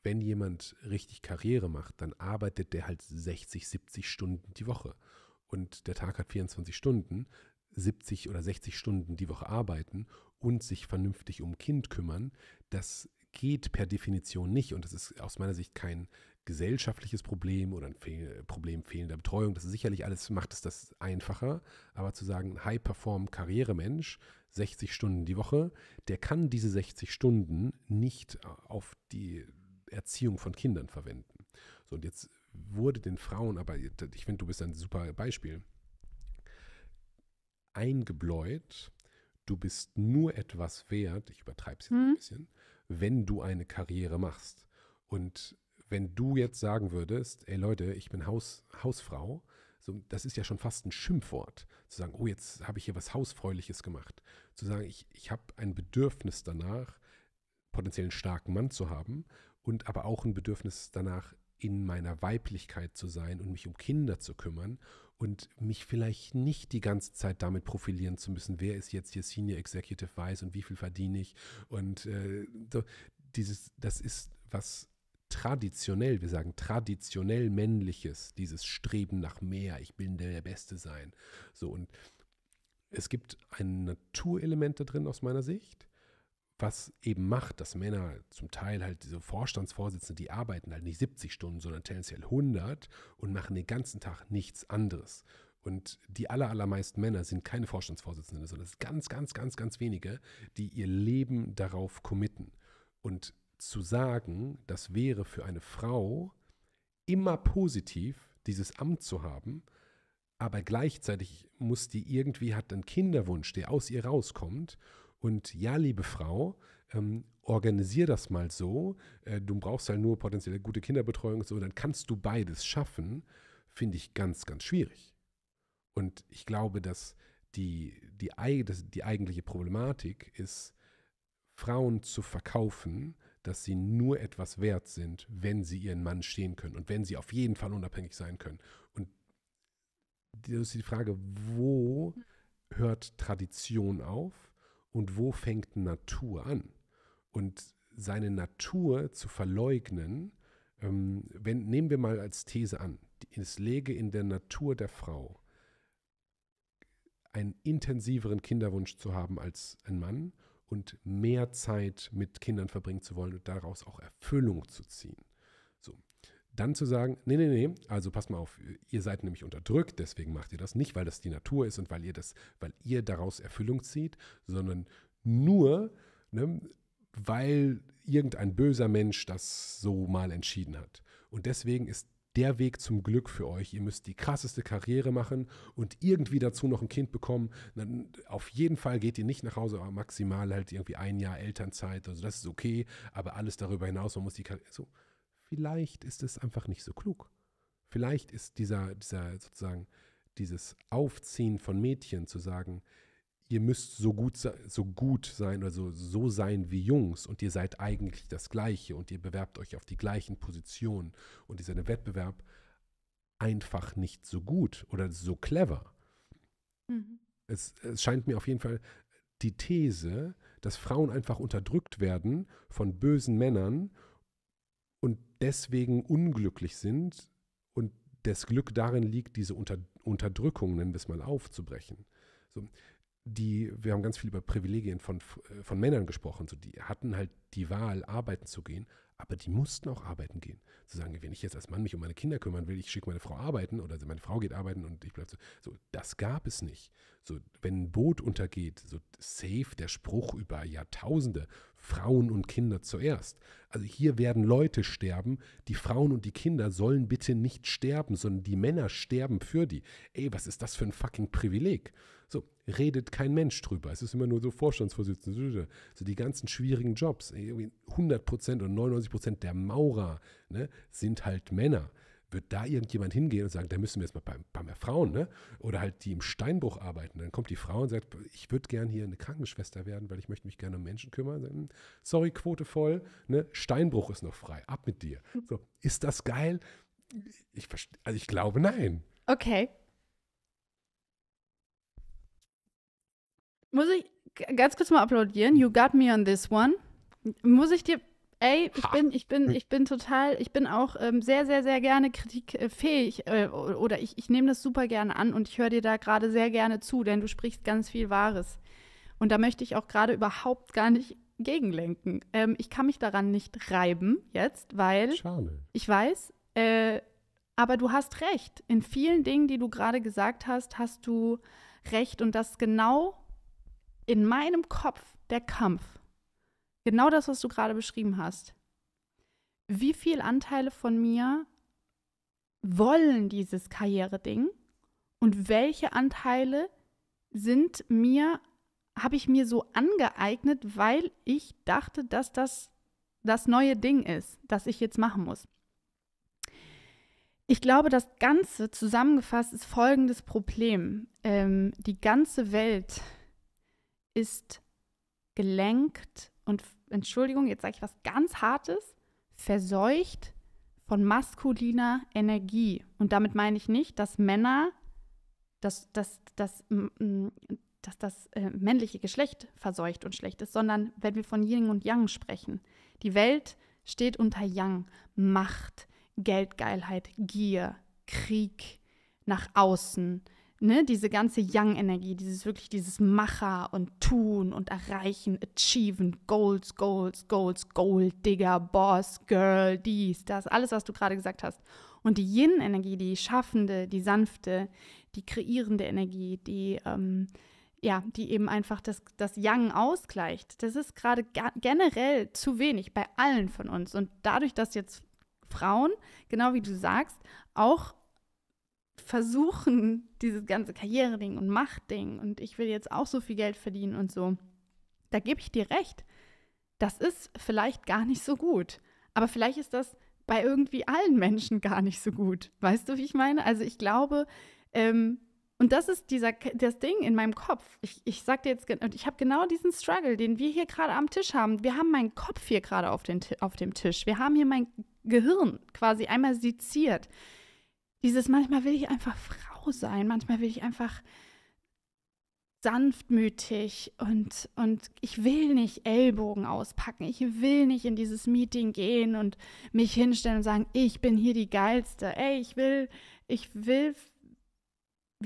wenn jemand richtig Karriere macht, dann arbeitet der halt 60, 70 Stunden die Woche. Und der Tag hat 24 Stunden, 70 oder 60 Stunden die Woche arbeiten und sich vernünftig um Kind kümmern, das geht per Definition nicht. Und das ist aus meiner Sicht kein gesellschaftliches Problem oder ein Fehl Problem fehlender Betreuung. Das ist sicherlich alles, macht es das einfacher. Aber zu sagen, High-Perform-Karrieremensch, 60 Stunden die Woche, der kann diese 60 Stunden nicht auf die Erziehung von Kindern verwenden. So, und jetzt wurde den Frauen, aber ich finde, du bist ein super Beispiel, eingebläut, du bist nur etwas wert, ich übertreibe es jetzt hm. ein mhm. bisschen, wenn du eine Karriere machst. Und wenn du jetzt sagen würdest, ey Leute, ich bin Haus, Hausfrau, so, das ist ja schon fast ein Schimpfwort, zu sagen, oh, jetzt habe ich hier was Hausfräuliches gemacht. Zu sagen, ich, ich habe ein Bedürfnis danach, potenziell einen starken Mann zu haben und aber auch ein Bedürfnis danach, in meiner Weiblichkeit zu sein und mich um Kinder zu kümmern und mich vielleicht nicht die ganze Zeit damit profilieren zu müssen, wer ist jetzt hier Senior Executive Vice und wie viel verdiene ich und äh, dieses, das ist was traditionell, wir sagen traditionell männliches, dieses Streben nach mehr, ich bin der Beste sein. So und es gibt ein Naturelement da drin aus meiner Sicht, was eben macht, dass Männer zum Teil halt diese Vorstandsvorsitzende, die arbeiten halt nicht 70 Stunden, sondern tendenziell 100 und machen den ganzen Tag nichts anderes. Und die aller, allermeisten Männer sind keine Vorstandsvorsitzenden, sondern es sind ganz, ganz, ganz, ganz wenige, die ihr Leben darauf committen. Und zu sagen, das wäre für eine Frau immer positiv, dieses Amt zu haben, aber gleichzeitig muss die irgendwie, hat einen Kinderwunsch, der aus ihr rauskommt. Und ja, liebe Frau, ähm, organisier das mal so. Äh, du brauchst halt nur potenziell gute Kinderbetreuung und so, dann kannst du beides schaffen, finde ich ganz, ganz schwierig. Und ich glaube, dass die, die, die eigentliche Problematik ist, Frauen zu verkaufen dass sie nur etwas wert sind, wenn sie ihren Mann stehen können und wenn sie auf jeden Fall unabhängig sein können. Und das ist die Frage, wo hört Tradition auf und wo fängt Natur an? Und seine Natur zu verleugnen, ähm, wenn, nehmen wir mal als These an, es läge in der Natur der Frau, einen intensiveren Kinderwunsch zu haben als ein Mann und mehr Zeit mit Kindern verbringen zu wollen und daraus auch Erfüllung zu ziehen. So. Dann zu sagen, nee, nee, nee, also passt mal auf, ihr seid nämlich unterdrückt, deswegen macht ihr das nicht, weil das die Natur ist und weil ihr das, weil ihr daraus Erfüllung zieht, sondern nur, ne, weil irgendein böser Mensch das so mal entschieden hat. Und deswegen ist der Weg zum Glück für euch. Ihr müsst die krasseste Karriere machen und irgendwie dazu noch ein Kind bekommen. Dann auf jeden Fall geht ihr nicht nach Hause, aber maximal halt irgendwie ein Jahr Elternzeit. Also das ist okay, aber alles darüber hinaus, man muss die Karriere. So, vielleicht ist es einfach nicht so klug. Vielleicht ist dieser, dieser sozusagen dieses Aufziehen von Mädchen zu sagen, ihr müsst so gut, so gut sein oder so, also so sein wie Jungs und ihr seid eigentlich das Gleiche und ihr bewerbt euch auf die gleichen Positionen und ihr seid im Wettbewerb einfach nicht so gut oder so clever. Mhm. Es, es scheint mir auf jeden Fall die These, dass Frauen einfach unterdrückt werden von bösen Männern und deswegen unglücklich sind und das Glück darin liegt, diese Unter Unterdrückung, nennen wir es mal, aufzubrechen. So, die, wir haben ganz viel über Privilegien von, äh, von Männern gesprochen, so, die hatten halt die Wahl, arbeiten zu gehen, aber die mussten auch arbeiten gehen. Zu sagen, wenn ich jetzt als Mann mich um meine Kinder kümmern will, ich schicke meine Frau arbeiten oder meine Frau geht arbeiten und ich bleibe so, so, das gab es nicht. So, wenn ein Boot untergeht, so safe der Spruch über Jahrtausende, Frauen und Kinder zuerst. Also hier werden Leute sterben, die Frauen und die Kinder sollen bitte nicht sterben, sondern die Männer sterben für die. Ey, was ist das für ein fucking Privileg? So, redet kein Mensch drüber. Es ist immer nur so Vorstandsvorsitzende, so die ganzen schwierigen Jobs. 100 Prozent und 99 der Maurer ne, sind halt Männer. Wird da irgendjemand hingehen und sagen, da müssen wir jetzt mal ein paar mehr Frauen, ne? Oder halt die im Steinbruch arbeiten. Dann kommt die Frau und sagt, ich würde gerne hier eine Krankenschwester werden, weil ich möchte mich gerne um Menschen kümmern. Sagen, hm, sorry, Quote voll, ne? Steinbruch ist noch frei, ab mit dir. So, ist das geil? Ich, also ich glaube, nein. Okay. Muss ich ganz kurz mal applaudieren? You got me on this one. Muss ich dir. Ey, ich bin, ich bin, hm. ich bin total, ich bin auch ähm, sehr, sehr, sehr gerne kritikfähig äh, oder ich, ich nehme das super gerne an und ich höre dir da gerade sehr gerne zu, denn du sprichst ganz viel Wahres. Und da möchte ich auch gerade überhaupt gar nicht gegenlenken. Ähm, ich kann mich daran nicht reiben jetzt, weil Schade. ich weiß, äh, aber du hast recht. In vielen Dingen, die du gerade gesagt hast, hast du recht und das genau in meinem Kopf der Kampf, genau das, was du gerade beschrieben hast, wie viele Anteile von mir wollen dieses Karriereding und welche Anteile sind mir, habe ich mir so angeeignet, weil ich dachte, dass das das neue Ding ist, das ich jetzt machen muss. Ich glaube, das Ganze zusammengefasst ist folgendes Problem. Ähm, die ganze Welt ist gelenkt und, Entschuldigung, jetzt sage ich was ganz Hartes, verseucht von maskuliner Energie. Und damit meine ich nicht, dass Männer, dass, dass, dass, dass das äh, männliche Geschlecht verseucht und schlecht ist, sondern wenn wir von Yin und Yang sprechen. Die Welt steht unter Yang, Macht, Geldgeilheit, Gier, Krieg, nach außen, ne, diese ganze Young-Energie, dieses wirklich dieses Macher und Tun und Erreichen, Achieven, Goals, Goals, Goals, Gold, Digger, Boss, Girl, dies, das, alles, was du gerade gesagt hast. Und die Yin-Energie, die schaffende, die sanfte, die kreierende Energie, die, ähm, ja, die eben einfach das, das Yang ausgleicht. Das ist gerade generell zu wenig bei allen von uns. Und dadurch, dass jetzt Frauen, genau wie du sagst, auch versuchen, dieses ganze Karriere-Ding und Macht-Ding und ich will jetzt auch so viel Geld verdienen und so, da gebe ich dir recht. Das ist vielleicht gar nicht so gut. Aber vielleicht ist das bei irgendwie allen Menschen gar nicht so gut. Weißt du, wie ich meine? Also ich glaube, ähm, und das ist dieser, das Ding in meinem Kopf. Ich, ich sag dir jetzt, ich habe genau diesen Struggle, den wir hier gerade am Tisch haben. Wir haben meinen Kopf hier gerade auf, auf dem Tisch. Wir haben hier mein Gehirn quasi einmal seziert. Dieses manchmal will ich einfach Frau sein, manchmal will ich einfach sanftmütig und, und ich will nicht Ellbogen auspacken, ich will nicht in dieses Meeting gehen und mich hinstellen und sagen, ich bin hier die Geilste, ey, ich will, ich will,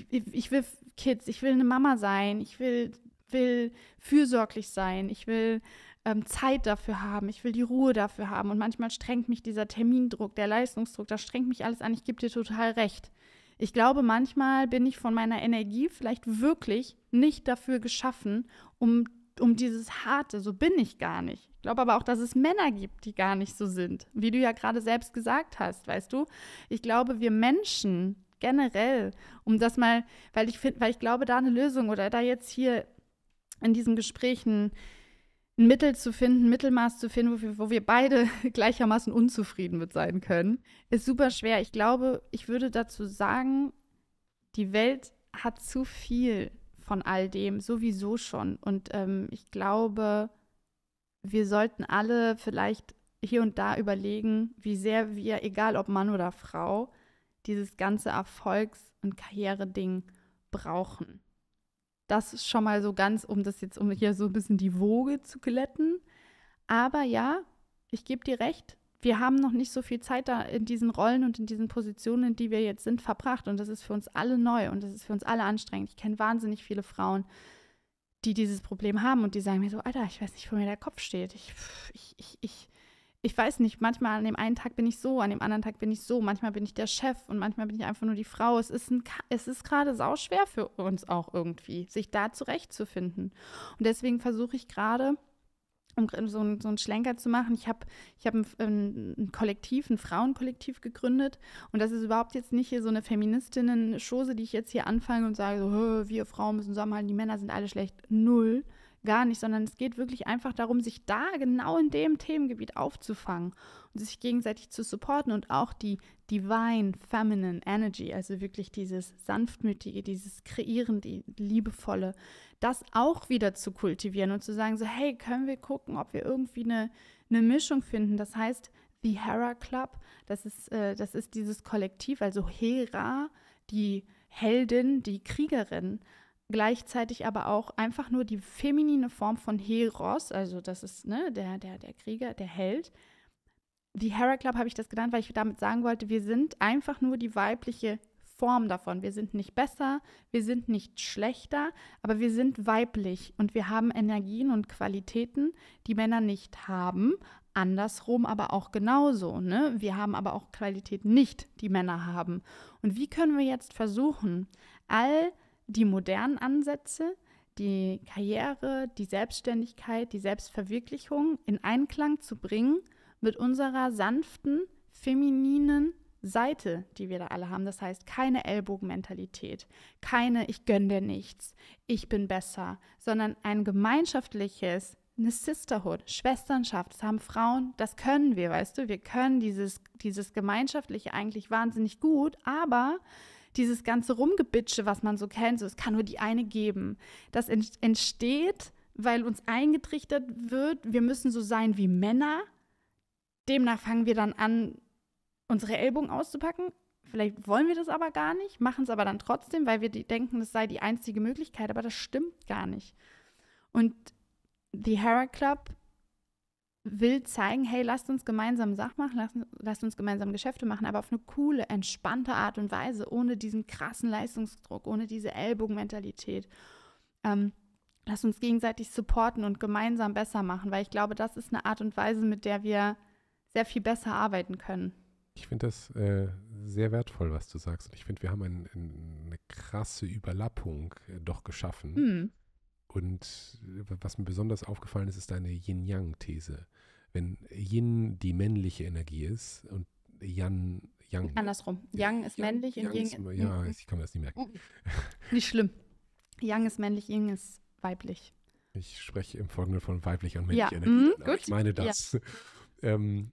ich will Kids, ich will eine Mama sein, ich will, will fürsorglich sein, ich will ähm, Zeit dafür haben, ich will die Ruhe dafür haben. Und manchmal strengt mich dieser Termindruck, der Leistungsdruck, das strengt mich alles an. Ich gebe dir total recht. Ich glaube, manchmal bin ich von meiner Energie vielleicht wirklich nicht dafür geschaffen, um, um dieses Harte. So bin ich gar nicht. Ich glaube aber auch, dass es Männer gibt, die gar nicht so sind. Wie du ja gerade selbst gesagt hast, weißt du? Ich glaube, wir Menschen generell, um das mal, weil ich finde, weil ich glaube, da eine Lösung oder da jetzt hier in diesen Gesprächen ein Mittel zu finden, ein Mittelmaß zu finden, wo wir, wo wir beide gleichermaßen unzufrieden mit sein können, ist super schwer. Ich glaube, ich würde dazu sagen, die Welt hat zu viel von all dem, sowieso schon. Und ähm, ich glaube, wir sollten alle vielleicht hier und da überlegen, wie sehr wir, egal ob Mann oder Frau, dieses ganze Erfolgs- und Karriere-Ding brauchen. Das schon mal so ganz, um das jetzt, um hier so ein bisschen die Woge zu glätten. Aber ja, ich gebe dir recht, wir haben noch nicht so viel Zeit da in diesen Rollen und in diesen Positionen, in die wir jetzt sind, verbracht. Und das ist für uns alle neu und das ist für uns alle anstrengend. Ich kenne wahnsinnig viele Frauen, die dieses Problem haben und die sagen mir so, Alter, ich weiß nicht, wo mir der Kopf steht. Ich, ich, ich, ich ich weiß nicht, manchmal an dem einen Tag bin ich so, an dem anderen Tag bin ich so, manchmal bin ich der Chef und manchmal bin ich einfach nur die Frau. Es ist, ein, es ist gerade sauschwer für uns auch irgendwie, sich da zurechtzufinden. Und deswegen versuche ich gerade, um so, so einen Schlenker zu machen. Ich habe ich hab ein, ein, Kollektiv, ein Frauenkollektiv gegründet. Und das ist überhaupt jetzt nicht hier so eine Feministinnen-Schose, die ich jetzt hier anfange und sage, so, wir Frauen müssen zusammenhalten, die Männer sind alle schlecht. Null. Gar nicht, sondern es geht wirklich einfach darum, sich da genau in dem Themengebiet aufzufangen und sich gegenseitig zu supporten und auch die Divine Feminine Energy, also wirklich dieses Sanftmütige, dieses Kreieren, die Liebevolle, das auch wieder zu kultivieren und zu sagen, so hey, können wir gucken, ob wir irgendwie eine, eine Mischung finden. Das heißt, The Hera Club, das ist, äh, das ist dieses Kollektiv, also Hera, die Heldin, die Kriegerin, gleichzeitig aber auch einfach nur die feminine Form von Heros, also das ist ne, der, der, der Krieger, der Held. Die Hera Club habe ich das genannt, weil ich damit sagen wollte, wir sind einfach nur die weibliche Form davon. Wir sind nicht besser, wir sind nicht schlechter, aber wir sind weiblich und wir haben Energien und Qualitäten, die Männer nicht haben. Andersrum aber auch genauso. Ne? Wir haben aber auch Qualitäten nicht, die Männer haben. Und wie können wir jetzt versuchen, all die die modernen Ansätze, die Karriere, die Selbstständigkeit, die Selbstverwirklichung in Einklang zu bringen mit unserer sanften, femininen Seite, die wir da alle haben. Das heißt, keine Ellbogenmentalität, keine Ich gönn dir nichts, ich bin besser, sondern ein gemeinschaftliches, eine Sisterhood, Schwesternschaft. Das haben Frauen, das können wir, weißt du. Wir können dieses, dieses Gemeinschaftliche eigentlich wahnsinnig gut, aber dieses ganze Rumgebitsche, was man so kennt, so es kann nur die eine geben, das entsteht, weil uns eingetrichtert wird, wir müssen so sein wie Männer. Demnach fangen wir dann an, unsere Ellbogen auszupacken. Vielleicht wollen wir das aber gar nicht, machen es aber dann trotzdem, weil wir denken, das sei die einzige Möglichkeit, aber das stimmt gar nicht. Und The Hera Club will zeigen, hey, lasst uns gemeinsam Sachen machen, lasst, lasst, uns gemeinsam Geschäfte machen, aber auf eine coole, entspannte Art und Weise, ohne diesen krassen Leistungsdruck, ohne diese Ellbogenmentalität. Ähm, lasst uns gegenseitig supporten und gemeinsam besser machen, weil ich glaube, das ist eine Art und Weise, mit der wir sehr viel besser arbeiten können. Ich finde das äh, sehr wertvoll, was du sagst. Und ich finde, wir haben ein, ein, eine krasse Überlappung äh, doch geschaffen. Mm. Und äh, was mir besonders aufgefallen ist, ist deine Yin-Yang-These wenn Yin die männliche Energie ist und Yang. Yang Andersrum. Yang ist männlich und Yin ja, ich kann mir das nicht merken. Nicht schlimm. Yang ist männlich, Yin ist weiblich. Ich spreche im Folgenden von weiblicher und männlicher ja. Energie. Mhm, gut. Ich meine das. Ja. ähm,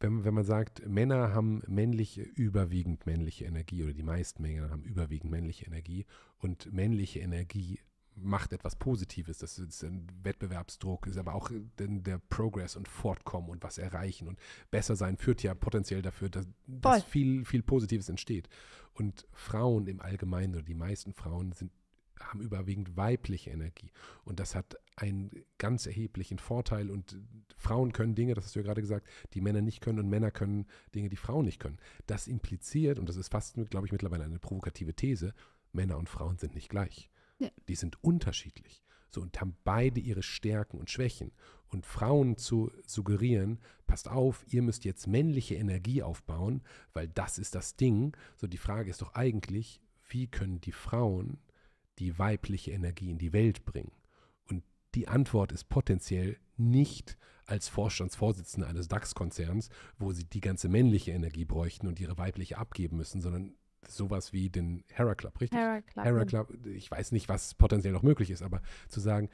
wenn, wenn, man sagt, Männer haben männliche, überwiegend männliche Energie oder die meisten Männer haben überwiegend männliche Energie und männliche Energie macht etwas Positives. Das ist ein Wettbewerbsdruck, ist aber auch äh, der Progress und Fortkommen und was erreichen und besser sein führt ja potenziell dafür, dass, dass viel, viel Positives entsteht. Und Frauen im Allgemeinen oder die meisten Frauen sind, haben überwiegend weibliche Energie. Und das hat einen ganz erheblichen Vorteil. Und Frauen können Dinge, das hast du ja gerade gesagt, die Männer nicht können und Männer können Dinge, die Frauen nicht können. Das impliziert, und das ist fast, glaube ich, mittlerweile eine provokative These, Männer und Frauen sind nicht gleich. Ja. Die sind unterschiedlich. So und haben beide ihre Stärken und Schwächen. Und Frauen zu suggerieren, passt auf, ihr müsst jetzt männliche Energie aufbauen, weil das ist das Ding. So die Frage ist doch eigentlich, wie können die Frauen die weibliche Energie in die Welt bringen? Und die Antwort ist potenziell nicht als Vorstandsvorsitzende eines DAX-Konzerns, wo sie die ganze männliche Energie bräuchten und ihre weibliche abgeben müssen, sondern sowas wie den Hera Club, richtig? Hera Club. Hera Club, ich weiß nicht, was potenziell noch möglich ist, aber zu sagen,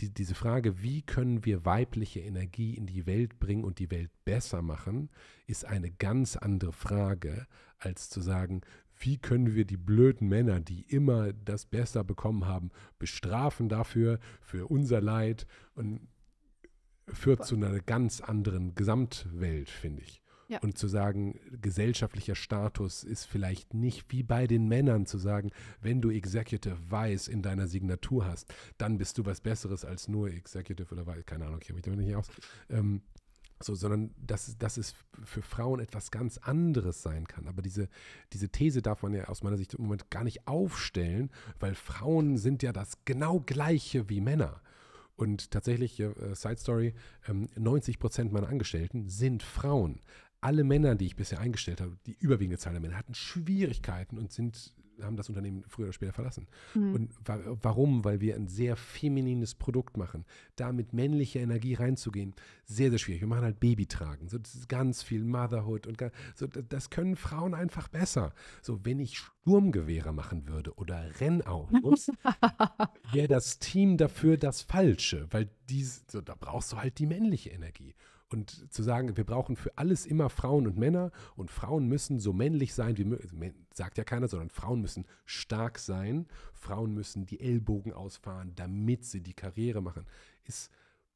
die, diese Frage, wie können wir weibliche Energie in die Welt bringen und die Welt besser machen, ist eine ganz andere Frage, als zu sagen, wie können wir die blöden Männer, die immer das Besser bekommen haben, bestrafen dafür, für unser Leid und führt zu einer ganz anderen Gesamtwelt, finde ich. Ja. Und zu sagen, gesellschaftlicher Status ist vielleicht nicht wie bei den Männern zu sagen, wenn du Executive Vice in deiner Signatur hast, dann bist du was Besseres als nur Executive oder Vice. Keine Ahnung, ich habe mich damit nicht aus. Ähm, so, sondern dass, dass es für Frauen etwas ganz anderes sein kann. Aber diese, diese These darf man ja aus meiner Sicht im Moment gar nicht aufstellen, weil Frauen sind ja das genau gleiche wie Männer. Und tatsächlich, äh, Side Story, ähm, 90 Prozent meiner Angestellten sind Frauen alle Männer, die ich bisher eingestellt habe, die überwiegende Zahl der Männer, hatten Schwierigkeiten und sind, haben das Unternehmen früher oder später verlassen. Mhm. Und wa warum? Weil wir ein sehr feminines Produkt machen. Da mit männlicher Energie reinzugehen, sehr, sehr schwierig. Wir machen halt Babytragen. So, das ist ganz viel Motherhood und so, das können Frauen einfach besser. So, wenn ich Sturmgewehre machen würde oder Rennautos, wäre das Team dafür das Falsche, weil dies, so, da brauchst du halt die männliche Energie und zu sagen, wir brauchen für alles immer Frauen und Männer und Frauen müssen so männlich sein wie also sagt ja keiner, sondern Frauen müssen stark sein, Frauen müssen die Ellbogen ausfahren, damit sie die Karriere machen, ist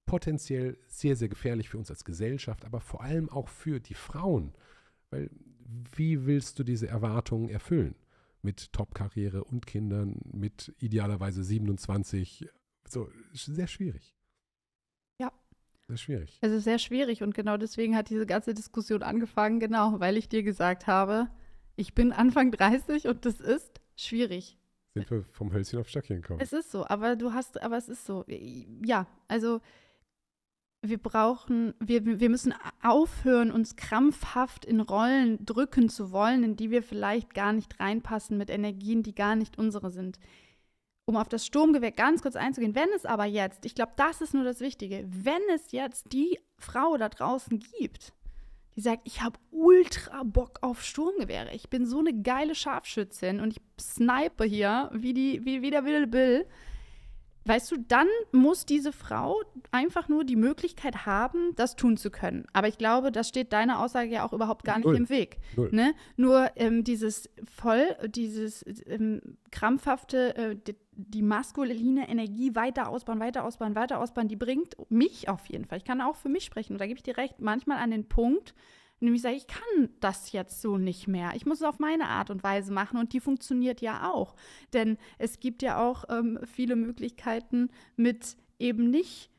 potenziell sehr, sehr gefährlich für uns als Gesellschaft, aber vor allem auch für die Frauen, weil wie willst du diese Erwartungen erfüllen? Mit Top-Karriere und Kindern, mit idealerweise 27, so sehr schwierig. Sehr schwierig. Es ist sehr schwierig und genau deswegen hat diese ganze Diskussion angefangen, genau, weil ich dir gesagt habe, ich bin Anfang 30 und das ist schwierig. Sind wir vom Hölzchen auf Stöckchen gekommen. Es ist so, aber du hast, aber es ist so. Ja, also wir brauchen, wir, wir müssen aufhören, uns krampfhaft in Rollen drücken zu wollen, in die wir vielleicht gar nicht reinpassen mit Energien, die gar nicht unsere sind um auf das Sturmgewehr ganz kurz einzugehen, wenn es aber jetzt, ich glaube, das ist nur das Wichtige, wenn es jetzt die Frau da draußen gibt, die sagt, ich habe ultra Bock auf Sturmgewehre, ich bin so eine geile Scharfschützin und ich snipe hier wie, die, wie, wie der Wilde Bill, Weißt du, dann muss diese Frau einfach nur die Möglichkeit haben, das tun zu können. Aber ich glaube, das steht deiner Aussage ja auch überhaupt gar nicht Null. im Weg. Null. Ne? Nur ähm, dieses voll, dieses ähm, krampfhafte, äh, die, die maskuline Energie weiter ausbauen, weiter ausbauen, weiter ausbauen, die bringt mich auf jeden Fall. Ich kann auch für mich sprechen. Und da gebe ich dir recht, manchmal an den Punkt, indem ich sage, ich kann das jetzt so nicht mehr. Ich muss es auf meine Art und Weise machen und die funktioniert ja auch. Denn es gibt ja auch ähm, viele Möglichkeiten mit eben nicht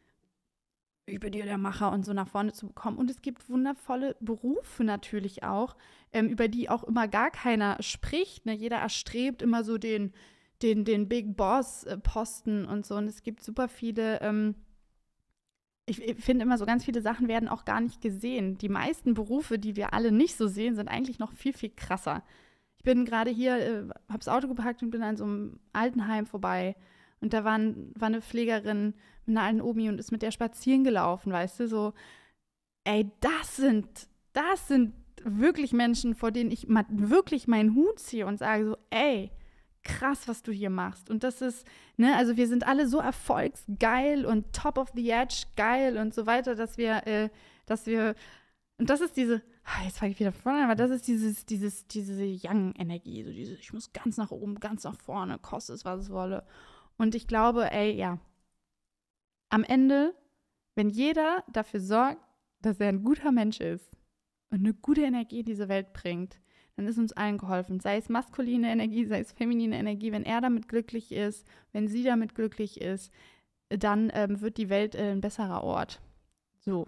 ich bin dir der Macher und so nach vorne zu bekommen. Und es gibt wundervolle Berufe natürlich auch, ähm, über die auch immer gar keiner spricht. Ne? Jeder erstrebt immer so den, den, den Big Boss-Posten äh, und so. Und es gibt super viele ähm, ich finde immer so ganz viele Sachen werden auch gar nicht gesehen. Die meisten Berufe, die wir alle nicht so sehen, sind eigentlich noch viel, viel krasser. Ich bin gerade hier, äh, habe das Auto gepackt und bin an so einem Altenheim vorbei. Und da waren, war eine Pflegerin mit einer alten Omi und ist mit der spazieren gelaufen, weißt du, so, ey, das sind, das sind wirklich Menschen, vor denen ich wirklich meinen Hut ziehe und sage so, ey, krass, was du hier machst. Und das ist, ne, also wir sind alle so erfolgsgeil und top of the edge geil und so weiter, dass wir, äh, dass wir, und das ist diese, ah, jetzt fange ich wieder vorne an, aber das ist dieses, dieses, diese Young-Energie, so diese, ich muss ganz nach oben, ganz nach vorne, koste es, was es wolle. Und ich glaube, ey, ja, am Ende, wenn jeder dafür sorgt, dass er ein guter Mensch ist und eine gute Energie in diese Welt bringt, dann ist uns allen geholfen. Sei es maskuline Energie, sei es feminine Energie. Wenn er damit glücklich ist, wenn sie damit glücklich ist, dann ähm, wird die Welt äh, ein besserer Ort. So,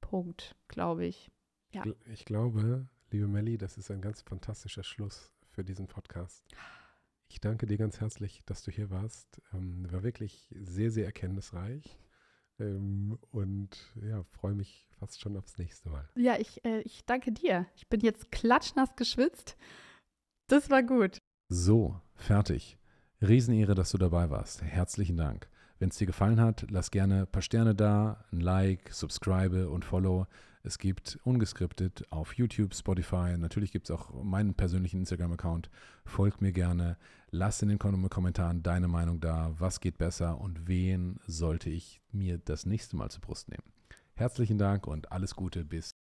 Punkt, glaube ich. Ja. Ich, glaube, liebe Melli, das ist ein ganz fantastischer Schluss für diesen Podcast. Ich danke dir ganz herzlich, dass du hier warst. Ähm, war wirklich sehr, sehr erkenntnisreich. Ähm, und ja, freue mich fast schon aufs nächste Mal. Ja, ich, äh, ich danke dir. Ich bin jetzt klatschnass geschwitzt. Das war gut. So, fertig. Riesenehre, dass du dabei warst. Herzlichen Dank. Wenn es dir gefallen hat, lass gerne ein paar Sterne da, ein Like, subscribe und follow. Es gibt ungeskriptet auf YouTube, Spotify. Natürlich gibt es auch meinen persönlichen Instagram-Account. Folgt mir gerne. Lass in den Kommentaren deine Meinung da. Was geht besser und wen sollte ich mir das nächste Mal zur Brust nehmen? Herzlichen Dank und alles Gute. Bis